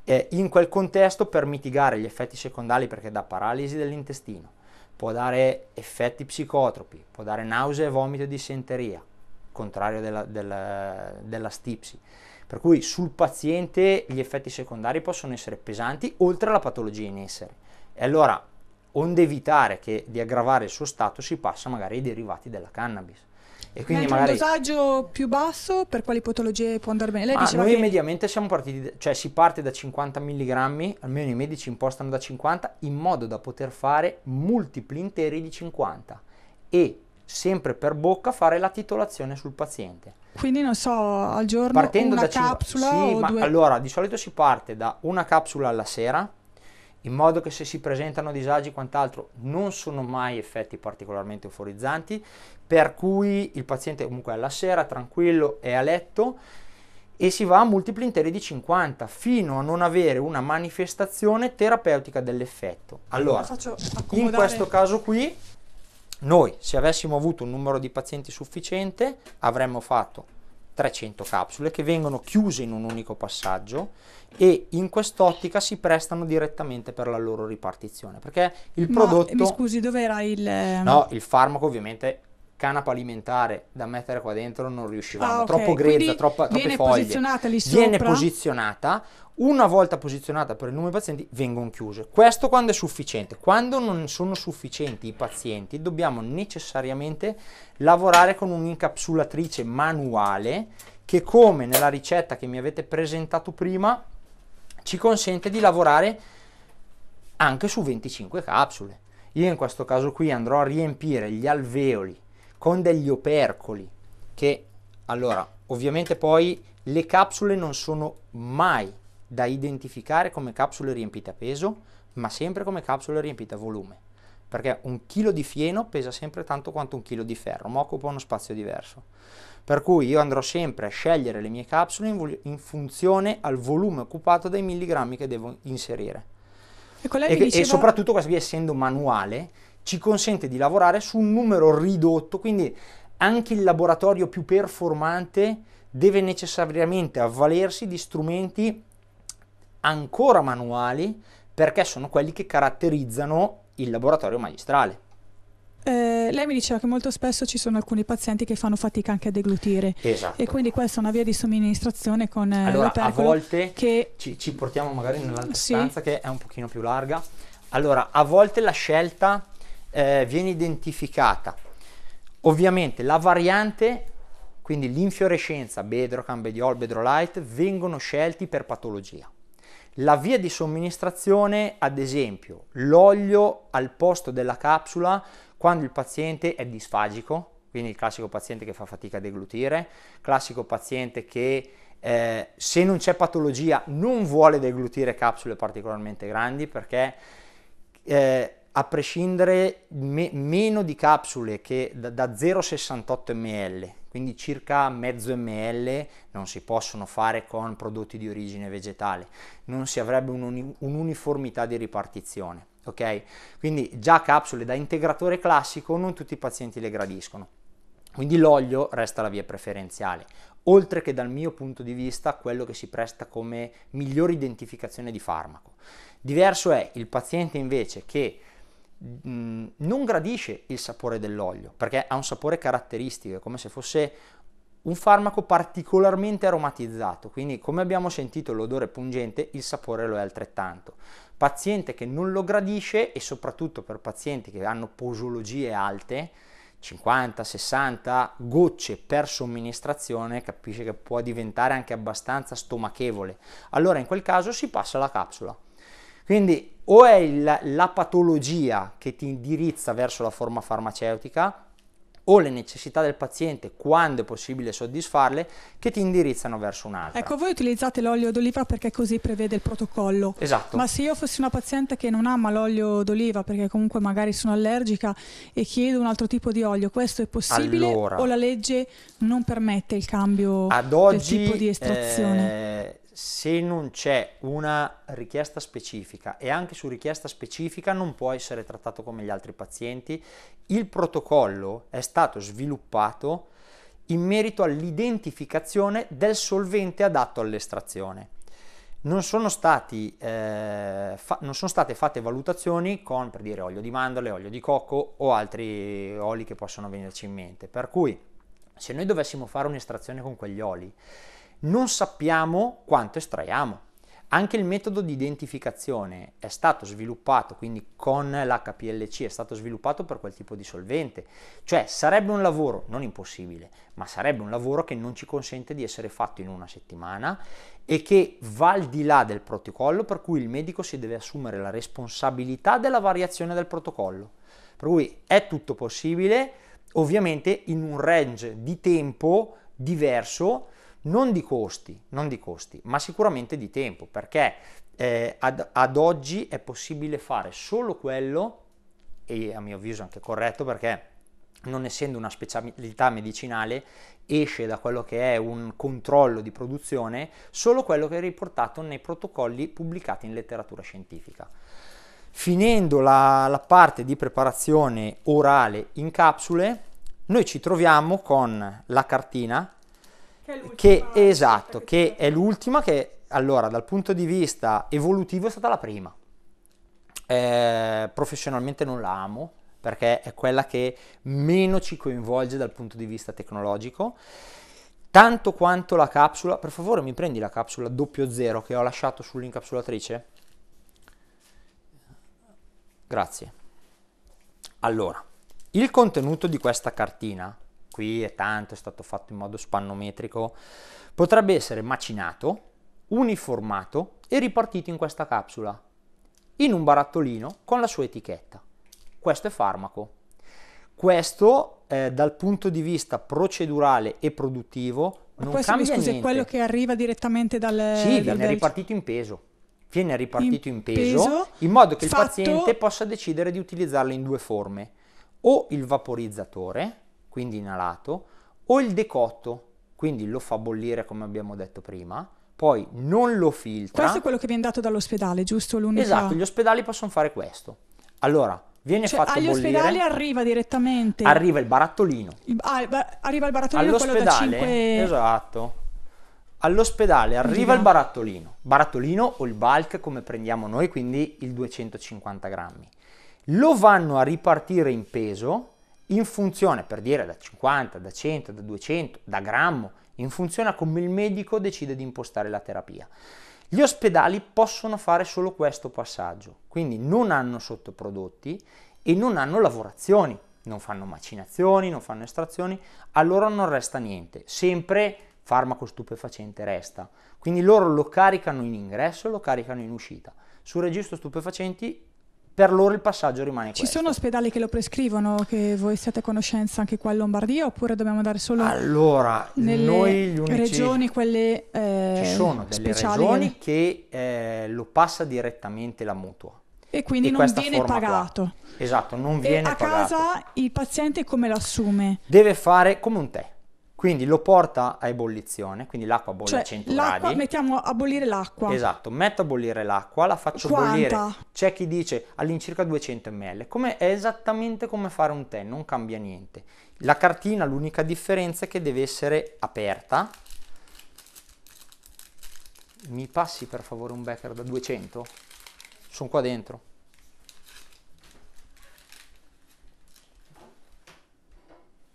[SPEAKER 4] Eh, in quel contesto per mitigare gli effetti secondari perché dà paralisi dell'intestino, può dare effetti psicotropi, può dare nausea e vomito e dissenteria, contrario della, della, della stipsi. Per cui sul paziente gli effetti secondari possono essere pesanti, oltre alla patologia in essere. E allora, onde evitare che, di aggravare il suo stato, si passa magari ai derivati della cannabis. E quindi Mentre magari... un
[SPEAKER 1] dosaggio più basso per quali patologie può andare bene? Lei Ma noi che...
[SPEAKER 4] mediamente siamo partiti, cioè si parte da 50 mg, almeno i medici impostano da 50 in modo da poter fare multipli interi di 50 e sempre per bocca fare la titolazione sul paziente.
[SPEAKER 1] Quindi non so, al giorno Partendo una da capsula cin... sì, ma due...
[SPEAKER 4] allora di solito si parte da una capsula alla sera in modo che se si presentano disagi e quant'altro non sono mai effetti particolarmente euforizzanti, per cui il paziente comunque alla sera tranquillo è a letto e si va a multipli interi di 50 fino a non avere una manifestazione terapeutica dell'effetto. Allora, in questo caso qui noi se avessimo avuto un numero di pazienti sufficiente avremmo fatto 300 capsule che vengono chiuse in un unico passaggio e in quest'ottica si prestano direttamente per la loro ripartizione perché il Ma, eh, prodotto... Mi
[SPEAKER 1] scusi, dov'era il... Ehm, no,
[SPEAKER 4] il farmaco ovviamente canapa alimentare da mettere qua dentro non riuscivamo, ah, okay. troppo grezza, Quindi troppa, troppe viene foglie. Posizionata lì sopra. Viene posizionata, una volta posizionata per il numero di pazienti vengono chiuse. Questo quando è sufficiente. Quando non sono sufficienti i pazienti dobbiamo necessariamente lavorare con un'incapsulatrice manuale che come nella ricetta che mi avete presentato prima ci consente di lavorare anche su 25 capsule. Io in questo caso qui andrò a riempire gli alveoli con degli opercoli che allora ovviamente poi le capsule non sono mai da identificare come capsule riempite a peso, ma sempre come capsule riempite a volume, perché un chilo di fieno pesa sempre tanto quanto un chilo di ferro, ma occupa uno spazio diverso per cui io andrò sempre a scegliere le mie capsule in, in funzione al volume occupato dai milligrammi che devo inserire.
[SPEAKER 1] E, e, diceva... e soprattutto
[SPEAKER 4] questa via essendo manuale ci consente di lavorare su un numero ridotto, quindi anche il laboratorio più performante deve necessariamente avvalersi di strumenti ancora manuali perché sono quelli che caratterizzano il laboratorio magistrale.
[SPEAKER 1] Eh, lei mi diceva che molto spesso ci sono alcuni pazienti che fanno fatica anche a deglutire esatto. e quindi questa è una via di somministrazione con eh, allora, a
[SPEAKER 4] volte che... ci, ci, portiamo magari nell'altra sì. stanza che è un pochino più larga allora a volte la scelta eh, viene identificata ovviamente la variante quindi l'infiorescenza bedrocan, bediol, bedrolite vengono scelti per patologia la via di somministrazione ad esempio l'olio al posto della capsula quando il paziente è disfagico, quindi il classico paziente che fa fatica a deglutire, classico paziente che eh, se non c'è patologia non vuole deglutire capsule particolarmente grandi perché eh, a prescindere me, meno di capsule che da, da 0,68 ml, quindi circa mezzo ml, non si possono fare con prodotti di origine vegetale, non si avrebbe un'uniformità di ripartizione ok? Quindi già capsule da integratore classico non tutti i pazienti le gradiscono. Quindi l'olio resta la via preferenziale, oltre che dal mio punto di vista quello che si presta come migliore identificazione di farmaco. Diverso è il paziente invece che non gradisce il sapore dell'olio, perché ha un sapore caratteristico, è come se fosse un farmaco particolarmente aromatizzato, quindi come abbiamo sentito l'odore pungente, il sapore lo è altrettanto paziente che non lo gradisce e soprattutto per pazienti che hanno posologie alte, 50, 60 gocce per somministrazione, capisce che può diventare anche abbastanza stomachevole. Allora in quel caso si passa alla capsula. Quindi o è il, la patologia che ti indirizza verso la forma farmaceutica o le necessità del paziente, quando è possibile soddisfarle, che ti indirizzano verso un'altra. Ecco,
[SPEAKER 1] voi utilizzate l'olio d'oliva perché così prevede il protocollo. Esatto. Ma se io fossi una paziente che non ama l'olio d'oliva perché comunque magari sono allergica e chiedo un altro tipo di olio, questo è possibile allora, o la legge non permette il cambio ad oggi, del tipo di estrazione?
[SPEAKER 4] Eh se non c'è una richiesta specifica e anche su richiesta specifica non può essere trattato come gli altri pazienti, il protocollo è stato sviluppato in merito all'identificazione del solvente adatto all'estrazione. Non sono, stati, eh, fa- non sono, state fatte valutazioni con, per dire, olio di mandorle, olio di cocco o altri oli che possono venirci in mente. Per cui, se noi dovessimo fare un'estrazione con quegli oli, non sappiamo quanto estraiamo. Anche il metodo di identificazione è stato sviluppato, quindi con l'HPLC è stato sviluppato per quel tipo di solvente. Cioè sarebbe un lavoro, non impossibile, ma sarebbe un lavoro che non ci consente di essere fatto in una settimana e che va al di là del protocollo per cui il medico si deve assumere la responsabilità della variazione del protocollo. Per cui è tutto possibile, ovviamente in un range di tempo diverso non di costi, non di costi ma sicuramente di tempo, perché eh, ad, ad oggi è possibile fare solo quello, e a mio avviso anche corretto perché non essendo una specialità medicinale, esce da quello che è un controllo di produzione solo quello che è riportato nei protocolli pubblicati in letteratura scientifica. Finendo la, la parte di preparazione orale in capsule, noi ci troviamo con la cartina che, che esatto, che, è l'ultima che allora dal punto di vista evolutivo è stata la prima. Eh, professionalmente non la amo perché è quella che meno ci coinvolge dal punto di vista tecnologico. Tanto quanto la capsula, per favore mi prendi la capsula doppio zero che ho lasciato sull'incapsulatrice? Grazie. Allora, il contenuto di questa cartina qui è tanto, è stato fatto in modo spannometrico, potrebbe essere macinato, uniformato e ripartito in questa capsula, in un barattolino con la sua etichetta. Questo è farmaco. Questo eh, dal punto di vista procedurale e produttivo Ma non questo, cambia mi scusi, niente. quello che
[SPEAKER 1] arriva direttamente dal... Sì, viene del... ripartito
[SPEAKER 4] in peso viene ripartito in, in peso, peso, in modo che il paziente possa decidere di utilizzarlo in due forme, o il vaporizzatore, quindi inalato, o il decotto, quindi lo fa bollire come abbiamo detto prima, poi non lo filtra. Questo è
[SPEAKER 1] quello che viene dato dall'ospedale, giusto? L'unica... Esatto, gli
[SPEAKER 4] ospedali possono fare questo. Allora, viene cioè, fatto agli bollire. Agli ospedali
[SPEAKER 1] arriva direttamente. Arriva
[SPEAKER 4] il barattolino.
[SPEAKER 1] Il, ah, arriva il barattolino All'ospedale, quello da 5...
[SPEAKER 4] Esatto. All'ospedale arriva il barattolino. Barattolino o il bulk come prendiamo noi, quindi il 250 grammi. Lo vanno a ripartire in peso in funzione, per dire da 50, da 100, da 200, da grammo, in funzione a come il medico decide di impostare la terapia. Gli ospedali possono fare solo questo passaggio, quindi non hanno sottoprodotti e non hanno lavorazioni, non fanno macinazioni, non fanno estrazioni, a loro non resta niente, sempre farmaco stupefacente resta. Quindi loro lo caricano in ingresso e lo caricano in uscita. Sul registro stupefacenti per loro il passaggio rimane Ci questo.
[SPEAKER 1] sono ospedali che lo prescrivono, che voi siete a conoscenza anche qua in Lombardia, oppure dobbiamo andare solo
[SPEAKER 4] allora, nelle noi unici... regioni
[SPEAKER 1] quelle eh, Ci sono delle speciali. regioni
[SPEAKER 4] che eh, lo passa direttamente la mutua.
[SPEAKER 1] E quindi e non viene pagato.
[SPEAKER 4] Qua. Esatto, non e viene a pagato. A
[SPEAKER 1] casa il paziente come lo assume?
[SPEAKER 4] Deve fare come un tè. Quindi lo porta a ebollizione, quindi l'acqua bolle cioè, a 100 gradi.
[SPEAKER 1] Mettiamo a bollire l'acqua.
[SPEAKER 4] Esatto, metto a bollire l'acqua, la faccio Quanta? bollire. C'è chi dice all'incirca 200 ml. Come, è esattamente come fare un tè, non cambia niente. La cartina, l'unica differenza è che deve essere aperta. Mi passi per favore un becker da 200? Sono qua dentro.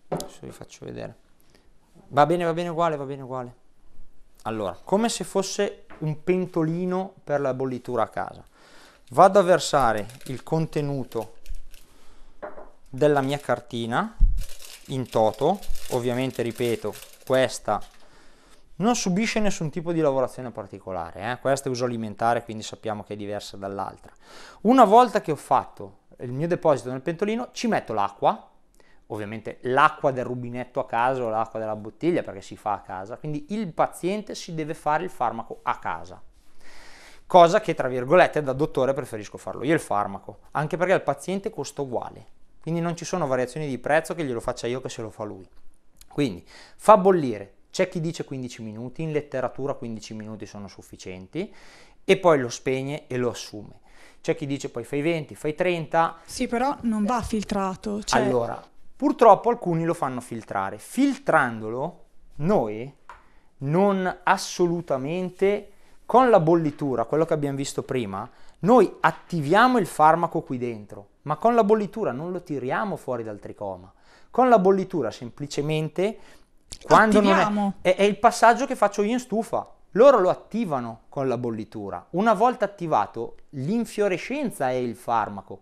[SPEAKER 4] Adesso vi faccio vedere. Va bene, va bene uguale, va bene uguale. Allora, come se fosse un pentolino per la bollitura a casa. Vado a versare il contenuto della mia cartina in toto, ovviamente ripeto, questa non subisce nessun tipo di lavorazione particolare, eh? questa è uso alimentare quindi sappiamo che è diversa dall'altra. Una volta che ho fatto il mio deposito nel pentolino ci metto l'acqua, ovviamente l'acqua del rubinetto a casa o l'acqua della bottiglia perché si fa a casa, quindi il paziente si deve fare il farmaco a casa. Cosa che tra virgolette da dottore preferisco farlo io il farmaco, anche perché al paziente costa uguale, quindi non ci sono variazioni di prezzo che glielo faccia io che se lo fa lui. Quindi fa bollire, c'è chi dice 15 minuti, in letteratura 15 minuti sono sufficienti e poi lo spegne e lo assume. C'è chi dice poi fai 20, fai 30.
[SPEAKER 1] Sì, però non va eh. filtrato.
[SPEAKER 3] Cioè... Allora,
[SPEAKER 4] Purtroppo alcuni lo fanno filtrare. Filtrandolo noi non assolutamente con la bollitura, quello che abbiamo visto prima, noi attiviamo il farmaco qui dentro, ma con la bollitura non lo tiriamo fuori dal tricoma. Con la bollitura semplicemente
[SPEAKER 1] quando non
[SPEAKER 4] è, è, è il passaggio che faccio io in stufa. Loro lo attivano con la bollitura. Una volta attivato, l'infiorescenza è il farmaco,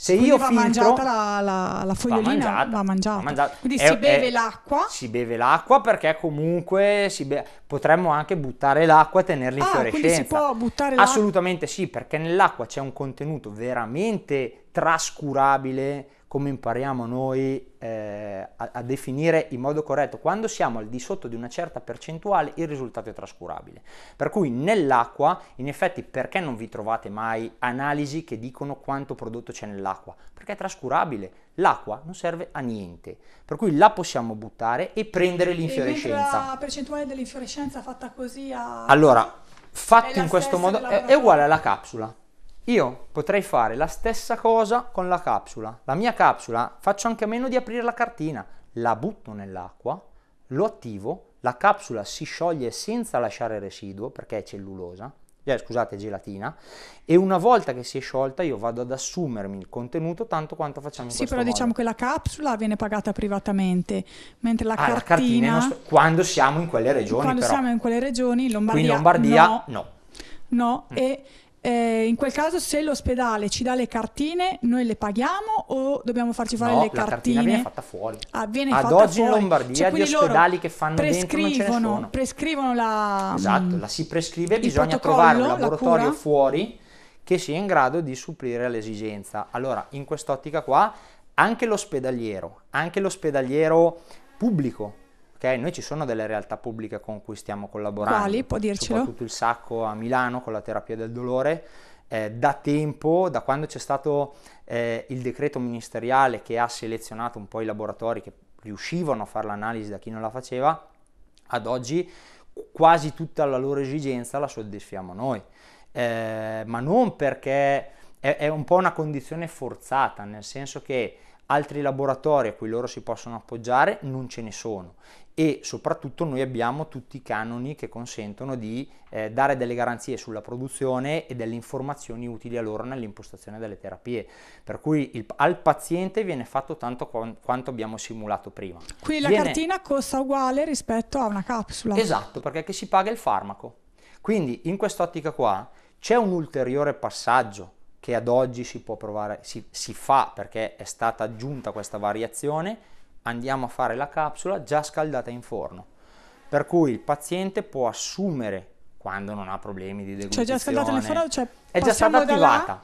[SPEAKER 4] se Quindi io va filtro, mangiata
[SPEAKER 1] la, la, la fogliolina, va mangiata.
[SPEAKER 4] Va mangiata. Va mangiata. Quindi è, si beve è, l'acqua. Si beve l'acqua perché comunque be- potremmo anche buttare l'acqua e tenerla in ah, fiorescenza. si può buttare l'acqua? Assolutamente sì, perché nell'acqua c'è un contenuto veramente trascurabile come impariamo noi eh, a, a, definire in modo corretto. Quando siamo al di sotto di una certa percentuale il risultato è trascurabile. Per cui nell'acqua, in effetti, perché non vi trovate mai analisi che dicono quanto prodotto c'è nell'acqua? Perché è trascurabile. L'acqua non serve a niente, per cui la possiamo buttare e prendere l'infiorescenza. la
[SPEAKER 1] percentuale dell'infiorescenza fatta così a... Allora,
[SPEAKER 4] fatto in questo modo è, è uguale alla capsula io potrei fare la stessa cosa con la capsula. La mia capsula faccio anche a meno di aprire la cartina, la butto nell'acqua, lo attivo, la capsula si scioglie senza lasciare residuo perché è cellulosa, eh, scusate, gelatina, e una volta che si è sciolta io vado ad assumermi il contenuto tanto quanto facciamo in Sì, però diciamo modo. diciamo
[SPEAKER 1] che la capsula viene pagata privatamente, mentre la ah, cartina... La cartina nostra...
[SPEAKER 4] quando siamo in quelle regioni Quando però. siamo
[SPEAKER 1] in quelle regioni, Lombardia... in Lombardia no. no. no mm. e eh, in quel caso se l'ospedale ci dà le cartine, noi le paghiamo o dobbiamo farci fare no, le cartine? No, la cartina viene fatta
[SPEAKER 4] fuori. Ah, viene Ad fatta oggi fuori. in Lombardia cioè, gli ospedali che fanno prescrivono,
[SPEAKER 1] prescrivono la...
[SPEAKER 4] Esatto, mm, la si prescrive bisogna trovare un laboratorio la fuori che sia in grado di supplire all'esigenza. Allora, in quest'ottica qua, anche l'ospedaliero, anche l'ospedaliero pubblico Okay? Noi ci sono delle realtà pubbliche con cui stiamo collaborando. Quali? Può dircelo? Tutto il Sacco a Milano con la terapia del dolore. Eh, da tempo, da quando c'è stato eh, il decreto ministeriale che ha selezionato un po' i laboratori che riuscivano a fare l'analisi da chi non la faceva, ad oggi quasi tutta la loro esigenza la soddisfiamo noi. Eh, ma non perché è, è un po' una condizione forzata, nel senso che altri laboratori a cui loro si possono appoggiare non ce ne sono e soprattutto noi abbiamo tutti i canoni che consentono di eh, dare delle garanzie sulla produzione e delle informazioni utili a loro nell'impostazione delle terapie. Per cui il, al paziente viene fatto tanto qu- quanto abbiamo simulato prima. Qui la viene... cartina
[SPEAKER 1] costa uguale rispetto a una capsula.
[SPEAKER 4] Esatto, perché che si paga il farmaco. Quindi in quest'ottica qua c'è un ulteriore passaggio che ad oggi si può provare, si, si fa perché è stata aggiunta questa variazione andiamo a fare la capsula già scaldata in forno, per cui il paziente può assumere quando non ha problemi di deglutizione. Cioè già scaldata in forno, cioè è già stata attivata.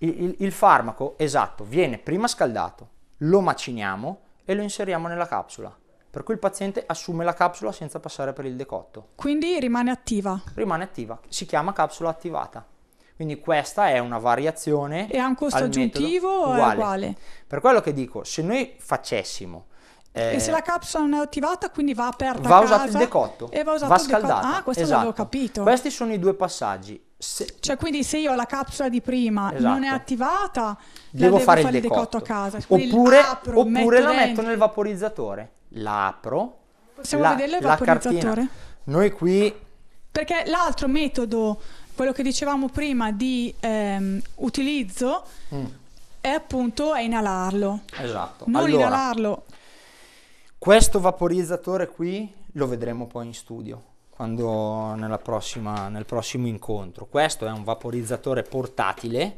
[SPEAKER 4] Il, il, il farmaco, esatto, viene prima scaldato, lo maciniamo e lo inseriamo nella capsula. Per cui il paziente assume la capsula senza passare per il decotto.
[SPEAKER 1] Quindi rimane attiva.
[SPEAKER 4] Rimane attiva, si chiama capsula attivata. Quindi questa è una variazione. E ha un costo aggiuntivo o è uguale? Per quello che dico, se noi facessimo eh, e se la
[SPEAKER 1] capsula non è attivata, quindi va aperta Va usato il decotto. E va usato va scaldato. Ah, questo esatto. l'avevo
[SPEAKER 4] capito. Questi sono i due passaggi.
[SPEAKER 1] Se... Cioè, quindi se io ho la capsula di prima esatto. non è esatto. attivata, devo, devo fare, fare, il decotto, decotto a casa. Quindi oppure, apro, oppure metto la metto nel vaporizzatore.
[SPEAKER 4] La apro. Possiamo la, vedere il vaporizzatore? Noi qui...
[SPEAKER 1] Perché l'altro metodo, quello che dicevamo prima di ehm, utilizzo, mm. è appunto è inalarlo.
[SPEAKER 4] Esatto. Non allora, inalarlo questo vaporizzatore qui lo vedremo poi in studio, quando prossima, nel prossimo incontro. Questo è un vaporizzatore portatile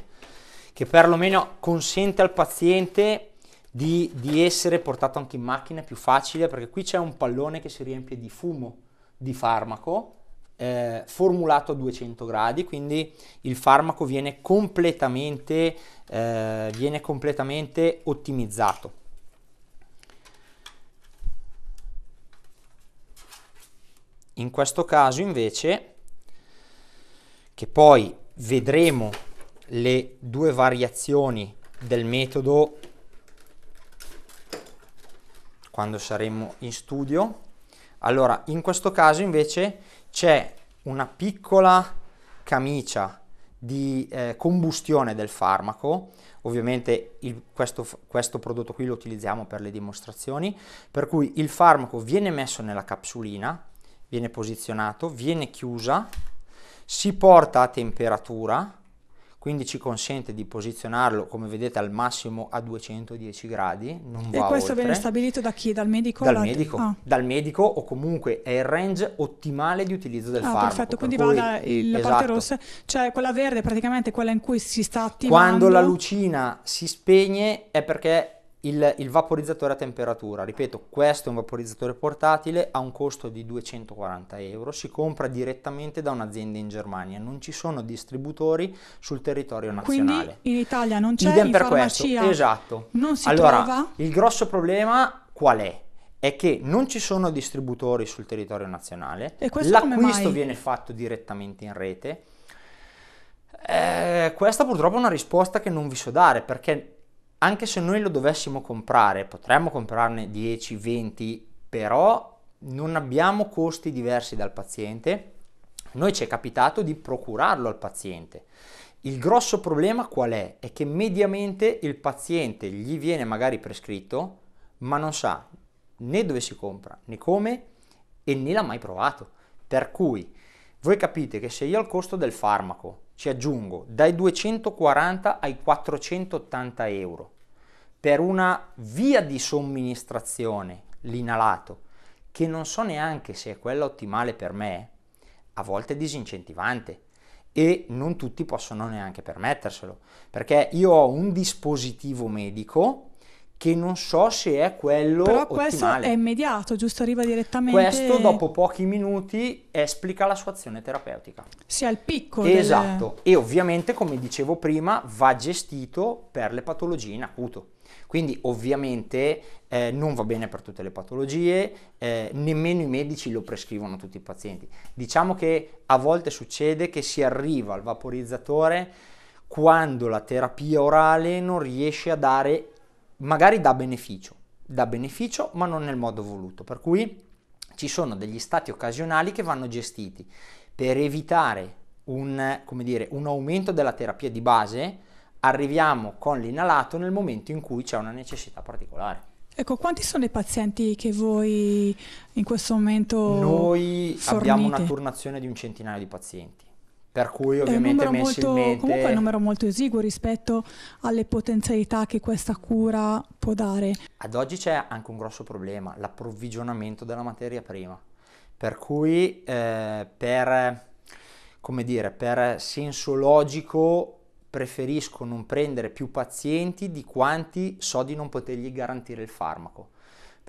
[SPEAKER 4] che perlomeno consente al paziente di, di essere portato anche in macchina più facile, perché qui c'è un pallone che si riempie di fumo di farmaco, eh, formulato a 200 gradi, quindi il farmaco viene completamente, eh, viene completamente ottimizzato. In questo caso invece, che poi vedremo le due variazioni del metodo quando saremo in studio. Allora, in questo caso invece c'è una piccola camicia di eh, combustione del farmaco, ovviamente il, questo, questo prodotto qui lo utilizziamo per le dimostrazioni, per cui il farmaco viene messo nella capsulina, viene posizionato, viene chiusa, si porta a temperatura, quindi ci consente di posizionarlo come vedete al massimo a 210 gradi non e va questo oltre. viene
[SPEAKER 1] stabilito da chi? dal medico? dal, medico, ah.
[SPEAKER 4] dal medico o comunque è il range ottimale di utilizzo del ah, farmaco perfetto quindi per va la esatto. parte
[SPEAKER 1] rossa cioè quella verde praticamente quella in cui si sta attivando quando la lucina
[SPEAKER 4] si spegne è perché il, il, vaporizzatore a temperatura, ripeto, questo è un vaporizzatore portatile, ha un costo di 240 euro, si compra direttamente da un'azienda in Germania, non ci sono distributori sul territorio nazionale. Quindi
[SPEAKER 1] in Italia non c'è, Idem in per farmacia questo.
[SPEAKER 4] Esatto. non si allora, trova. Il grosso problema qual è? È che non ci sono distributori sul territorio nazionale, e l'acquisto viene fatto direttamente in rete. Eh, questa purtroppo è una risposta che non vi so dare perché anche se noi lo dovessimo comprare, potremmo comprarne 10, 20, però non abbiamo costi diversi dal paziente, noi ci è capitato di procurarlo al paziente. Il grosso problema qual è? È che mediamente il paziente gli viene magari prescritto, ma non sa né dove si compra, né come e né l'ha mai provato. Per cui voi capite che se io al costo del farmaco ci aggiungo dai 240 ai 480 euro per una via di somministrazione, l'inalato, che non so neanche se è quella ottimale per me, a volte disincentivante e non tutti possono neanche permetterselo, perché io ho un dispositivo medico che non so se è quello Però ottimale. questo è
[SPEAKER 1] immediato, giusto? Arriva direttamente... Questo dopo
[SPEAKER 4] pochi minuti esplica la sua azione terapeutica.
[SPEAKER 1] Si al picco Esatto,
[SPEAKER 4] delle... e ovviamente come dicevo prima va gestito per le patologie in acuto. Quindi ovviamente eh, non va bene per tutte le patologie, eh, nemmeno i medici lo prescrivono a tutti i pazienti. Diciamo che a volte succede che si arriva al vaporizzatore quando la terapia orale non riesce a dare magari da beneficio, da beneficio ma non nel modo voluto, per cui ci sono degli stati occasionali che vanno gestiti per evitare un, dire, un aumento della terapia di base, arriviamo con l'inalato nel momento in cui c'è una necessità particolare.
[SPEAKER 1] Ecco, quanti sono i pazienti che voi in questo momento... Noi fornite? abbiamo una
[SPEAKER 4] turnazione di un centinaio di pazienti per cui ovviamente messo molto, in mente... Comunque è un numero
[SPEAKER 1] molto esiguo rispetto alle potenzialità che questa cura può dare.
[SPEAKER 4] Ad oggi c'è anche un grosso problema, l'approvvigionamento della materia prima. Per cui eh, per, come dire, per senso logico preferisco non prendere più pazienti di quanti so di non potergli garantire il farmaco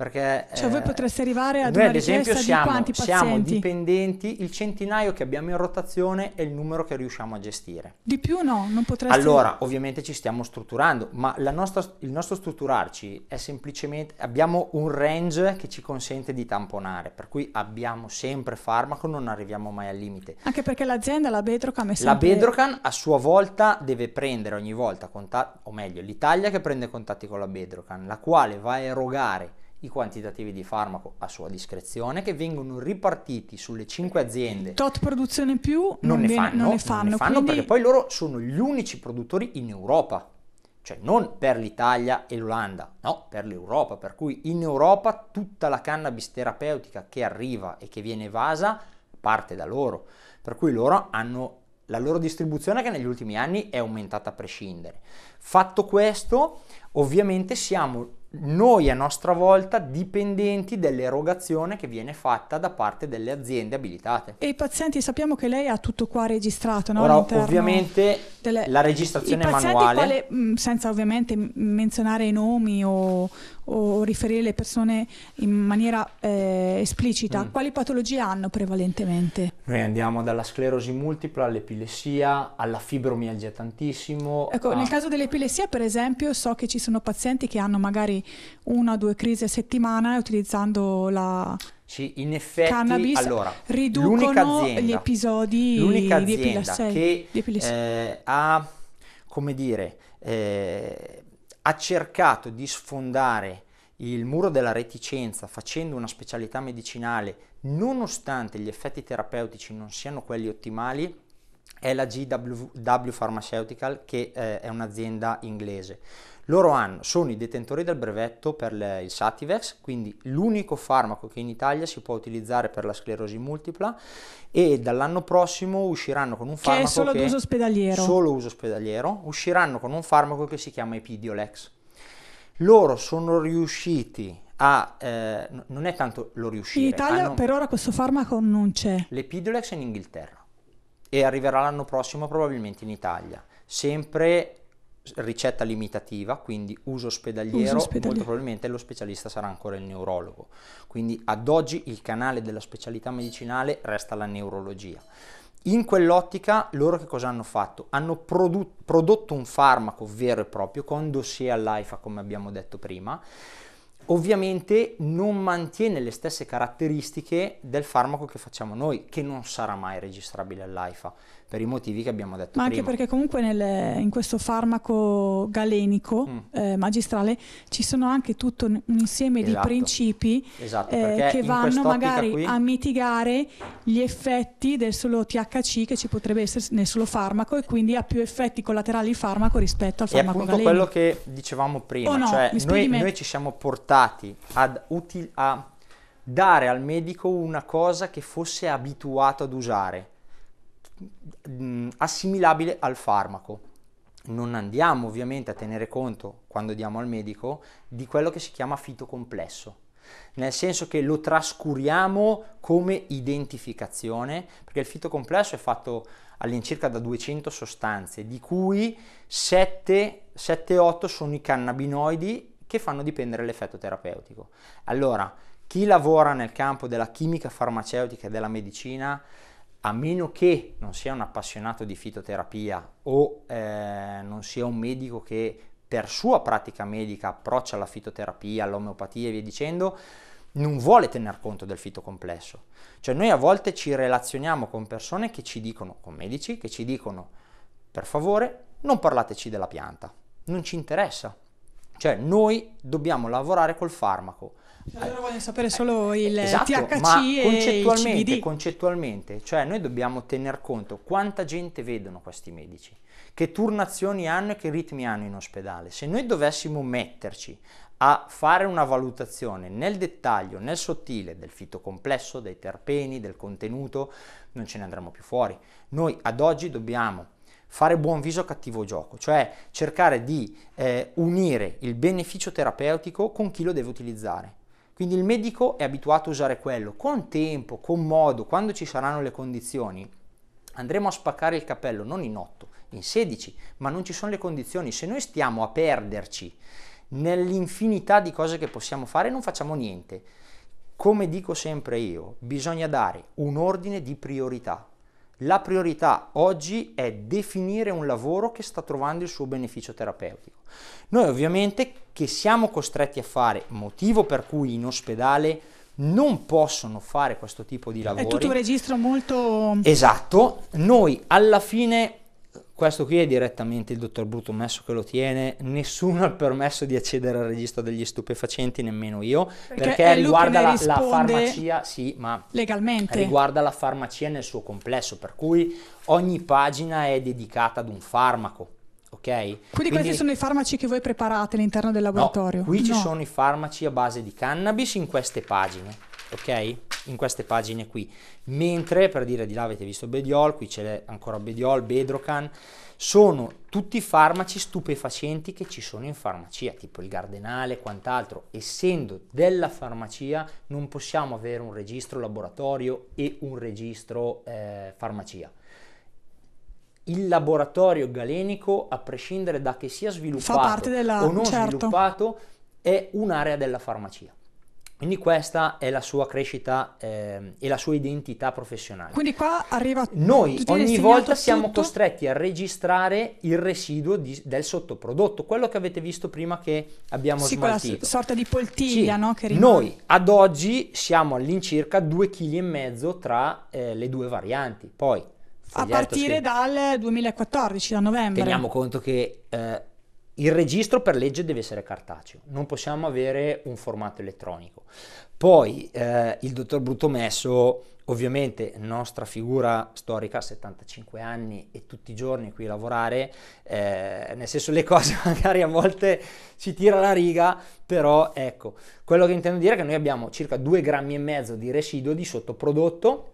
[SPEAKER 4] perché, cioè eh, voi potreste
[SPEAKER 1] arrivare ad noi, ad esempio, siamo, di quanti pazienti? Siamo
[SPEAKER 4] dipendenti, il centinaio che abbiamo in rotazione è il numero che riusciamo a gestire.
[SPEAKER 1] Di più no, non potreste... Allora,
[SPEAKER 4] ovviamente ci stiamo strutturando, ma nostra, il nostro strutturarci è semplicemente... abbiamo un range che ci consente di tamponare, per cui abbiamo sempre farmaco, non arriviamo mai al limite.
[SPEAKER 1] Anche perché l'azienda, la Bedrocan sempre... La Bedrocan
[SPEAKER 4] a sua volta deve prendere ogni volta contatti, o meglio, l'Italia che prende contatti con la Bedrocan, la quale va a erogare i quantitativi di farmaco a sua discrezione che vengono ripartiti sulle 5 aziende. Tot produzione più non, non, ne, viene, fanno, non ne, fanno, non ne fanno quindi... perché poi loro sono gli unici produttori in Europa, cioè non per l'Italia e l'Olanda, no, per l'Europa, per cui in Europa tutta la cannabis terapeutica che arriva e che viene evasa parte da loro, per cui loro hanno la loro distribuzione che negli ultimi anni è aumentata a prescindere. Fatto questo, ovviamente siamo noi a nostra volta dipendenti dell'erogazione che viene fatta da parte delle aziende abilitate. E
[SPEAKER 1] i pazienti sappiamo che lei ha tutto qua registrato, no? Ora, ovviamente delle... la registrazione I manuale. Quale, mm, senza ovviamente menzionare i nomi o, o riferire le persone in maniera eh, esplicita, mm. quali patologie hanno prevalentemente?
[SPEAKER 4] Noi andiamo dalla sclerosi multipla all'epilessia, alla fibromialgia tantissimo. Ecco, a... nel caso
[SPEAKER 1] dell'epilessia per esempio so che ci sono pazienti che hanno magari una o due crisi a settimana utilizzando la
[SPEAKER 4] sì, in effetti, cannabis allora, riducono azienda, gli episodi di epilessia. l'unica azienda di che eh, ha, come dire, eh, ha cercato di sfondare il muro della reticenza facendo una specialità medicinale nonostante gli effetti terapeutici non siano quelli ottimali è la GW Pharmaceutical che eh, è un'azienda inglese. Loro hanno, sono i detentori del brevetto per le, il Sativex, quindi l'unico farmaco che in Italia si può utilizzare per la sclerosi multipla e dall'anno prossimo usciranno con un farmaco che è solo che, uso
[SPEAKER 1] ospedaliero. Solo
[SPEAKER 4] uso ospedaliero, usciranno con un farmaco che si chiama Epidiolex. Loro sono riusciti a, eh, non è tanto lo riuscire. In Italia hanno, per
[SPEAKER 1] ora questo farmaco non c'è.
[SPEAKER 4] L'Epidiolex è in Inghilterra e arriverà l'anno prossimo probabilmente in Italia. Sempre ricetta limitativa, quindi uso ospedaliero, uso ospedaliero, molto probabilmente lo specialista sarà ancora il neurologo. Quindi ad oggi il canale della specialità medicinale resta la neurologia. In quell'ottica loro che cosa hanno fatto? Hanno produ- prodotto un farmaco vero e proprio con dossier all'AIFA come abbiamo detto prima. Ovviamente non mantiene le stesse caratteristiche del farmaco che facciamo noi, che non sarà mai registrabile all'AIFA per i motivi che abbiamo detto Ma prima. anche perché
[SPEAKER 1] comunque nel, in questo farmaco galenico mm. eh, magistrale ci sono anche tutto un insieme esatto. di principi esatto, eh, che vanno magari qui... a mitigare gli effetti del solo THC che ci potrebbe essere nel solo farmaco e quindi ha più effetti collaterali il farmaco rispetto al farmaco galenico. È appunto
[SPEAKER 4] quello che dicevamo prima, no, cioè noi, noi, ci siamo portati ad util- a dare al medico una cosa che fosse abituato ad usare Mm, assimilabile al farmaco. Non andiamo ovviamente a tenere conto, quando diamo al medico, di quello che si chiama fitocomplesso, nel senso che lo trascuriamo come identificazione, perché il fitocomplesso è fatto all'incirca da 200 sostanze, di cui 7-8 sono i cannabinoidi che fanno dipendere l'effetto terapeutico. Allora, chi lavora nel campo della chimica farmaceutica e della medicina a meno che non sia un appassionato di fitoterapia o eh, non sia un medico che per sua pratica medica approccia la fitoterapia, l'omeopatia e via dicendo, non vuole tener conto del fitocomplesso. Cioè noi a volte ci relazioniamo con persone che ci dicono, con medici, che ci dicono per favore non parlateci della pianta, non ci interessa. Cioè noi dobbiamo lavorare col farmaco,
[SPEAKER 1] allora voglio sapere solo il eh, esatto, THC ma e concettualmente,
[SPEAKER 4] concettualmente, cioè noi dobbiamo tener conto quanta gente vedono questi medici, che turnazioni hanno e che ritmi hanno in ospedale. Se noi dovessimo metterci a fare una valutazione nel dettaglio, nel sottile del fitocomplesso, dei terpeni, del contenuto, non ce ne andremo più fuori. Noi ad oggi dobbiamo fare buon viso a cattivo gioco, cioè cercare di eh, unire il beneficio terapeutico con chi lo deve utilizzare. Quindi il medico è abituato a usare quello. Con tempo, con modo, quando ci saranno le condizioni, andremo a spaccare il cappello non in 8, in 16, ma non ci sono le condizioni. Se noi stiamo a perderci nell'infinità di cose che possiamo fare, non facciamo niente. Come dico sempre io, bisogna dare un ordine di priorità. La priorità oggi è definire un lavoro che sta trovando il suo beneficio terapeutico. Noi ovviamente che siamo costretti a fare, motivo per cui in ospedale non possono fare questo tipo di lavoro. È tutto un
[SPEAKER 1] registro molto...
[SPEAKER 4] Esatto, noi alla fine questo qui è direttamente il dottor Bruto Messo che lo tiene, nessuno ha il permesso di accedere al registro degli stupefacenti, nemmeno io, perché, perché riguarda la, la, farmacia, sì, ma
[SPEAKER 1] legalmente.
[SPEAKER 4] riguarda la farmacia nel suo complesso, per cui ogni pagina è dedicata ad un farmaco. ok? Quindi, Quindi questi sono i
[SPEAKER 1] farmaci che voi preparate all'interno del laboratorio? No, qui no. ci sono i
[SPEAKER 4] farmaci a base di cannabis in queste pagine ok? In queste pagine qui. Mentre per dire di là avete visto Bediol, qui c'è ancora Bediol, Bedrocan, sono tutti farmaci stupefacenti che ci sono in farmacia, tipo il Gardenale e quant'altro. Essendo della farmacia non possiamo avere un registro laboratorio e un registro eh, farmacia il laboratorio galenico, a prescindere da che sia sviluppato della... o non certo. sviluppato, è un'area della farmacia. Quindi questa è la sua crescita eh, e la sua identità professionale.
[SPEAKER 1] Quindi qua arriva... Noi ogni volta siamo
[SPEAKER 4] costretti a registrare il residuo di, del sottoprodotto, quello che avete visto prima che abbiamo sì, smaltito. Sì,
[SPEAKER 1] sorta di poltiglia sì. no, che Noi
[SPEAKER 4] ad oggi siamo all'incirca 2,5 kg tra eh, le due varianti. Poi... A partire
[SPEAKER 1] dal 2014, da novembre. Teniamo
[SPEAKER 4] conto che... Eh, il registro per legge deve essere cartaceo, non possiamo avere un formato elettronico. Poi eh, il dottor Bruttomesso, ovviamente nostra figura storica, 75 anni e tutti i giorni qui a lavorare, eh, nel senso le cose magari a volte ci tira la riga, però ecco, quello che intendo dire è che noi abbiamo circa 2 grammi e mezzo di residuo di sottoprodotto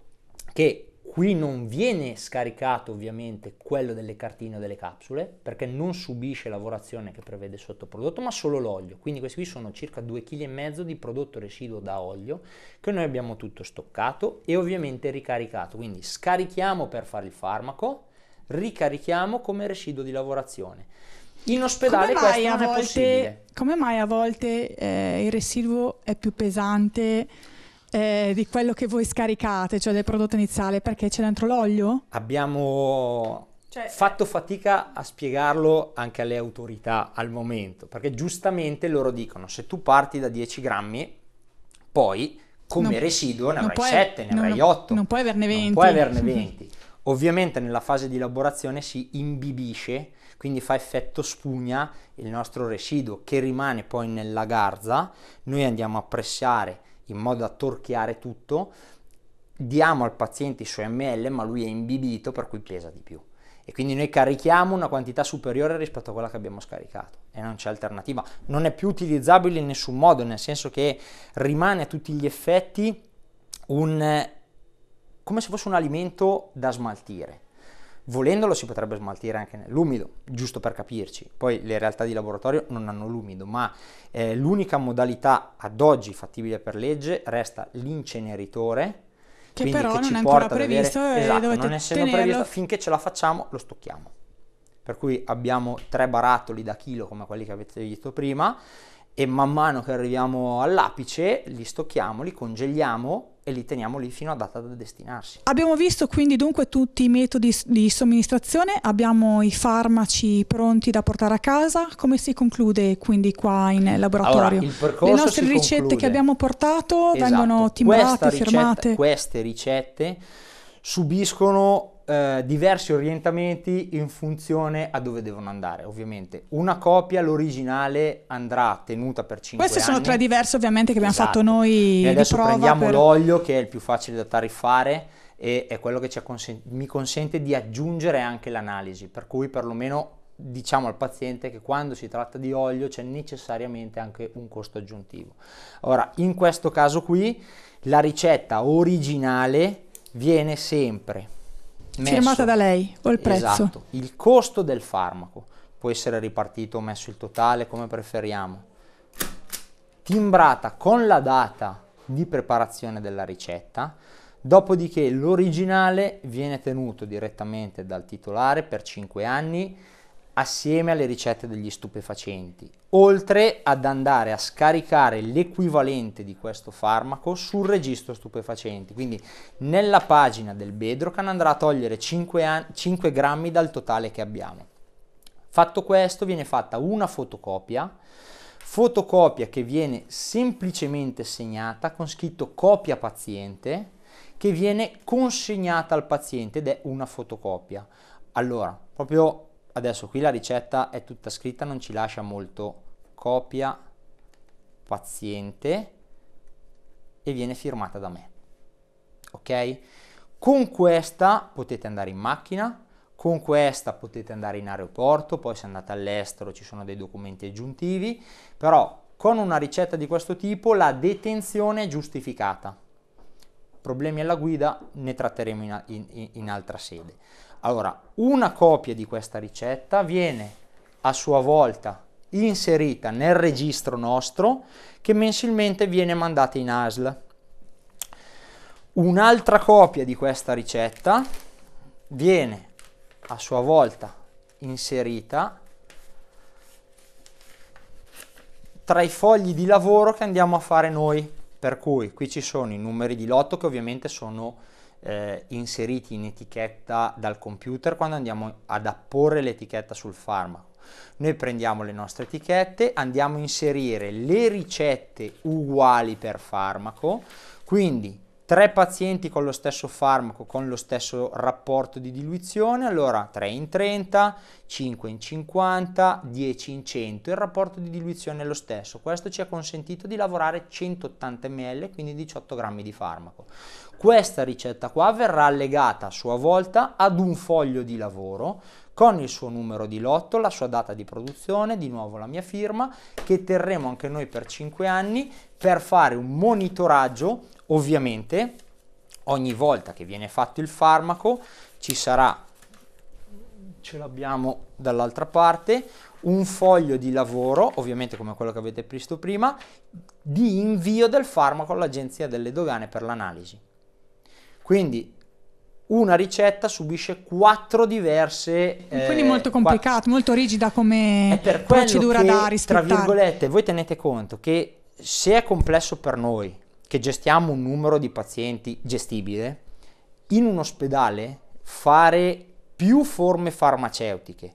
[SPEAKER 4] che Qui non viene scaricato ovviamente quello delle cartine o delle capsule perché non subisce lavorazione che prevede sottoprodotto ma solo l'olio. Quindi questi qui sono circa 2,5 kg di prodotto residuo da olio che noi abbiamo tutto stoccato e ovviamente ricaricato. Quindi scarichiamo per fare il farmaco, ricarichiamo come residuo di lavorazione. In ospedale questo non volte, è possibile.
[SPEAKER 1] Come mai a volte eh, il residuo è più pesante? eh, di quello che voi scaricate, cioè del prodotto iniziale, perché c'è dentro l'olio?
[SPEAKER 4] Abbiamo cioè... fatto fatica a spiegarlo anche alle autorità al momento, perché giustamente loro dicono se tu parti da 10 grammi, poi come non, residuo ne avrai 7, ne non, avrai 8. Non
[SPEAKER 1] puoi averne 20. Puoi averne 20.
[SPEAKER 4] Ovviamente nella fase di elaborazione si imbibisce, quindi fa effetto spugna il nostro residuo che rimane poi nella garza. Noi andiamo a pressare in modo da torchiare tutto, diamo al paziente i suoi ml ma lui è imbibito per cui pesa di più e quindi noi carichiamo una quantità superiore rispetto a quella che abbiamo scaricato e non c'è alternativa, non è più utilizzabile in nessun modo, nel senso che rimane a tutti gli effetti un come se fosse un alimento da smaltire Volendolo si potrebbe smaltire anche nell'umido, giusto per capirci. Poi le realtà di laboratorio non hanno l'umido, ma eh, l'unica modalità ad oggi fattibile per legge resta l'inceneritore, che quindi però che non è ancora previsto avere... e esatto, dovete non essendo tenerlo... previsto finché ce la facciamo lo stocchiamo per cui abbiamo tre barattoli da chilo come quelli che avete visto prima e man mano che arriviamo all'apice li stocchiamo, li congeliamo e li teniamo lì fino a data da destinarsi.
[SPEAKER 1] Abbiamo visto quindi dunque tutti i metodi di somministrazione, abbiamo i farmaci pronti da portare a casa, come si conclude quindi qua in laboratorio? Allora, Le nostre ricette conclude. che abbiamo portato esatto. vengono timbrate, ricetta, firmate?
[SPEAKER 4] Queste ricette subiscono eh, diversi orientamenti in funzione a dove devono andare, ovviamente. Una copia, l'originale, andrà tenuta per 5 Queste anni. sono tre
[SPEAKER 1] diverse ovviamente che abbiamo esatto. fatto noi e adesso prendiamo per...
[SPEAKER 4] l'olio che è il più facile da tariffare e è quello che consen- mi consente di aggiungere anche l'analisi, per cui perlomeno diciamo al paziente che quando si tratta di olio c'è necessariamente anche un costo aggiuntivo. Ora, in questo caso qui, la ricetta originale viene sempre messo, firmata da lei o il prezzo. Esatto, il costo del farmaco può essere ripartito o messo il totale come preferiamo. Timbrata con la data di preparazione della ricetta, dopodiché l'originale viene tenuto direttamente dal titolare per 5 anni assieme alle ricette degli stupefacenti, oltre ad andare a scaricare l'equivalente di questo farmaco sul registro stupefacenti. Quindi nella pagina del Bedrocan andrà a togliere 5, 5 grammi dal totale che abbiamo. Fatto questo viene fatta una fotocopia, fotocopia che viene semplicemente segnata con scritto copia paziente, che viene consegnata al paziente ed è una fotocopia. Allora, proprio adesso qui la ricetta è tutta scritta non ci lascia molto copia paziente e viene firmata da me ok con questa potete andare in macchina con questa potete andare in aeroporto poi se andate all'estero ci sono dei documenti aggiuntivi però con una ricetta di questo tipo la detenzione è giustificata problemi alla guida ne tratteremo in, in, in altra sede allora, una copia di questa ricetta viene a sua volta inserita nel registro nostro che mensilmente viene mandata in ASL. Un'altra copia di questa ricetta viene a sua volta inserita tra i fogli di lavoro che andiamo a fare noi, per cui qui ci sono i numeri di lotto che ovviamente sono eh, inseriti in etichetta dal computer quando andiamo ad apporre l'etichetta sul farmaco. Noi prendiamo le nostre etichette, andiamo a inserire le ricette uguali per farmaco, quindi tre pazienti con lo stesso farmaco, con lo stesso rapporto di diluizione, allora 3 in 30, 5 in 50, 10 in 100, il rapporto di diluizione è lo stesso. Questo ci ha consentito di lavorare 180 ml, quindi 18 grammi di farmaco. Questa ricetta qua verrà legata a sua volta ad un foglio di lavoro con il suo numero di lotto, la sua data di produzione, di nuovo la mia firma, che terremo anche noi per 5 anni per fare un monitoraggio, ovviamente ogni volta che viene fatto il farmaco ci sarà, ce l'abbiamo dall'altra parte, un foglio di lavoro, ovviamente come quello che avete visto prima, di invio del farmaco all'Agenzia delle Dogane per l'analisi. Quindi una ricetta subisce quattro diverse... Eh, Quindi molto complicato,
[SPEAKER 1] quattro... molto rigida come procedura che, da rispettare. Tra virgolette,
[SPEAKER 4] voi tenete conto che se è complesso per noi, che gestiamo un numero di pazienti gestibile, in un ospedale fare più forme farmaceutiche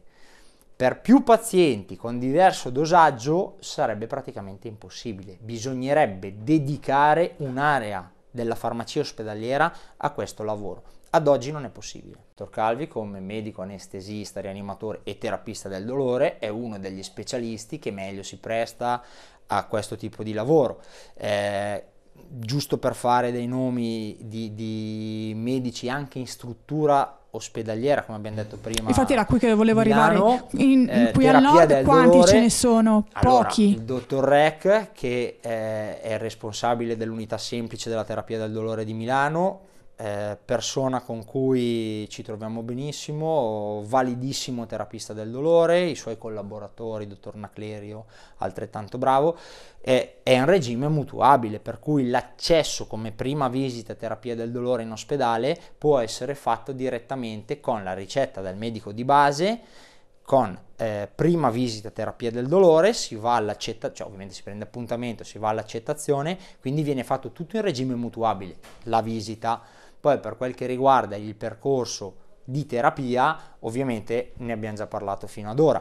[SPEAKER 4] per più pazienti con diverso dosaggio sarebbe praticamente impossibile. Bisognerebbe dedicare un'area della farmacia ospedaliera a questo lavoro. Ad oggi non è possibile. Dottor Calvi, come medico anestesista, rianimatore e terapista del dolore, è uno degli specialisti che meglio si presta a questo tipo di lavoro. Eh, giusto per fare dei nomi di, di medici anche in struttura ospedaliera, come abbiamo detto prima. Infatti era qui
[SPEAKER 1] che volevo Milano, arrivare. In, eh, qui al nord quanti dolore. ce ne sono? Allora, Pochi. Il
[SPEAKER 4] dottor Rec, che eh, è responsabile dell'unità semplice della terapia del dolore di Milano, eh, persona con cui ci troviamo benissimo, validissimo terapista del dolore, i suoi collaboratori, dottor Naclerio, altrettanto bravo, eh, è in regime mutuabile, per cui l'accesso come prima visita a terapia del dolore in ospedale può essere fatto direttamente con la ricetta del medico di base con eh, prima visita a terapia del dolore, si va all'accettazione, cioè ovviamente si prende appuntamento, si va all'accettazione, quindi viene fatto tutto in regime mutuabile, la visita, poi per quel che riguarda il percorso di terapia, ovviamente ne abbiamo già parlato fino ad ora.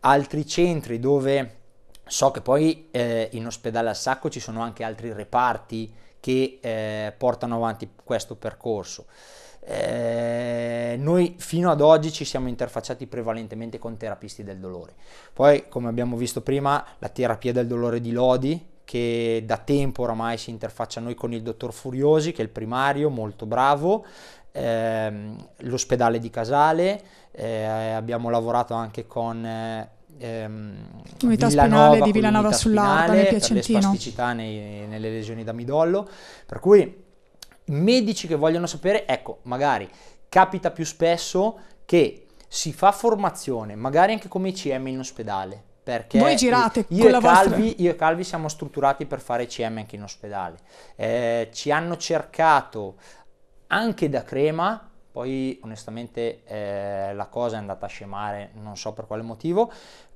[SPEAKER 4] Altri centri dove so che poi eh, in ospedale a Sacco ci sono anche altri reparti che eh, portano avanti questo percorso. Eh, noi fino ad oggi ci siamo interfacciati prevalentemente con terapisti del dolore. Poi, come abbiamo visto prima, la terapia del dolore di Lodi, che da tempo oramai si interfaccia a noi con il dottor Furiosi, che è il primario, molto bravo, ehm, l'ospedale di Casale, eh, abbiamo lavorato anche con... ehm, l'unità spinale di Villanova sull'Arda nel Piacentino per le spasticità nei, nelle lesioni da midollo per cui medici che vogliono sapere ecco magari capita più spesso che si fa formazione magari anche come ICM in ospedale perché Voi girate io, e Calvi, vostra... io e Calvi siamo strutturati per fare CM anche in ospedale. Eh, ci hanno cercato anche da crema, poi onestamente eh, la cosa è andata a scemare, non so per quale motivo,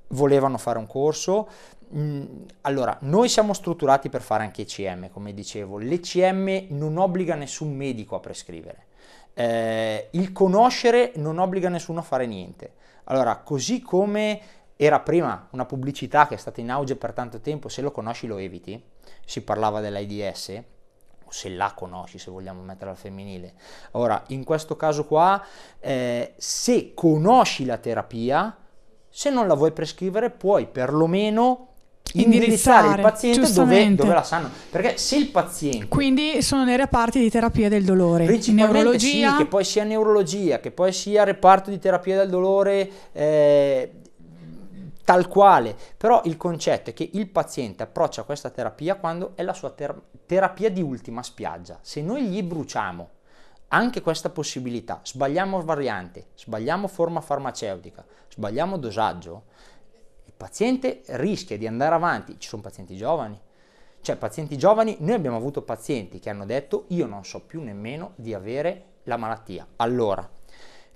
[SPEAKER 4] volevano fare un corso. Mm, allora, noi siamo strutturati per fare anche ECM, come dicevo, l'ECM non obbliga nessun medico a prescrivere, eh, il conoscere non obbliga nessuno a fare niente. Allora, così come era prima una pubblicità che è stata in auge per tanto tempo, se lo conosci lo eviti, si parlava dell'AIDS, o se la conosci se vogliamo metterla al femminile. Ora, in questo caso qua, eh, se conosci la terapia, se non la vuoi prescrivere puoi perlomeno
[SPEAKER 1] indirizzare il paziente dove, dove, la
[SPEAKER 4] sanno. Perché se il paziente.
[SPEAKER 1] Quindi sono nei reparti di terapia del dolore. neurologia. Sì, che
[SPEAKER 4] poi sia neurologia, che poi sia reparto di terapia del dolore. Eh, tal quale, però il concetto è che il paziente approccia questa terapia quando è la sua ter- terapia di ultima spiaggia. Se noi gli bruciamo anche questa possibilità, sbagliamo variante, sbagliamo forma farmaceutica, sbagliamo dosaggio, il paziente rischia di andare avanti, ci sono pazienti giovani, cioè pazienti giovani, noi abbiamo avuto pazienti che hanno detto io non so più nemmeno di avere la malattia, allora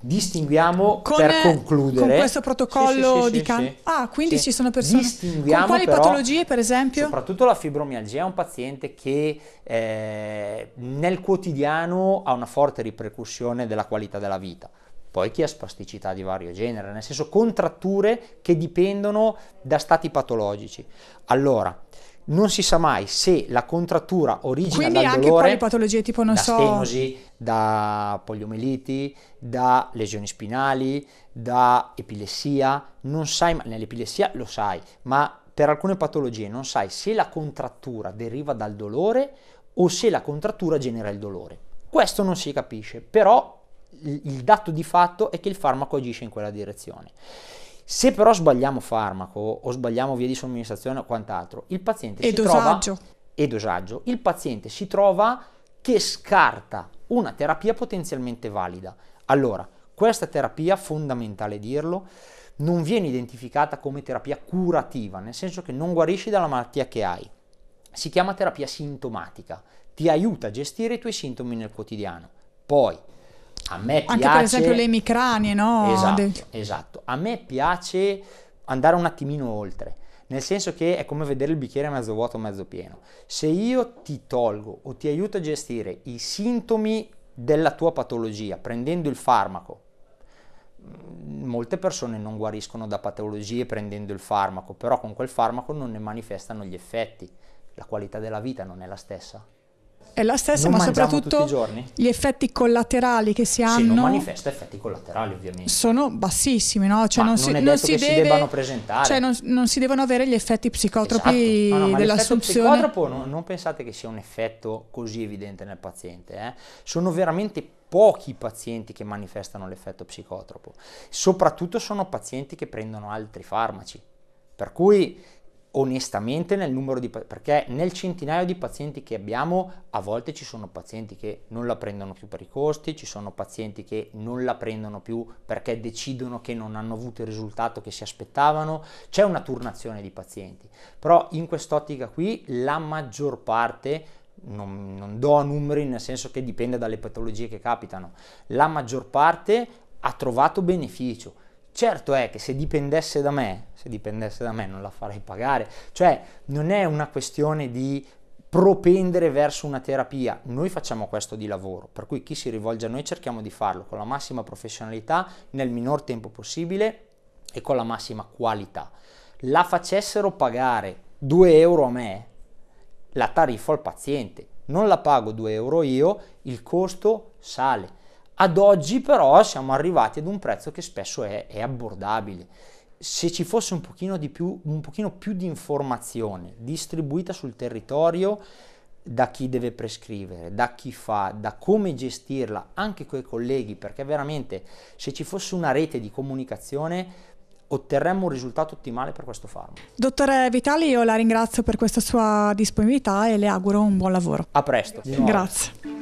[SPEAKER 4] distinguiamo con, per eh, concludere con questo protocollo sì, sì, di sì, can- ah quindi ci
[SPEAKER 1] sono persone distinguiamo con quali però, patologie
[SPEAKER 4] per esempio soprattutto la fibromialgia è un paziente che eh, nel quotidiano ha una forte ripercussione della qualità della vita poi chi ha spasticità di vario genere nel senso contratture che dipendono da stati patologici allora non si sa mai se la contrattura origina Quindi dal dolore, quali
[SPEAKER 1] patologie tipo non da so... stenosi,
[SPEAKER 4] da poliomieliti, da lesioni spinali, da epilessia, non sai, ma nell'epilessia lo sai, ma per alcune patologie non sai se la contrattura deriva dal dolore o se la contrattura genera il dolore. Questo non si capisce, però il dato di fatto è che il farmaco agisce in quella direzione. Se però sbagliamo farmaco o sbagliamo via di somministrazione o quant'altro, il paziente e si dosaggio. trova e dosaggio, il paziente si trova che scarta una terapia potenzialmente valida. Allora, questa terapia, fondamentale dirlo, non viene identificata come terapia curativa, nel senso che non guarisci dalla malattia che hai. Si chiama terapia sintomatica, ti aiuta a gestire i tuoi sintomi nel quotidiano. Poi, a me Anche per esempio le
[SPEAKER 1] emicranie, no? Esatto, De...
[SPEAKER 4] esatto. A me piace andare un attimino oltre, nel senso che è come vedere il bicchiere mezzo vuoto o mezzo pieno. Se io ti tolgo o ti aiuto a gestire i sintomi della tua patologia prendendo il farmaco, mm, molte persone non guariscono da patologie prendendo il farmaco, però con quel farmaco non ne manifestano gli effetti, la qualità della vita non è la stessa.
[SPEAKER 1] È la stessa, non ma soprattutto gli effetti collaterali che si hanno. Sì, non manifesta
[SPEAKER 4] effetti collaterali, ovviamente.
[SPEAKER 1] Sono bassissimi, no? Cioè, ma non si, non si deve, debbano presentare. Cioè, non, non, si devono avere gli effetti psicotropi esatto. no, no, dell'assunzione. psicotropo
[SPEAKER 4] non, non pensate che sia un effetto così evidente nel paziente. Eh? Sono veramente pochi pazienti che manifestano l'effetto psicotropo. Soprattutto sono pazienti che prendono altri farmaci. Per cui onestamente nel numero di perché nel centinaio di pazienti che abbiamo a volte ci sono pazienti che non la prendono più per i costi, ci sono pazienti che non la prendono più perché decidono che non hanno avuto il risultato che si aspettavano, c'è una turnazione di pazienti. Però in quest'ottica qui la maggior parte non, non do numeri nel senso che dipende dalle patologie che capitano, la maggior parte ha trovato beneficio Certo è che se dipendesse da me, se dipendesse da me non la farei pagare, cioè non è una questione di propendere verso una terapia. Noi facciamo questo di lavoro, per cui chi si rivolge a noi cerchiamo di farlo con la massima professionalità, nel minor tempo possibile e con la massima qualità. La facessero pagare 2 euro a me, la tariffa al paziente. Non la pago 2 euro io, il costo sale. Ad oggi però siamo arrivati ad un prezzo che spesso è, è abbordabile. Se ci fosse un pochino, di più, un pochino più di informazione distribuita sul territorio, da chi deve prescrivere, da chi fa, da come gestirla, anche coi colleghi, perché veramente se ci fosse una rete di comunicazione otterremmo un risultato ottimale per questo farmaco.
[SPEAKER 1] Dottore Vitali, io la ringrazio per questa sua disponibilità e le auguro un buon lavoro. A presto. Grazie.